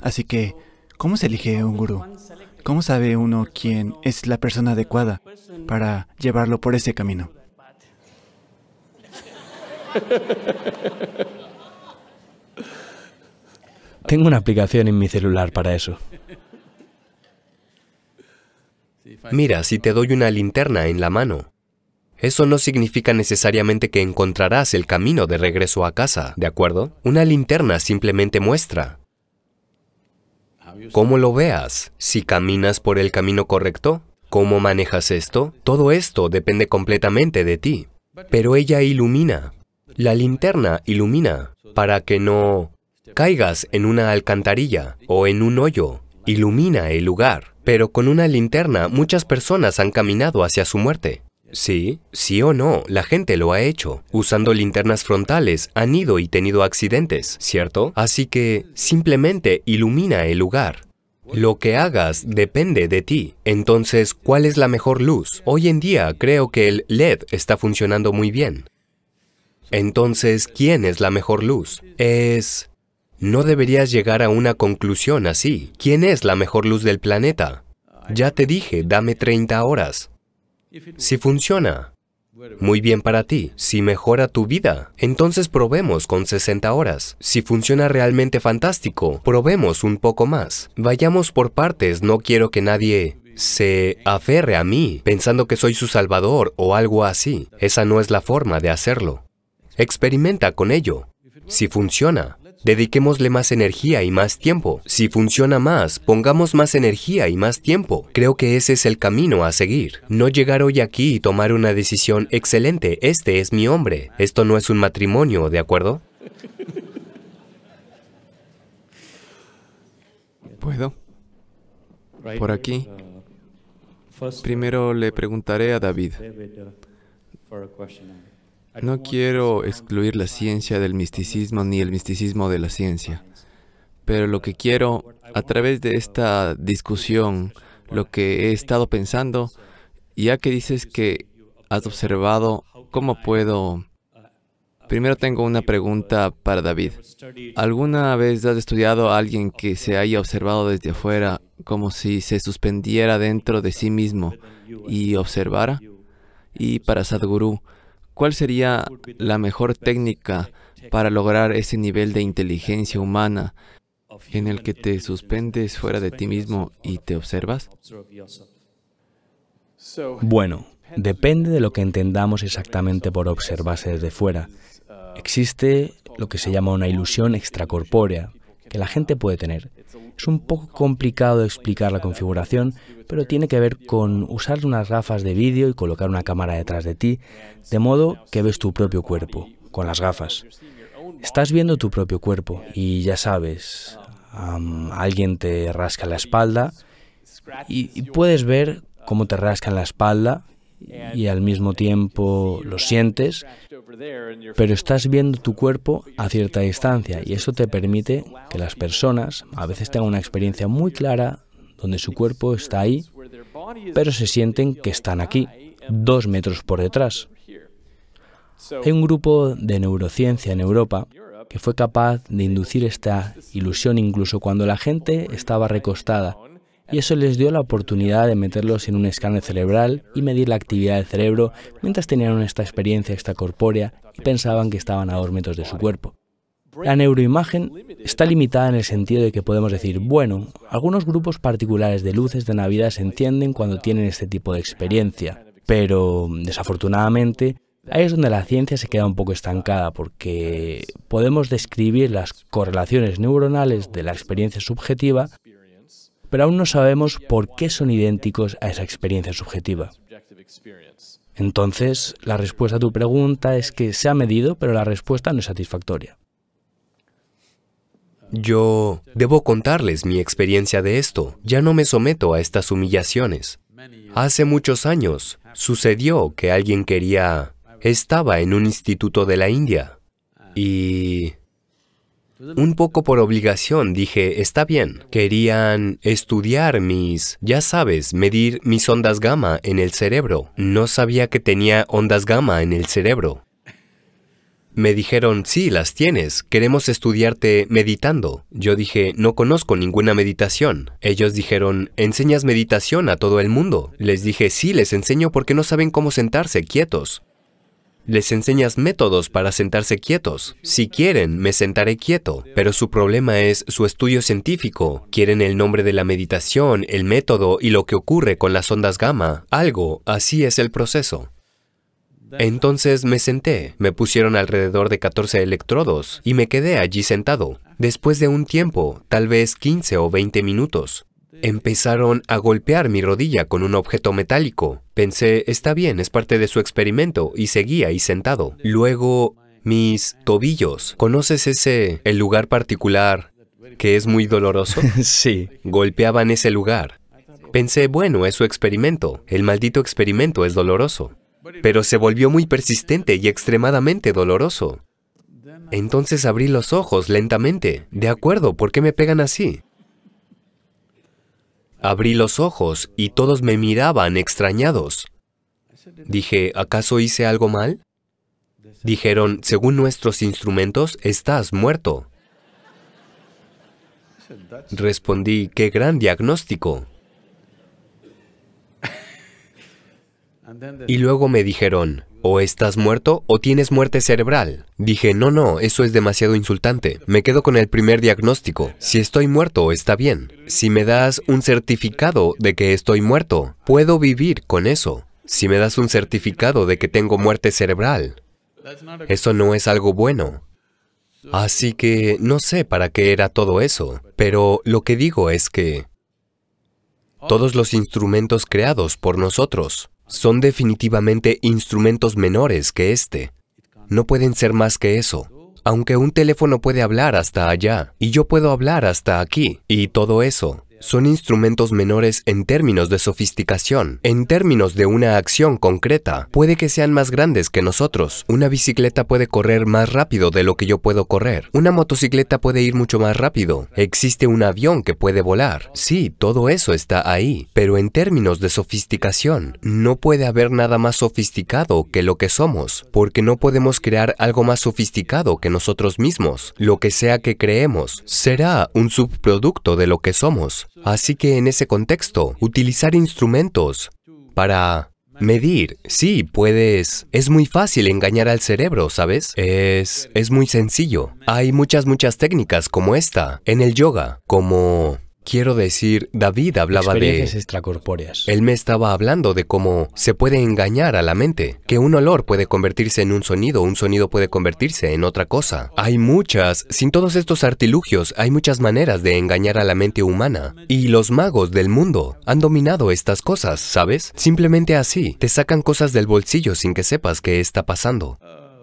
Así que, ¿cómo se elige un gurú? ¿Cómo sabe uno quién es la persona adecuada para llevarlo por ese camino? Tengo una aplicación en mi celular para eso. Mira, si te doy una linterna en la mano, eso no significa necesariamente que encontrarás el camino de regreso a casa, ¿de acuerdo? Una linterna simplemente muestra. ¿Cómo lo veas? Si caminas por el camino correcto, ¿cómo manejas esto? Todo esto depende completamente de ti. Pero ella ilumina. La linterna ilumina para que no Caigas en una alcantarilla o en un hoyo, ilumina el lugar. Pero con una linterna muchas personas han caminado hacia su muerte. Sí, sí o no, la gente lo ha hecho. Usando linternas frontales han ido y tenido accidentes, ¿cierto? Así que simplemente ilumina el lugar. Lo que hagas depende de ti. Entonces, ¿cuál es la mejor luz? Hoy en día creo que el LED está funcionando muy bien. Entonces, ¿quién es la mejor luz? Es no deberías llegar a una conclusión así. ¿Quién es la mejor luz del planeta? Ya te dije, dame 30 horas. Si funciona, muy bien para ti. Si mejora tu vida, entonces probemos con 60 horas. Si funciona realmente fantástico, probemos un poco más. Vayamos por partes, no quiero que nadie se aferre a mí pensando que soy su salvador o algo así. Esa no es la forma de hacerlo. Experimenta con ello. Si funciona, dediquémosle más energía y más tiempo. Si funciona más, pongamos más energía y más tiempo. Creo que ese es el camino a seguir. No llegar hoy aquí y tomar una decisión excelente, este es mi hombre. Esto no es un matrimonio, ¿de acuerdo? ¿Puedo? Por aquí. Uh, Primero le preguntaré a David. Uh, no quiero excluir la ciencia del misticismo ni el misticismo de la ciencia, pero lo que quiero, a través de esta discusión, lo que he estado pensando, ya que dices que has observado cómo puedo... Primero tengo una pregunta para David. ¿Alguna vez has estudiado a alguien que se haya observado desde afuera como si se suspendiera dentro de sí mismo y observara? Y para Sadhguru, ¿Cuál sería la mejor técnica para lograr ese nivel de inteligencia humana en el que te suspendes fuera de ti mismo y te observas? Bueno, depende de lo que entendamos exactamente por observarse desde fuera. Existe lo que se llama una ilusión extracorpórea que la gente puede tener. Es un poco complicado explicar la configuración, pero tiene que ver con usar unas gafas de vídeo y colocar una cámara detrás de ti, de modo que ves tu propio cuerpo, con las gafas. Estás viendo tu propio cuerpo y ya sabes, alguien te rasca la espalda y puedes ver cómo te rascan la espalda y al mismo tiempo lo sientes, pero estás viendo tu cuerpo a cierta distancia y eso te permite que las personas a veces tengan una experiencia muy clara donde su cuerpo está ahí, pero se sienten que están aquí, dos metros por detrás. Hay un grupo de neurociencia en Europa que fue capaz de inducir esta ilusión incluso cuando la gente estaba recostada y eso les dio la oportunidad de meterlos en un escáner cerebral y medir la actividad del cerebro mientras tenían esta experiencia extracorpórea y pensaban que estaban a dos metros de su cuerpo. La neuroimagen está limitada en el sentido de que podemos decir, bueno, algunos grupos particulares de luces de Navidad se encienden cuando tienen este tipo de experiencia, pero desafortunadamente ahí es donde la ciencia se queda un poco estancada porque podemos describir las correlaciones neuronales de la experiencia subjetiva pero aún no sabemos por qué son idénticos a esa experiencia subjetiva. Entonces, la respuesta a tu pregunta es que se ha medido, pero la respuesta no es satisfactoria. Yo debo contarles mi experiencia de esto. Ya no me someto a estas humillaciones. Hace muchos años sucedió que alguien quería... Estaba en un instituto de la India y pues Un poco por obligación dije, está bien. Querían estudiar mis, ya sabes, medir mis ondas gamma en el cerebro. No sabía que tenía ondas gamma en el cerebro. Me dijeron, sí, las tienes, queremos estudiarte meditando. Yo dije, no conozco ninguna meditación. Ellos dijeron, ¿enseñas meditación a todo el mundo? Les dije, sí, les enseño porque no saben cómo sentarse quietos. Les enseñas métodos para sentarse quietos. Si quieren, me sentaré quieto. Pero su problema es su estudio científico. Quieren el nombre de la meditación, el método y lo que ocurre con las ondas gamma. Algo, así es el proceso. Entonces me senté, me pusieron alrededor de 14 electrodos y me quedé allí sentado. Después de un tiempo, tal vez 15 o 20 minutos, Empezaron a golpear mi rodilla con un objeto metálico. Pensé, está bien, es parte de su experimento, y seguía ahí sentado. Luego, mis tobillos. ¿Conoces ese, el lugar particular que es muy doloroso? sí. Golpeaban ese lugar. Pensé, bueno, es su experimento. El maldito experimento es doloroso. Pero se volvió muy persistente y extremadamente doloroso. Entonces abrí los ojos lentamente. De acuerdo, ¿por qué me pegan así? Abrí los ojos y todos me miraban extrañados. Dije, ¿acaso hice algo mal? Dijeron, según nuestros instrumentos, estás muerto. Respondí, qué gran diagnóstico. Y luego me dijeron, o estás muerto o tienes muerte cerebral. Dije, no, no, eso es demasiado insultante. Me quedo con el primer diagnóstico. Si estoy muerto, está bien. Si me das un certificado de que estoy muerto, puedo vivir con eso. Si me das un certificado de que tengo muerte cerebral, eso no es algo bueno. Así que no sé para qué era todo eso, pero lo que digo es que todos los instrumentos creados por nosotros son definitivamente instrumentos menores que este. No pueden ser más que eso. Aunque un teléfono puede hablar hasta allá, y yo puedo hablar hasta aquí, y todo eso, son instrumentos menores en términos de sofisticación. En términos de una acción concreta, puede que sean más grandes que nosotros. Una bicicleta puede correr más rápido de lo que yo puedo correr. Una motocicleta puede ir mucho más rápido. Existe un avión que puede volar. Sí, todo eso está ahí. Pero en términos de sofisticación, no puede haber nada más sofisticado que lo que somos, porque no podemos crear algo más sofisticado que nosotros mismos. Lo que sea que creemos será un subproducto de lo que somos. Así que en ese contexto, utilizar instrumentos para medir, sí, puedes... Es muy fácil engañar al cerebro, ¿sabes? Es... es muy sencillo. Hay muchas, muchas técnicas como esta en el yoga, como Quiero decir, David hablaba Experiencias de... extracorpóreas. Él me estaba hablando de cómo se puede engañar a la mente, que un olor puede convertirse en un sonido, un sonido puede convertirse en otra cosa. Hay muchas, sin todos estos artilugios, hay muchas maneras de engañar a la mente humana. Y los magos del mundo han dominado estas cosas, ¿sabes? Simplemente así, te sacan cosas del bolsillo sin que sepas qué está pasando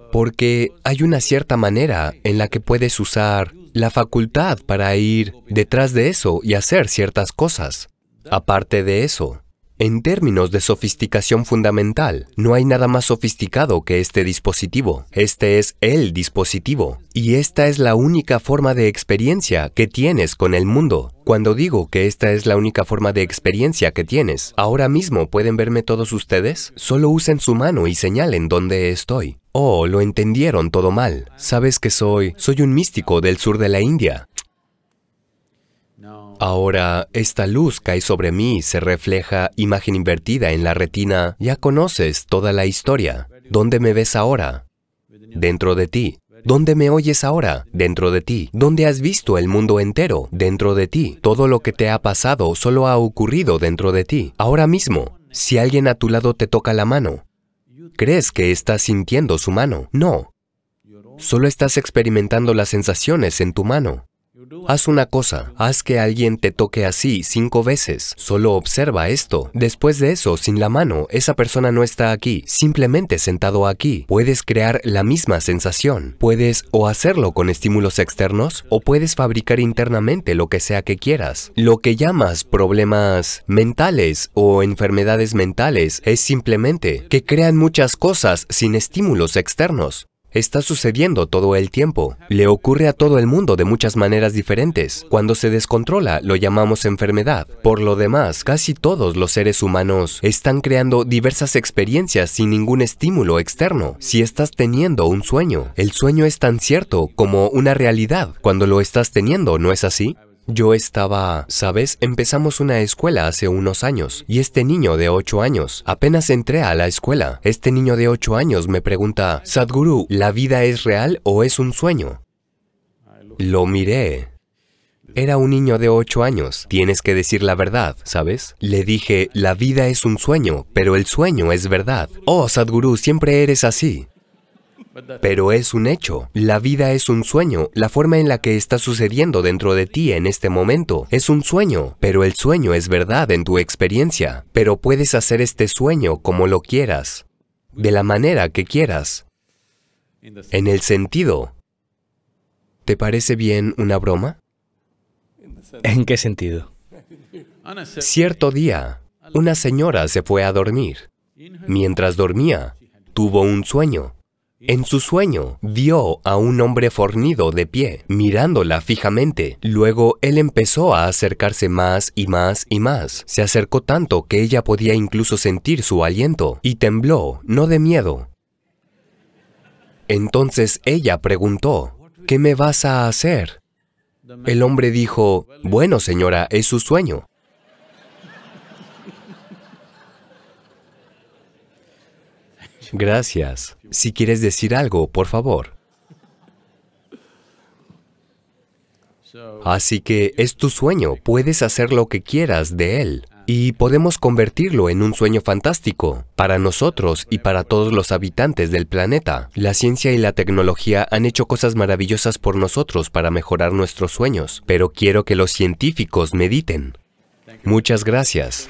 porque hay una cierta manera en la que puedes usar la facultad para ir detrás de eso y hacer ciertas cosas. Aparte de eso, en términos de sofisticación fundamental, no hay nada más sofisticado que este dispositivo. Este es el dispositivo. Y esta es la única forma de experiencia que tienes con el mundo. Cuando digo que esta es la única forma de experiencia que tienes, ahora mismo pueden verme todos ustedes, solo usen su mano y señalen dónde estoy. Oh, lo entendieron todo mal. ¿Sabes que soy? Soy un místico del sur de la India. Ahora, esta luz cae sobre mí, se refleja imagen invertida en la retina. Ya conoces toda la historia. ¿Dónde me ves ahora? Dentro de ti. ¿Dónde me oyes ahora? Dentro de ti. ¿Dónde has visto el mundo entero? Dentro de ti. Todo lo que te ha pasado solo ha ocurrido dentro de ti. Ahora mismo, si alguien a tu lado te toca la mano, Crees que estás sintiendo su mano. No. Solo estás experimentando las sensaciones en tu mano. Haz una cosa, haz que alguien te toque así cinco veces. Solo observa esto. Después de eso, sin la mano, esa persona no está aquí, simplemente sentado aquí. Puedes crear la misma sensación. Puedes o hacerlo con estímulos externos o puedes fabricar internamente lo que sea que quieras. Lo que llamas problemas mentales o enfermedades mentales es simplemente que crean muchas cosas sin estímulos externos. Está sucediendo todo el tiempo. Le ocurre a todo el mundo de muchas maneras diferentes. Cuando se descontrola, lo llamamos enfermedad. Por lo demás, casi todos los seres humanos están creando diversas experiencias sin ningún estímulo externo. Si estás teniendo un sueño, el sueño es tan cierto como una realidad. Cuando lo estás teniendo, ¿no es así? Yo estaba, ¿sabes? Empezamos una escuela hace unos años y este niño de 8 años, apenas entré a la escuela, este niño de 8 años me pregunta, Sadhguru, ¿la vida es real o es un sueño? Lo miré. Era un niño de 8 años, tienes que decir la verdad, ¿sabes? Le dije, la vida es un sueño, pero el sueño es verdad. Oh, Sadhguru, siempre eres así. Pero es un hecho. La vida es un sueño. La forma en la que está sucediendo dentro de ti en este momento es un sueño, pero el sueño es verdad en tu experiencia. Pero puedes hacer este sueño como lo quieras, de la manera que quieras. En el sentido, ¿te parece bien una broma? ¿En qué sentido? Ah, cierto día, una señora se fue a dormir. Mientras dormía, tuvo un sueño. En su sueño, vio a un hombre fornido de pie, mirándola fijamente. Luego él empezó a acercarse más y más y más. Se acercó tanto que ella podía incluso sentir su aliento, y tembló, no de miedo. Entonces ella preguntó, ¿qué me vas a hacer? El hombre dijo, bueno señora, es su sueño. Gracias. Si quieres decir algo, por favor. Así que es tu sueño, puedes hacer lo que quieras de él y podemos convertirlo en un sueño fantástico para nosotros y para todos los habitantes del planeta. La ciencia y la tecnología han hecho cosas maravillosas por nosotros para mejorar nuestros sueños, pero quiero que los científicos mediten. Muchas gracias.